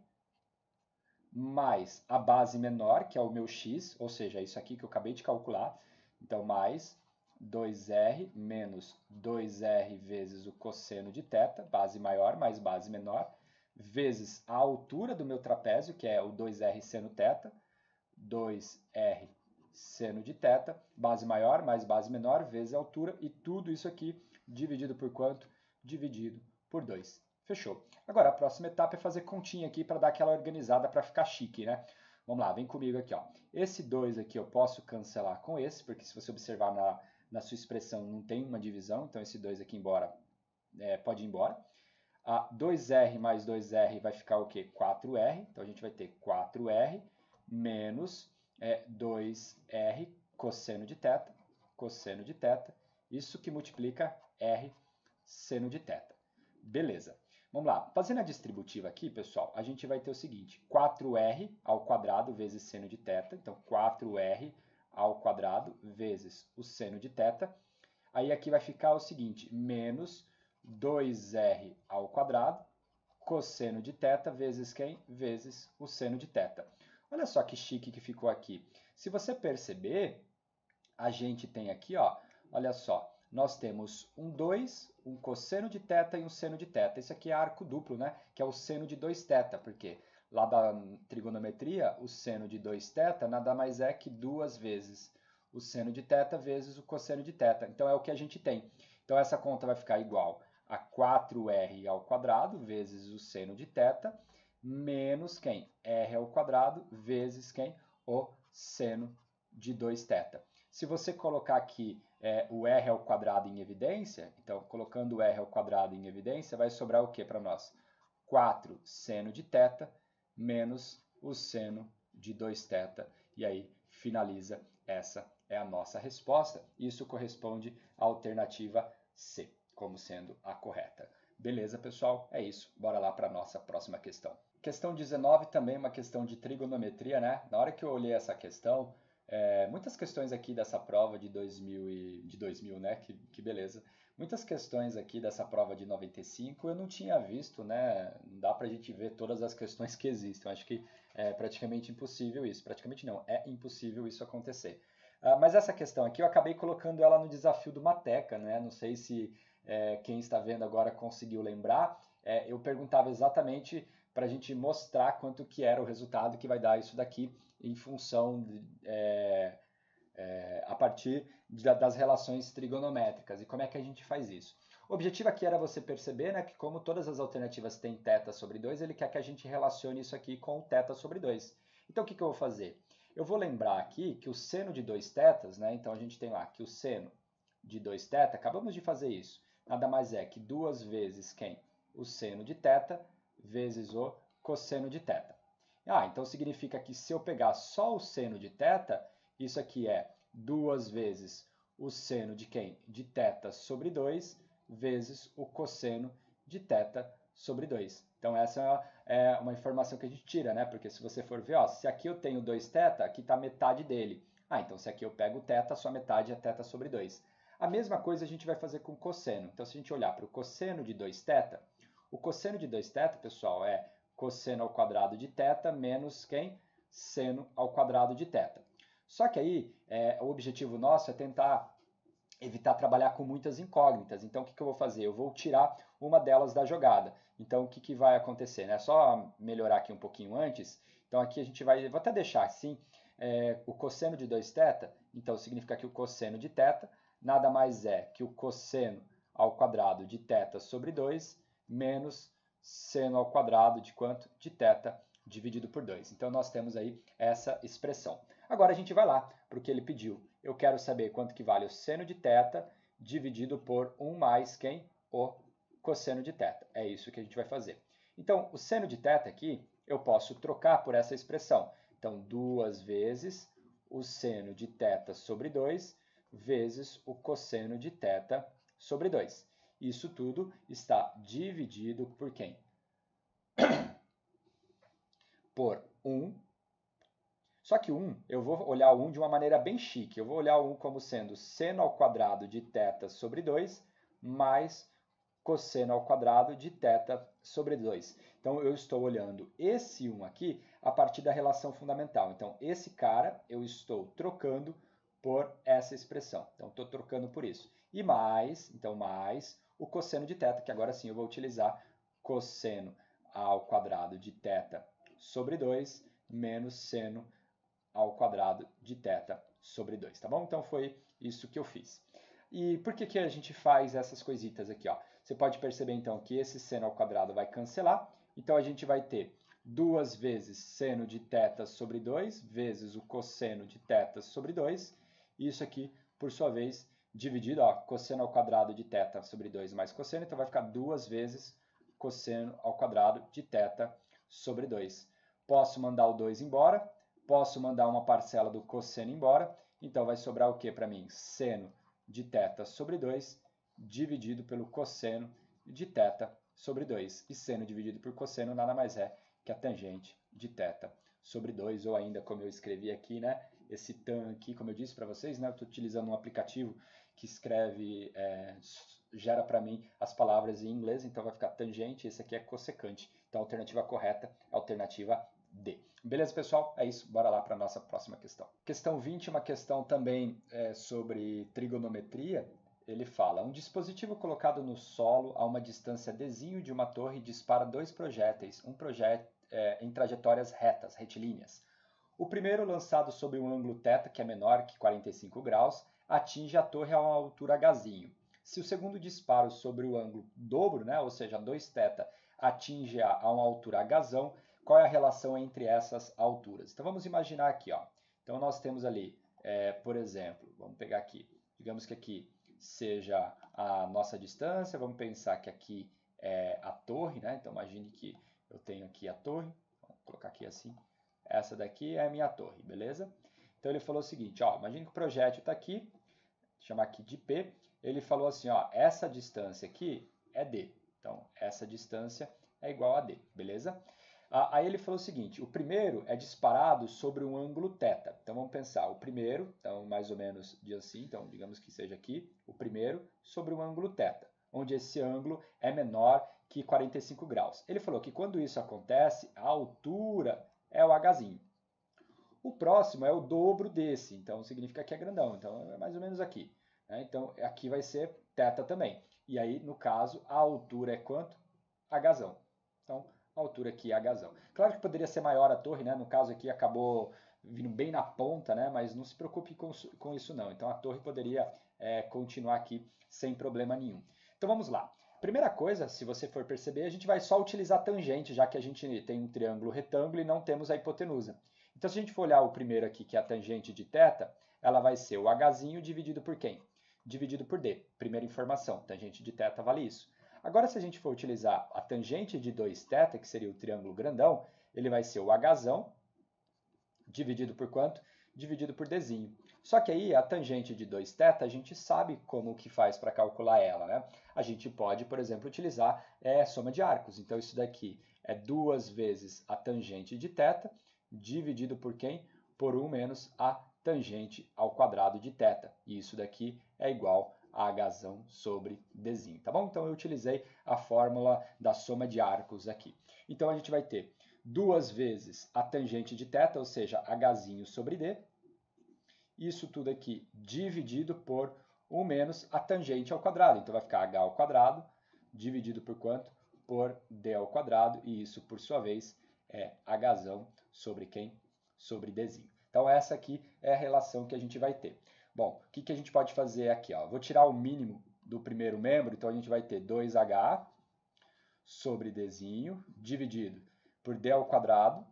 mais a base menor, que é o meu x, ou seja, é isso aqui que eu acabei de calcular, então mais 2r menos 2r vezes o cosseno de θ, base maior mais base menor, vezes a altura do meu trapézio, que é o 2r seno θ, 2r seno de θ, base maior mais base menor, vezes a altura, e tudo isso aqui dividido por quanto? Dividido por 2. Fechou. Agora, a próxima etapa é fazer continha aqui para dar aquela organizada para ficar chique, né? Vamos lá, vem comigo aqui. Ó. Esse 2 aqui eu posso cancelar com esse, porque se você observar na, na sua expressão não tem uma divisão, então esse 2 aqui embora é, pode ir embora. A 2R mais 2R vai ficar o quê? 4R. Então, a gente vai ter 4R menos é, 2R cosseno de teta, cosseno de teta, Isso que multiplica R seno de teta. Beleza. Vamos lá. Fazendo a distributiva aqui, pessoal, a gente vai ter o seguinte. 4R ao quadrado vezes seno de teta, Então, 4R ao quadrado vezes o seno de teta, Aí aqui vai ficar o seguinte, menos 2r ao quadrado cosseno de teta vezes quem? Vezes o seno de teta. Olha só que chique que ficou aqui. Se você perceber, a gente tem aqui, ó, olha só, nós temos um 2, um cosseno de teta e um seno de teta. Isso aqui é arco duplo, né? Que é o seno de 2 teta, porque lá da trigonometria, o seno de 2θ nada mais é que duas vezes o seno de θ vezes o cosseno de θ. Então, é o que a gente tem. Então, essa conta vai ficar igual a 4r ao quadrado vezes o seno de θ menos quem? r ao quadrado vezes quem? O seno de 2θ. Se você colocar aqui é, o r ao quadrado em evidência, então, colocando o r ao quadrado em evidência, vai sobrar o que para nós? 4 seno de θ menos o seno de 2θ. E aí finaliza. Essa é a nossa resposta. Isso corresponde à alternativa C, como sendo a correta. Beleza, pessoal? É isso. Bora lá para a nossa próxima questão. Questão 19 também é uma questão de trigonometria, né? Na hora que eu olhei essa questão, é, muitas questões aqui dessa prova de 2000, e, de 2000 né? Que, que beleza. Muitas questões aqui dessa prova de 95 eu não tinha visto, né? Não dá para a gente ver todas as questões que existem. Eu acho que é praticamente impossível isso. Praticamente não, é impossível isso acontecer. Ah, mas essa questão aqui eu acabei colocando ela no desafio do Mateca, né? Não sei se é, quem está vendo agora conseguiu lembrar. É, eu perguntava exatamente para a gente mostrar quanto que era o resultado que vai dar isso daqui em função de, é, é, a partir das relações trigonométricas e como é que a gente faz isso. O objetivo aqui era você perceber né, que como todas as alternativas têm θ sobre 2, ele quer que a gente relacione isso aqui com θ sobre 2. Então o que, que eu vou fazer? Eu vou lembrar aqui que o seno de 2 tetas, né, então a gente tem lá que o seno de 2 θ, acabamos de fazer isso, nada mais é que duas vezes quem? O seno de θ vezes o cosseno de θ. Ah, então significa que se eu pegar só o seno de θ, isso aqui é duas vezes o seno de quem? De teta sobre 2 vezes o cosseno de teta sobre 2. Então, essa é, é uma informação que a gente tira, né? Porque se você for ver, ó, se aqui eu tenho 2 teta, aqui está metade dele. Ah, então se aqui eu pego teta, sua metade é teta sobre 2. A mesma coisa a gente vai fazer com cosseno. Então, se a gente olhar para o cosseno de 2 teta, o cosseno de 2 teta, pessoal, é cosseno ao quadrado de teta menos quem? Seno ao quadrado de teta. Só que aí é, o objetivo nosso é tentar evitar trabalhar com muitas incógnitas. Então, o que, que eu vou fazer? Eu vou tirar uma delas da jogada. Então, o que, que vai acontecer? Né? Só melhorar aqui um pouquinho antes. Então, aqui a gente vai... Vou até deixar assim é, o cosseno de 2 θ. Então, significa que o cosseno de θ nada mais é que o cosseno ao quadrado de θ sobre 2 menos seno ao quadrado de quanto? De θ dividido por 2. Então, nós temos aí essa expressão. Agora a gente vai lá para o que ele pediu. Eu quero saber quanto que vale o seno de θ dividido por 1 mais quem? O cosseno de θ. É isso que a gente vai fazer. Então, o seno de θ aqui, eu posso trocar por essa expressão. Então, duas vezes o seno de θ sobre 2 vezes o cosseno de θ sobre 2. Isso tudo está dividido por quem? Por 1 só que 1, eu vou olhar o 1 de uma maneira bem chique. Eu vou olhar o 1 como sendo seno ao quadrado de θ sobre 2 mais cosseno ao quadrado de θ sobre 2. Então, eu estou olhando esse 1 aqui a partir da relação fundamental. Então, esse cara eu estou trocando por essa expressão. Então, estou trocando por isso. E mais, então, mais o cosseno de θ, que agora sim eu vou utilizar cosseno ao quadrado de θ sobre 2 menos seno ao quadrado de teta sobre 2, tá bom? Então foi isso que eu fiz. E por que, que a gente faz essas coisitas aqui? Ó? Você pode perceber então que esse seno ao quadrado vai cancelar, então a gente vai ter duas vezes seno de teta sobre 2 vezes o cosseno de teta sobre 2, isso aqui, por sua vez, dividido, ó, cosseno ao quadrado de teta sobre 2 mais cosseno, então vai ficar duas vezes cosseno ao quadrado de teta sobre 2. Posso mandar o 2 embora, Posso mandar uma parcela do cosseno embora, então vai sobrar o que para mim? Seno de θ sobre 2 dividido pelo cosseno de θ sobre 2. E seno dividido por cosseno nada mais é que a tangente de θ sobre 2, ou ainda como eu escrevi aqui, né? Esse tan aqui, como eu disse para vocês, né? Eu estou utilizando um aplicativo que escreve, é, gera para mim as palavras em inglês, então vai ficar tangente, esse aqui é cosecante. Então a alternativa correta é a alternativa D. Beleza, pessoal? É isso. Bora lá para a nossa próxima questão. Questão 20, é uma questão também é, sobre trigonometria. Ele fala: um dispositivo colocado no solo a uma distância desenho de uma torre dispara dois projéteis, um projet é, em trajetórias retas, retilíneas. O primeiro, lançado sobre um ângulo θ, que é menor que 45 graus, atinge a torre a uma altura gazinho. Se o segundo disparo sobre o ângulo dobro, né, ou seja, 2θ, atinge a, a uma altura gazão, qual é a relação entre essas alturas. Então vamos imaginar aqui, ó. Então nós temos ali, é, por exemplo, vamos pegar aqui, digamos que aqui seja a nossa distância, vamos pensar que aqui é a torre, né? Então imagine que eu tenho aqui a torre, vou colocar aqui assim, essa daqui é a minha torre, beleza? Então ele falou o seguinte, ó, imagine que o projétil está aqui, chamar aqui de P, ele falou assim, ó, essa distância aqui é D. Então essa distância é igual a D, beleza? Ah, aí ele falou o seguinte: o primeiro é disparado sobre um ângulo θ. Então vamos pensar, o primeiro, então mais ou menos de assim, então digamos que seja aqui, o primeiro sobre um ângulo θ, onde esse ângulo é menor que 45 graus. Ele falou que quando isso acontece, a altura é o hzinho. O próximo é o dobro desse, então significa que é grandão, então é mais ou menos aqui. Né? Então aqui vai ser θ também. E aí, no caso, a altura é quanto? Hzão. Então, a altura a gazão. Claro que poderia ser maior a torre, né? No caso aqui acabou vindo bem na ponta, né? Mas não se preocupe com, com isso não. Então a torre poderia é, continuar aqui sem problema nenhum. Então vamos lá. Primeira coisa, se você for perceber, a gente vai só utilizar tangente, já que a gente tem um triângulo retângulo e não temos a hipotenusa. Então se a gente for olhar o primeiro aqui, que é a tangente de θ, ela vai ser o hzinho dividido por quem? Dividido por d. Primeira informação, tangente de θ vale isso. Agora, se a gente for utilizar a tangente de 2θ, que seria o triângulo grandão, ele vai ser o h dividido por quanto? Dividido por dzinho. Só que aí a tangente de 2θ a gente sabe como que faz para calcular ela. Né? A gente pode, por exemplo, utilizar é, soma de arcos. Então isso daqui é duas vezes a tangente de θ dividido por quem? Por 1 menos a tangente ao quadrado de θ. E isso daqui é igual h sobre Dzinho, tá bom? Então eu utilizei a fórmula da soma de arcos aqui. Então a gente vai ter duas vezes a tangente de θ, ou seja, hzinho sobre d, isso tudo aqui dividido por 1 menos a tangente ao quadrado. Então vai ficar h ao quadrado dividido por quanto? Por d ao quadrado, e isso, por sua vez, é hzão sobre quem? Sobre dzinho. Então essa aqui é a relação que a gente vai ter. Bom, o que, que a gente pode fazer aqui? Ó? Vou tirar o mínimo do primeiro membro, então a gente vai ter 2h sobre D dividido por d ao quadrado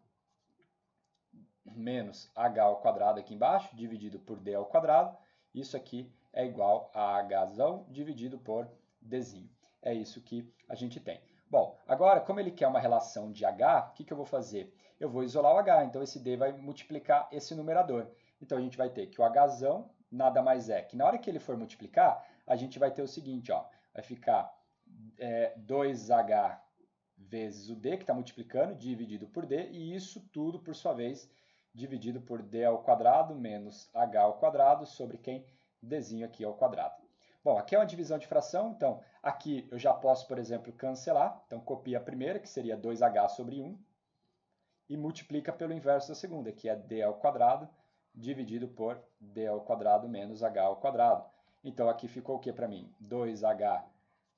menos h ao quadrado aqui embaixo, dividido por d ao quadrado. Isso aqui é igual a h dividido por D. É isso que a gente tem. Bom, agora, como ele quer uma relação de h, o que, que eu vou fazer? Eu vou isolar o h, então esse d vai multiplicar esse numerador. Então, a gente vai ter que o h nada mais é. Que na hora que ele for multiplicar, a gente vai ter o seguinte, ó, vai ficar é, 2h vezes o d, que está multiplicando, dividido por d, e isso tudo, por sua vez, dividido por d ao quadrado menos h ao quadrado sobre quem dzinho aqui ao quadrado. Bom, aqui é uma divisão de fração, então aqui eu já posso, por exemplo, cancelar. Então copia a primeira, que seria 2h sobre 1, e multiplica pelo inverso da segunda, que é d ao quadrado dividido por d ao quadrado menos h ao quadrado. Então aqui ficou o que para mim? 2h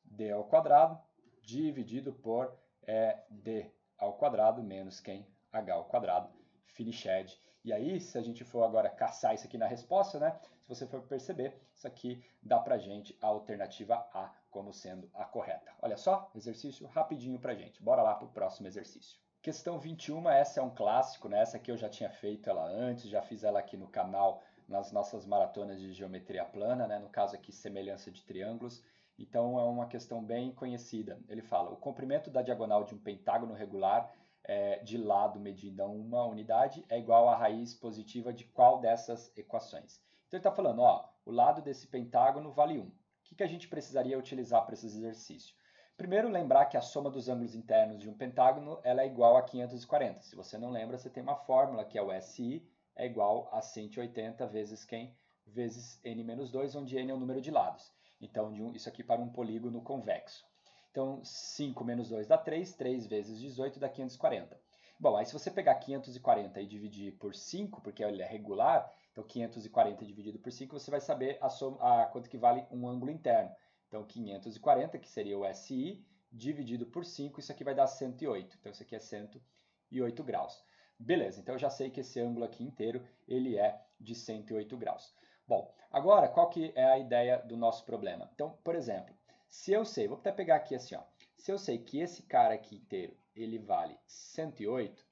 d ao quadrado dividido por é, d ao quadrado menos quem? h ao quadrado, Finiched. E aí, se a gente for agora caçar isso aqui na resposta, né? Se você for perceber, isso aqui dá pra gente a alternativa A como sendo a correta. Olha só, exercício rapidinho pra gente. Bora lá pro próximo exercício. Questão 21, essa é um clássico, né? Essa aqui eu já tinha feito ela antes, já fiz ela aqui no canal nas nossas maratonas de geometria plana, né? No caso aqui, semelhança de triângulos. Então é uma questão bem conhecida. Ele fala: o comprimento da diagonal de um pentágono regular é, de lado medindo a uma unidade é igual à raiz positiva de qual dessas equações. Então ele está falando: ó, o lado desse pentágono vale 1. O que, que a gente precisaria utilizar para esse exercício? Primeiro, lembrar que a soma dos ângulos internos de um pentágono ela é igual a 540. Se você não lembra, você tem uma fórmula que é o SI é igual a 180 vezes quem? Vezes n menos 2, onde n é o número de lados. Então, de um, isso aqui para um polígono convexo. Então, 5 menos 2 dá 3, 3 vezes 18 dá 540. Bom, aí se você pegar 540 e dividir por 5, porque ele é regular, então 540 dividido por 5, você vai saber a soma, a, quanto que vale um ângulo interno. Então, 540, que seria o SI, dividido por 5, isso aqui vai dar 108. Então, isso aqui é 108 graus. Beleza, então eu já sei que esse ângulo aqui inteiro ele é de 108 graus. Bom, agora qual que é a ideia do nosso problema? Então, por exemplo, se eu sei, vou até pegar aqui assim, ó, se eu sei que esse cara aqui inteiro ele vale 108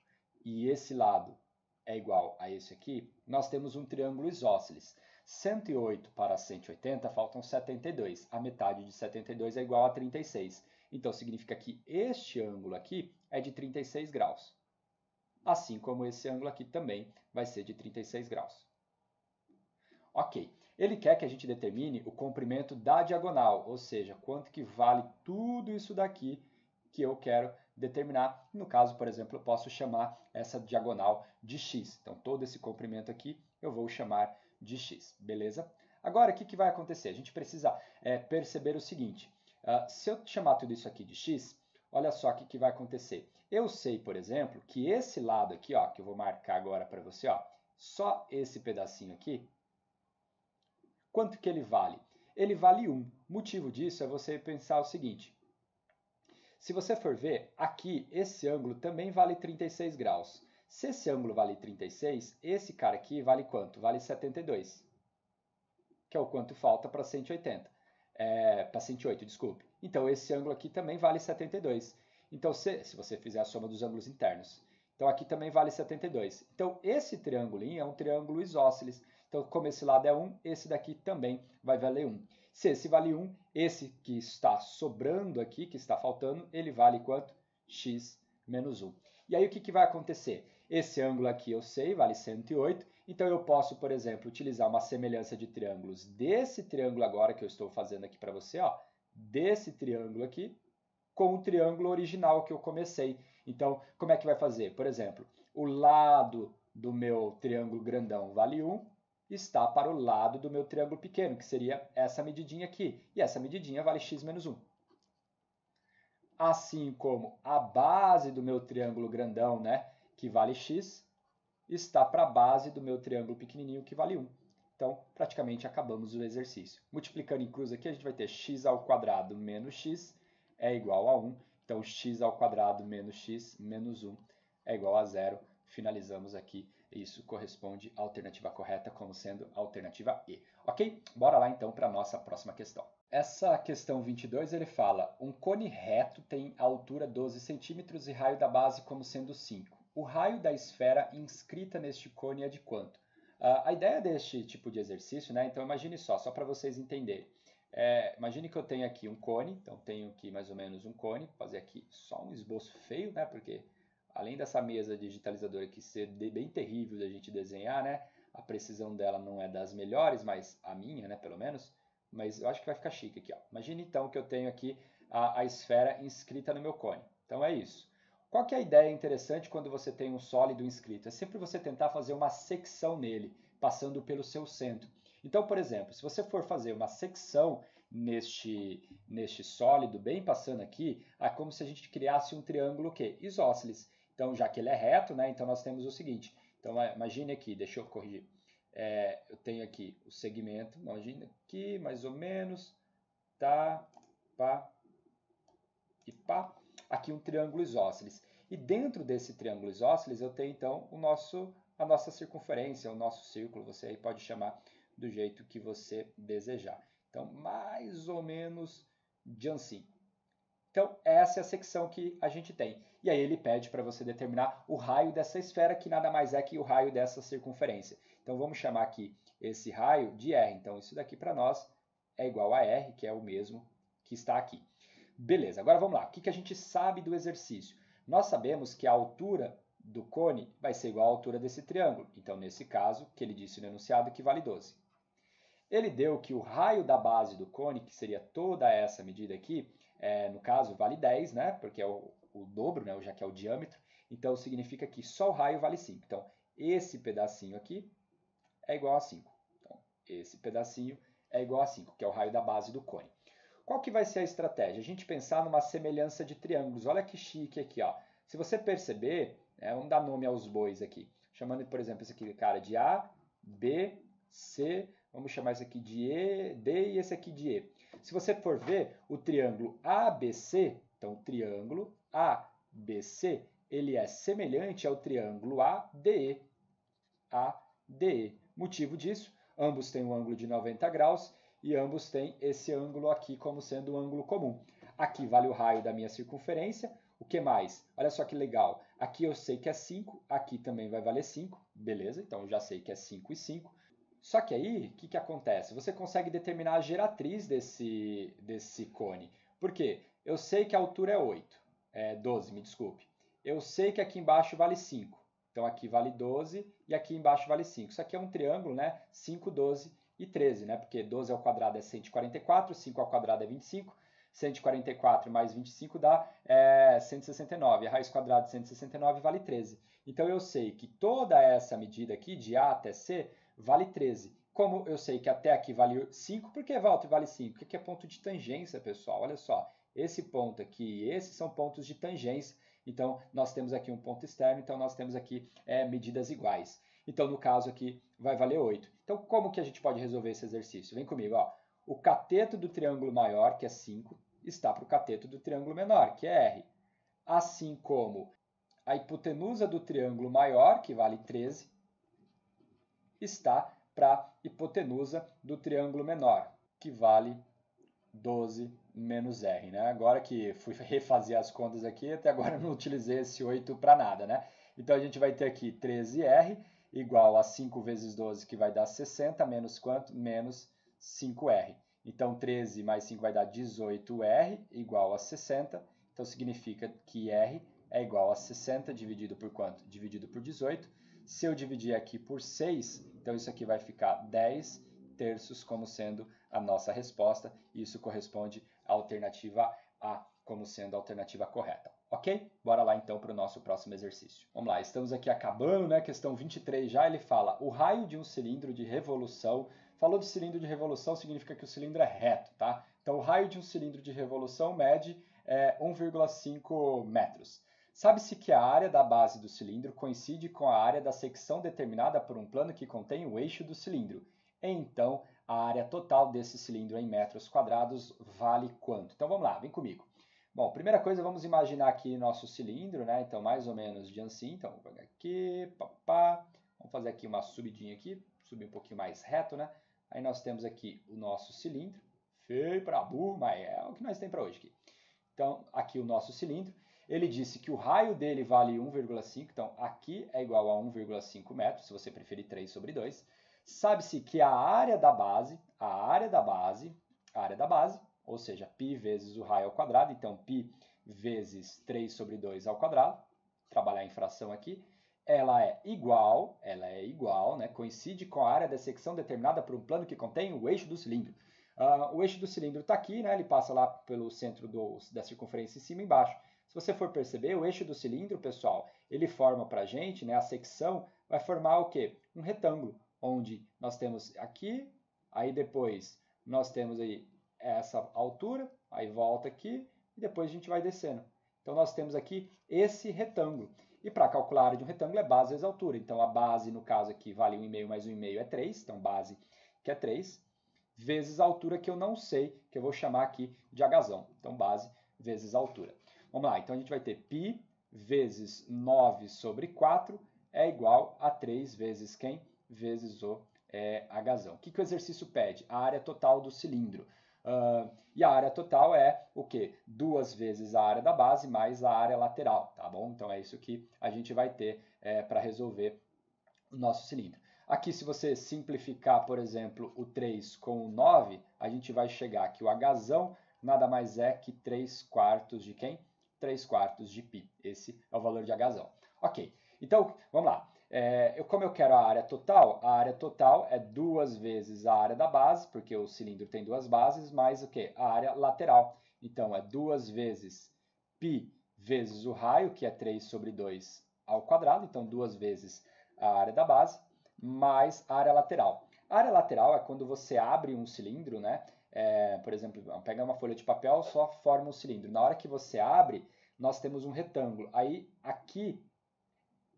e esse lado é igual a esse aqui, nós temos um triângulo isósceles. 108 para 180 faltam 72. A metade de 72 é igual a 36. Então, significa que este ângulo aqui é de 36 graus. Assim como esse ângulo aqui também vai ser de 36 graus. Ok, ele quer que a gente determine o comprimento da diagonal, ou seja, quanto que vale tudo isso daqui que eu quero determinar. No caso, por exemplo, eu posso chamar essa diagonal de x. Então, todo esse comprimento aqui eu vou chamar de de x, beleza? Agora, o que, que vai acontecer? A gente precisa é, perceber o seguinte, uh, se eu chamar tudo isso aqui de x, olha só o que, que vai acontecer. Eu sei, por exemplo, que esse lado aqui, ó, que eu vou marcar agora para você, ó, só esse pedacinho aqui, quanto que ele vale? Ele vale 1. Motivo disso é você pensar o seguinte, se você for ver, aqui esse ângulo também vale 36 graus. Se esse ângulo vale 36, esse cara aqui vale quanto? Vale 72, que é o quanto falta para 180. É, para 108, desculpe. Então, esse ângulo aqui também vale 72. Então, se, se você fizer a soma dos ângulos internos. Então, aqui também vale 72. Então, esse triângulinho é um triângulo isósceles. Então, como esse lado é 1, esse daqui também vai valer 1. Se esse vale 1, esse que está sobrando aqui, que está faltando, ele vale quanto? x menos 1. E aí, o que, que vai acontecer? Esse ângulo aqui eu sei, vale 108. Então eu posso, por exemplo, utilizar uma semelhança de triângulos desse triângulo agora que eu estou fazendo aqui para você, ó, desse triângulo aqui com o triângulo original que eu comecei. Então, como é que vai fazer? Por exemplo, o lado do meu triângulo grandão vale 1, está para o lado do meu triângulo pequeno, que seria essa medidinha aqui. E essa medidinha vale x menos 1 assim como a base do meu triângulo grandão, né? que vale x, está para a base do meu triângulo pequenininho, que vale 1. Então, praticamente acabamos o exercício. Multiplicando em cruz aqui, a gente vai ter x ao quadrado menos x é igual a 1. Então, x ao quadrado menos x menos 1 é igual a zero. Finalizamos aqui. Isso corresponde à alternativa correta como sendo a alternativa E. Ok? Bora lá então para a nossa próxima questão. Essa questão 22 ele fala: um cone reto tem a altura 12 centímetros e raio da base como sendo 5. O raio da esfera inscrita neste cone é de quanto? Uh, a ideia deste tipo de exercício, né? Então imagine só, só para vocês entenderem. É, imagine que eu tenho aqui um cone, então tenho aqui mais ou menos um cone, Vou fazer aqui só um esboço feio, né? Porque além dessa mesa digitalizadora que ser bem terrível da gente desenhar, né? A precisão dela não é das melhores, mas a minha, né? Pelo menos. Mas eu acho que vai ficar chique aqui, ó. Imagine então que eu tenho aqui a, a esfera inscrita no meu cone. Então é isso. Qual que é a ideia interessante quando você tem um sólido inscrito? É sempre você tentar fazer uma secção nele, passando pelo seu centro. Então, por exemplo, se você for fazer uma secção neste, neste sólido, bem passando aqui, é como se a gente criasse um triângulo que isósceles. Então, já que ele é reto, né, então nós temos o seguinte. Então, é, imagine aqui, deixa eu corrigir. É, eu tenho aqui o segmento, imagina aqui, mais ou menos, tá, pá e pá aqui um triângulo isósceles. E dentro desse triângulo isósceles eu tenho então o nosso, a nossa circunferência, o nosso círculo, você aí pode chamar do jeito que você desejar. Então, mais ou menos de assim. Então, essa é a secção que a gente tem. E aí ele pede para você determinar o raio dessa esfera, que nada mais é que o raio dessa circunferência. Então, vamos chamar aqui esse raio de R. Então, isso daqui para nós é igual a R, que é o mesmo que está aqui. Beleza, agora vamos lá. O que, que a gente sabe do exercício? Nós sabemos que a altura do cone vai ser igual à altura desse triângulo. Então, nesse caso, que ele disse no enunciado, que vale 12. Ele deu que o raio da base do cone, que seria toda essa medida aqui, é, no caso, vale 10, né? porque é o, o dobro, né? já que é o diâmetro. Então, significa que só o raio vale 5. Então, esse pedacinho aqui é igual a 5. Então, esse pedacinho é igual a 5, que é o raio da base do cone. Qual que vai ser a estratégia? A gente pensar numa semelhança de triângulos. Olha que chique aqui, ó. Se você perceber, é, vamos dar nome aos bois aqui. Chamando, por exemplo, esse aqui, cara, de A, B, C, vamos chamar esse aqui de E, D e esse aqui de E. Se você for ver, o triângulo ABC, então o triângulo ABC, ele é semelhante ao triângulo ADE. ADE. Motivo disso, ambos têm um ângulo de 90 graus e ambos têm esse ângulo aqui como sendo um ângulo comum. Aqui vale o raio da minha circunferência. O que mais? Olha só que legal. Aqui eu sei que é 5, aqui também vai valer 5. Beleza, então eu já sei que é 5 e 5. Só que aí, o que, que acontece? Você consegue determinar a geratriz desse, desse cone. Por quê? Eu sei que a altura é 8, é 12, me desculpe. Eu sei que aqui embaixo vale 5. Então aqui vale 12 e aqui embaixo vale 5. Isso aqui é um triângulo, né? 5, 12 e 13, né? Porque 12 ao quadrado é 144, 5 ao quadrado é 25, 144 mais 25 dá é, 169. A raiz quadrada de 169 vale 13. Então, eu sei que toda essa medida aqui, de A até C, vale 13. Como eu sei que até aqui vale 5, por que, e vale 5? Porque é ponto de tangência, pessoal. Olha só, esse ponto aqui e esse são pontos de tangência. Então, nós temos aqui um ponto externo, então nós temos aqui é, medidas iguais. Então, no caso aqui, vai valer 8. Então, como que a gente pode resolver esse exercício? Vem comigo. Ó. O cateto do triângulo maior, que é 5, está para o cateto do triângulo menor, que é R. Assim como a hipotenusa do triângulo maior, que vale 13, está para a hipotenusa do triângulo menor, que vale 12 menos R. Né? Agora que fui refazer as contas aqui, até agora não utilizei esse 8 para nada. Né? Então, a gente vai ter aqui 13R igual a 5 vezes 12, que vai dar 60, menos quanto? Menos 5R. Então, 13 mais 5 vai dar 18R, igual a 60. Então, significa que R é igual a 60 dividido por quanto? Dividido por 18. Se eu dividir aqui por 6, então isso aqui vai ficar 10 terços como sendo a nossa resposta. Isso corresponde à alternativa A como sendo a alternativa correta. Ok? Bora lá então para o nosso próximo exercício. Vamos lá, estamos aqui acabando, né? Questão 23 já, ele fala: o raio de um cilindro de revolução. Falou de cilindro de revolução, significa que o cilindro é reto, tá? Então o raio de um cilindro de revolução mede é, 1,5 metros. Sabe-se que a área da base do cilindro coincide com a área da secção determinada por um plano que contém o eixo do cilindro. Então, a área total desse cilindro em metros quadrados vale quanto? Então vamos lá, vem comigo. Bom, primeira coisa, vamos imaginar aqui nosso cilindro, né? Então, mais ou menos de assim. Então, vou pegar aqui, papá. Vamos fazer aqui uma subidinha aqui, subir um pouquinho mais reto, né? Aí nós temos aqui o nosso cilindro. Feio para burro, mas é o que nós temos para hoje aqui. Então, aqui o nosso cilindro. Ele disse que o raio dele vale 1,5, então aqui é igual a 1,5 metros, se você preferir 3 sobre 2. Sabe-se que a área da base, a área da base, a área da base ou seja, π vezes o raio ao quadrado, então π vezes 3 sobre 2 ao quadrado, trabalhar em fração aqui, ela é igual, ela é igual, né? coincide com a área da secção determinada por um plano que contém o eixo do cilindro. Uh, o eixo do cilindro está aqui, né? ele passa lá pelo centro do, da circunferência em cima e embaixo. Se você for perceber, o eixo do cilindro, pessoal, ele forma para a gente, né? a secção vai formar o quê? Um retângulo, onde nós temos aqui, aí depois nós temos aí essa altura, aí volta aqui e depois a gente vai descendo. Então nós temos aqui esse retângulo. E para calcular a área de um retângulo é base vezes altura. Então a base, no caso aqui, vale 1,5 mais 1,5 é 3, então base que é 3, vezes a altura que eu não sei, que eu vou chamar aqui de agazão. Então base vezes altura. Vamos lá, então a gente vai ter π vezes 9 sobre 4 é igual a 3 vezes quem? Vezes o é, agazão. O que, que o exercício pede? A área total do cilindro. Uh, e a área total é o quê? Duas vezes a área da base mais a área lateral, tá bom? Então é isso que a gente vai ter é, para resolver o nosso cilindro. Aqui, se você simplificar, por exemplo, o 3 com o 9, a gente vai chegar que o Hzão nada mais é que 3 quartos de quem? 3 quartos de π. Esse é o valor de Hzão. Ok, então vamos lá. É, eu, como eu quero a área total, a área total é duas vezes a área da base, porque o cilindro tem duas bases, mais o que? A área lateral. Então, é duas vezes π vezes o raio, que é 3 sobre 2 ao quadrado, então duas vezes a área da base, mais a área lateral. A área lateral é quando você abre um cilindro, né? É, por exemplo, pega uma folha de papel, só forma um cilindro. Na hora que você abre, nós temos um retângulo. Aí, aqui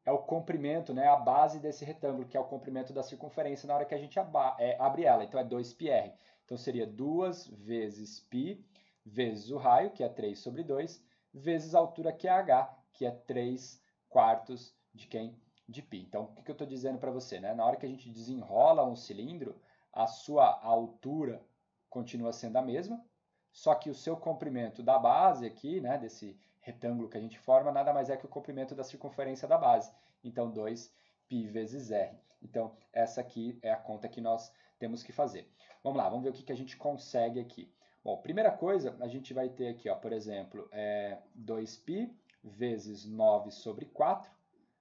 é o comprimento, né, a base desse retângulo, que é o comprimento da circunferência na hora que a gente é, abre ela. Então, é 2πr. Então, seria 2 vezes π vezes o raio, que é 3 sobre 2, vezes a altura, que é h, que é 3 quartos de quem? De π. Então, o que, que eu estou dizendo para você? Né? Na hora que a gente desenrola um cilindro, a sua altura continua sendo a mesma, só que o seu comprimento da base aqui, né, desse retângulo que a gente forma nada mais é que o comprimento da circunferência da base. Então, 2 π vezes r. Então, essa aqui é a conta que nós temos que fazer. Vamos lá, vamos ver o que, que a gente consegue aqui. Bom, primeira coisa, a gente vai ter aqui, ó, por exemplo, é 2π vezes 9 sobre 4,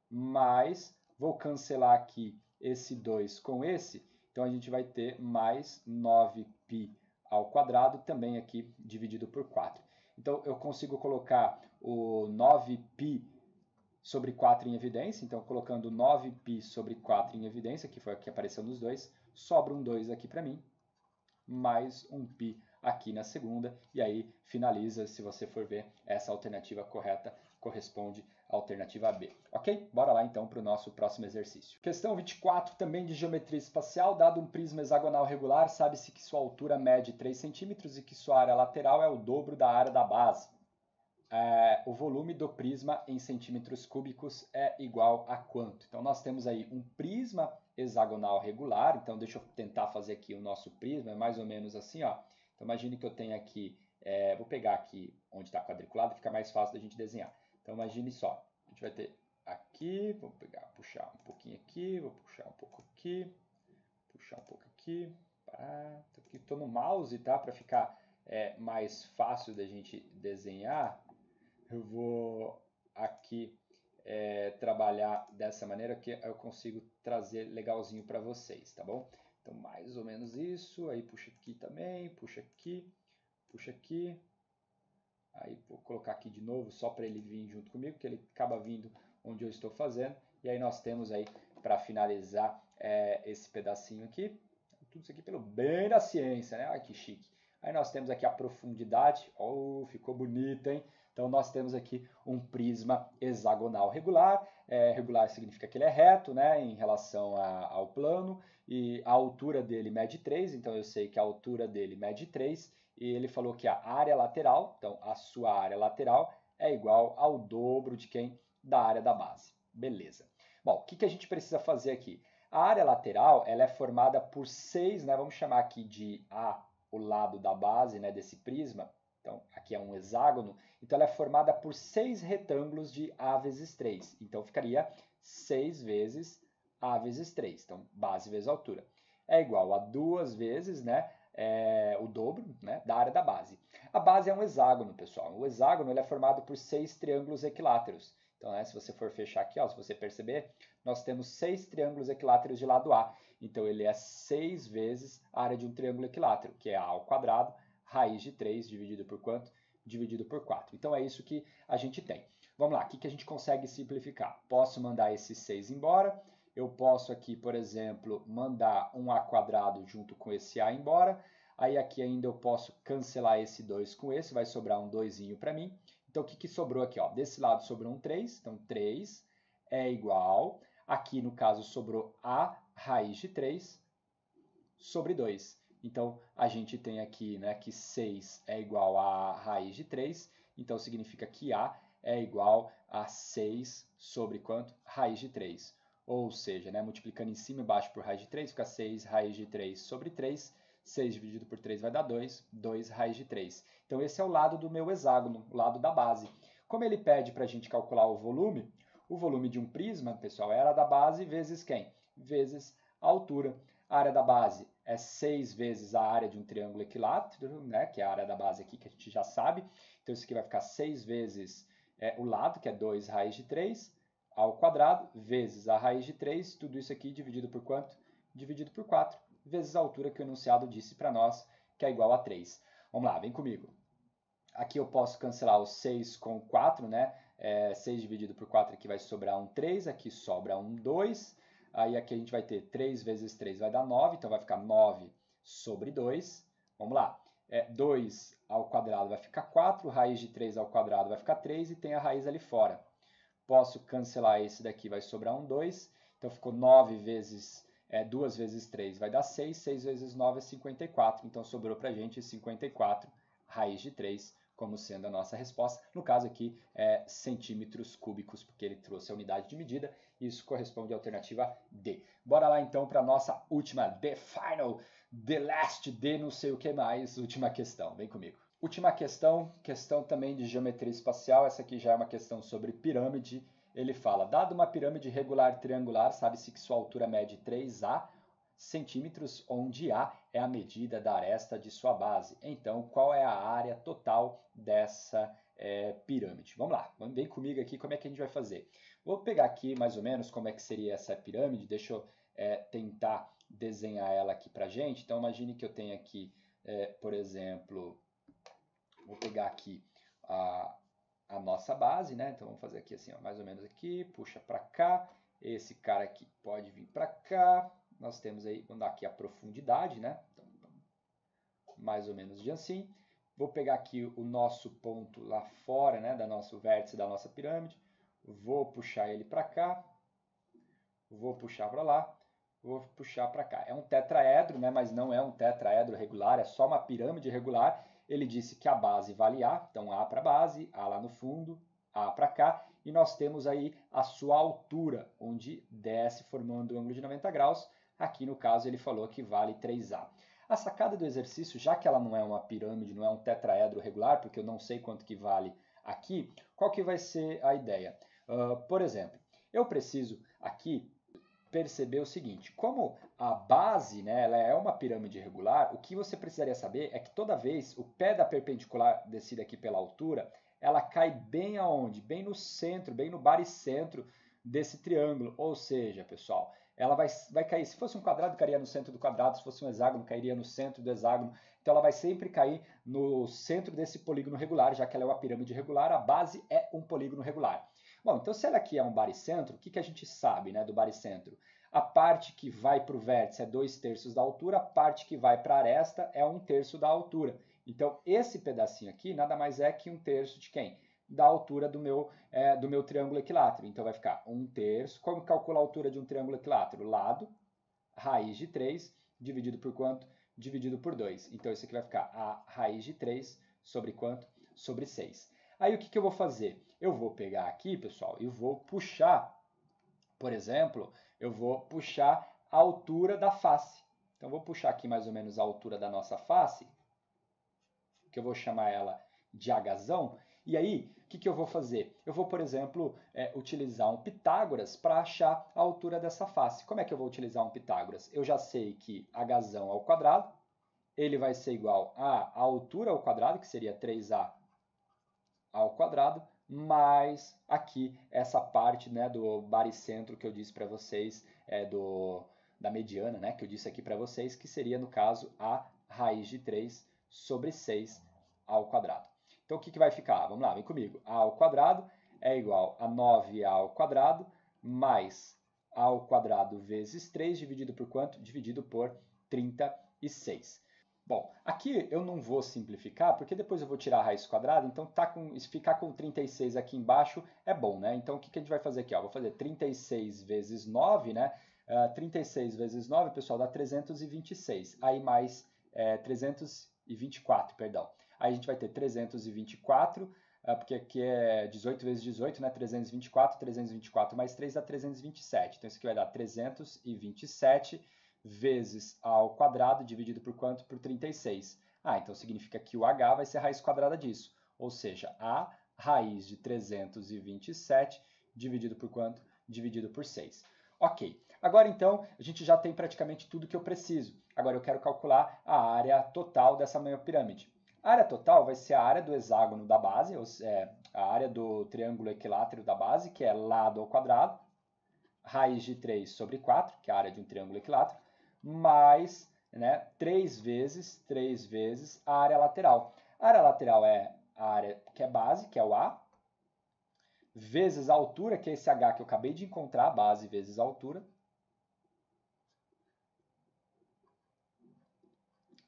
mais, vou cancelar aqui esse 2 com esse, então a gente vai ter mais 9π ao quadrado, também aqui dividido por 4. Então, eu consigo colocar o 9π sobre 4 em evidência, então colocando 9π sobre 4 em evidência, que foi o que apareceu nos dois, sobra um 2 aqui para mim, mais um π aqui na segunda, e aí finaliza, se você for ver, essa alternativa correta corresponde à alternativa B. Ok? Bora lá então para o nosso próximo exercício. Questão 24, também de geometria espacial. Dado um prisma hexagonal regular, sabe-se que sua altura mede 3 cm e que sua área lateral é o dobro da área da base é, o volume do prisma em centímetros cúbicos é igual a quanto? Então, nós temos aí um prisma hexagonal regular. Então, deixa eu tentar fazer aqui o nosso prisma, é mais ou menos assim. Ó. Então, imagine que eu tenho aqui, é, vou pegar aqui onde está quadriculado, fica mais fácil da gente desenhar. Então, imagine só, a gente vai ter aqui, vou pegar, puxar um pouquinho aqui, vou puxar um pouco aqui, puxar um pouco aqui, parar, estou no mouse, tá, para ficar é, mais fácil da gente desenhar, eu vou aqui é, trabalhar dessa maneira que eu consigo trazer legalzinho para vocês, tá bom? Então, mais ou menos isso. Aí puxa aqui também, puxa aqui, puxa aqui. Aí vou colocar aqui de novo só para ele vir junto comigo, que ele acaba vindo onde eu estou fazendo. E aí nós temos aí para finalizar é, esse pedacinho aqui. Tudo isso aqui pelo bem da ciência, né? Olha que chique. Aí nós temos aqui a profundidade. Oh, ficou bonito, hein? Então nós temos aqui um prisma hexagonal regular. É, regular significa que ele é reto né, em relação a, ao plano e a altura dele mede 3, então eu sei que a altura dele mede 3 e ele falou que a área lateral, então a sua área lateral é igual ao dobro de quem? Da área da base. Beleza. Bom, o que, que a gente precisa fazer aqui? A área lateral ela é formada por seis, né, vamos chamar aqui de A, o lado da base né, desse prisma, então, aqui é um hexágono, então ela é formada por seis retângulos de A vezes 3. Então, ficaria 6 vezes A vezes 3. Então, base vezes altura. É igual a duas vezes né, é, o dobro né, da área da base. A base é um hexágono, pessoal. O hexágono é formado por seis triângulos equiláteros. Então, né, se você for fechar aqui, ó, se você perceber, nós temos seis triângulos equiláteros de lado A. Então, ele é 6 vezes a área de um triângulo equilátero, que é A ao quadrado raiz de 3 dividido por quanto? Dividido por 4. Então é isso que a gente tem. Vamos lá, o que, a gente consegue simplificar? Posso mandar esse 6 embora, eu posso aqui, por exemplo, mandar um a quadrado junto com esse a embora, aí aqui ainda eu posso cancelar esse 2 com esse, vai sobrar um 2 para mim. Então o que, que sobrou aqui? Ó? Desse lado sobrou um 3, então 3 é igual, aqui no caso sobrou a raiz de 3 sobre 2. Então, a gente tem aqui né, que 6 é igual a raiz de 3, então significa que A é igual a 6 sobre quanto? Raiz de 3. Ou seja, né, multiplicando em cima e embaixo por raiz de 3, fica 6 raiz de 3 sobre 3. 6 dividido por 3 vai dar 2, 2 raiz de 3. Então, esse é o lado do meu hexágono, o lado da base. Como ele pede para a gente calcular o volume, o volume de um prisma, pessoal, é a área da base vezes quem? Vezes a altura. A área da base é 6 vezes a área de um triângulo equilátero, né, que é a área da base aqui que a gente já sabe. Então isso aqui vai ficar 6 vezes é, o lado, que é 2 raiz de 3 ao quadrado, vezes a raiz de 3, tudo isso aqui dividido por quanto? Dividido por 4, vezes a altura que o enunciado disse para nós, que é igual a 3. Vamos lá, vem comigo. Aqui eu posso cancelar o 6 com 4, né? É, 6 dividido por 4 aqui vai sobrar um 3, aqui sobra um 2, Aí aqui a gente vai ter 3 vezes 3 vai dar 9, então vai ficar 9 sobre 2. Vamos lá. É, 2 ao quadrado vai ficar 4, raiz de 3 ao quadrado vai ficar 3 e tem a raiz ali fora. Posso cancelar esse daqui, vai sobrar um 2. Então ficou 9 vezes, é, 2 vezes 3 vai dar 6, 6 vezes 9 é 54. Então sobrou para a gente 54, raiz de 3 como sendo a nossa resposta. No caso aqui é centímetros cúbicos, porque ele trouxe a unidade de medida. Isso corresponde à alternativa D. Bora lá então para a nossa última, the final, the last, D não sei o que mais, última questão. Vem comigo. Última questão, questão também de geometria espacial. Essa aqui já é uma questão sobre pirâmide. Ele fala: dado uma pirâmide regular triangular, sabe-se que sua altura mede 3A centímetros, onde A é a medida da aresta de sua base. Então, qual é a área total dessa é, pirâmide? Vamos lá, vem comigo aqui como é que a gente vai fazer. Vou pegar aqui mais ou menos como é que seria essa pirâmide, deixa eu é, tentar desenhar ela aqui para gente. Então, imagine que eu tenho aqui, é, por exemplo, vou pegar aqui a, a nossa base, né? Então, vamos fazer aqui assim, ó, mais ou menos aqui, puxa para cá, esse cara aqui pode vir para cá, nós temos aí, vou dar aqui a profundidade, né? Então, então, mais ou menos de assim. Vou pegar aqui o nosso ponto lá fora, né, da nosso vértice da nossa pirâmide. Vou puxar ele para cá. Vou puxar para lá. Vou puxar para cá. É um tetraedro, né, mas não é um tetraedro regular, é só uma pirâmide regular. Ele disse que a base vale A, então A para base, A lá no fundo, A para cá, e nós temos aí a sua altura, onde desce formando o um ângulo de 90 graus Aqui, no caso, ele falou que vale 3A. A sacada do exercício, já que ela não é uma pirâmide, não é um tetraedro regular, porque eu não sei quanto que vale aqui, qual que vai ser a ideia? Uh, por exemplo, eu preciso aqui perceber o seguinte, como a base né, ela é uma pirâmide regular, o que você precisaria saber é que toda vez o pé da perpendicular descida aqui pela altura, ela cai bem aonde? Bem no centro, bem no baricentro desse triângulo. Ou seja, pessoal, ela vai, vai cair. Se fosse um quadrado, cairia no centro do quadrado, se fosse um hexágono, cairia no centro do hexágono. Então ela vai sempre cair no centro desse polígono regular, já que ela é uma pirâmide regular, a base é um polígono regular. Bom, então se ela aqui é um baricentro, o que, que a gente sabe né, do baricentro? A parte que vai para o vértice é 2 terços da altura, a parte que vai para a aresta é 1 um terço da altura. Então esse pedacinho aqui nada mais é que um terço de quem? da altura do meu, é, do meu triângulo equilátero. Então vai ficar 1 um terço. Como calcula a altura de um triângulo equilátero? Lado, raiz de 3, dividido por quanto? Dividido por 2. Então isso aqui vai ficar a raiz de 3 sobre quanto? Sobre 6. Aí o que, que eu vou fazer? Eu vou pegar aqui, pessoal, e vou puxar, por exemplo, eu vou puxar a altura da face. Então vou puxar aqui mais ou menos a altura da nossa face, que eu vou chamar ela de Hzão. E aí, que, que eu vou fazer? Eu vou, por exemplo, é, utilizar um Pitágoras para achar a altura dessa face. Como é que eu vou utilizar um Pitágoras? Eu já sei que h ao é quadrado, ele vai ser igual a, a altura ao quadrado, que seria 3a ao quadrado, mais aqui essa parte né, do baricentro que eu disse para vocês, é, do, da mediana né, que eu disse aqui para vocês, que seria, no caso, a raiz de 3 sobre 6 ao quadrado. Então, o que, que vai ficar? Vamos lá, vem comigo. a ao quadrado é igual a 9a ao quadrado mais a ao quadrado vezes 3, dividido por quanto? Dividido por 36. Bom, aqui eu não vou simplificar, porque depois eu vou tirar a raiz quadrada, então tá com, ficar com 36 aqui embaixo é bom, né? Então o que, que a gente vai fazer aqui? Ó? Vou fazer 36 vezes 9, né? Uh, ah, 36 vezes 9, pessoal, dá 326. Aí mais é, 324, perdão. Aí a gente vai ter 324, ah, porque aqui é 18 vezes 18, né? 324, 324 mais 3 dá 327. Então isso aqui vai dar 327 vezes ao quadrado dividido por quanto? Por 36. Ah, então significa que o h vai ser a raiz quadrada disso, ou seja, a raiz de 327 dividido por quanto? Dividido por 6. Ok, agora então a gente já tem praticamente tudo que eu preciso. Agora eu quero calcular a área total dessa minha pirâmide. A área total vai ser a área do hexágono da base, ou seja, é, a área do triângulo equilátero da base, que é lado ao quadrado, raiz de 3 sobre 4, que é a área de um triângulo equilátero, mais né, 3 vezes, 3 vezes a área lateral. A área lateral é a área que é base, que é o A, vezes a altura, que é esse H que eu acabei de encontrar, base vezes a altura,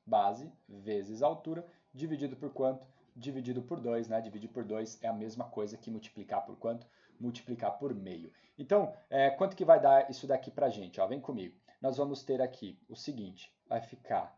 base vezes altura, dividido por quanto, dividido por 2, né? Dividir por 2 é a mesma coisa que multiplicar por quanto, multiplicar por meio. Então, é, quanto que vai dar isso daqui para a gente? Ó, vem comigo. Nós vamos ter aqui o seguinte, vai ficar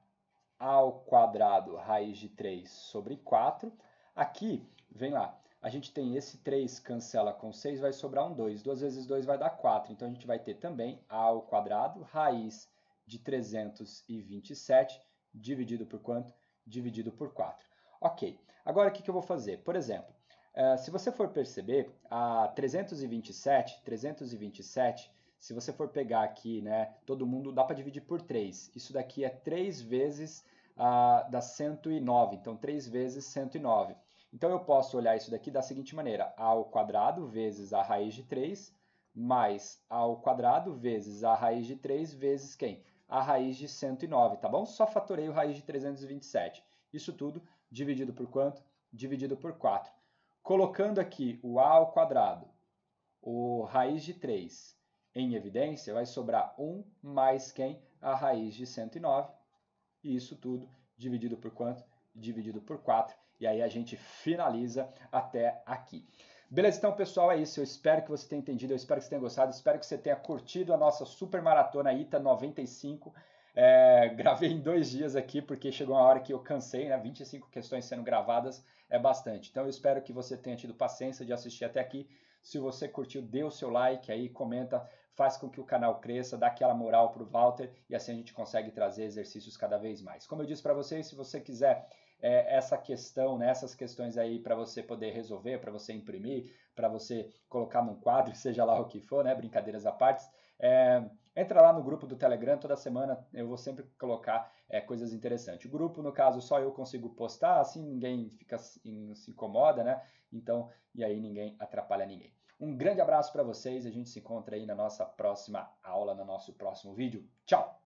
ao quadrado raiz de 3 sobre 4. Aqui, vem lá, a gente tem esse 3 cancela com 6, vai sobrar um 2. 2 vezes 2 vai dar 4. Então, a gente vai ter também ao quadrado raiz de 327 dividido por quanto? dividido por 4. Ok, agora o que, que eu vou fazer? Por exemplo, uh, se você for perceber, a 327, 327, se você for pegar aqui, né, todo mundo dá para dividir por 3. Isso daqui é 3 vezes uh, da 109, então 3 vezes 109. Então eu posso olhar isso daqui da seguinte maneira, a ao quadrado vezes a raiz de 3, mais a ao quadrado vezes a raiz de 3 vezes quem? a raiz de 109, tá bom? Só fatorei o raiz de 327. Isso tudo dividido por quanto? Dividido por 4. Colocando aqui o a ao quadrado, o raiz de 3 em evidência, vai sobrar 1 mais quem? A raiz de 109. E isso tudo dividido por quanto? Dividido por 4. E aí a gente finaliza até aqui. Beleza, então pessoal, é isso. Eu espero que você tenha entendido, eu espero que você tenha gostado, espero que você tenha curtido a nossa super maratona ITA tá 95. É, gravei em dois dias aqui, porque chegou uma hora que eu cansei, né? 25 questões sendo gravadas é bastante. Então eu espero que você tenha tido paciência de assistir até aqui. Se você curtiu, dê o seu like aí, comenta, faz com que o canal cresça, dá aquela moral para o Walter e assim a gente consegue trazer exercícios cada vez mais. Como eu disse para vocês, se você quiser é, essa questão, né, essas questões aí para você poder resolver, para você imprimir, para você colocar num quadro, seja lá o que for, né, brincadeiras à parte, é, entra lá no grupo do Telegram, toda semana eu vou sempre colocar é, coisas interessantes. O grupo, no caso, só eu consigo postar, assim ninguém fica se incomoda, né? Então, e aí ninguém atrapalha ninguém. Um grande abraço para vocês, a gente se encontra aí na nossa próxima aula, no nosso próximo vídeo. Tchau!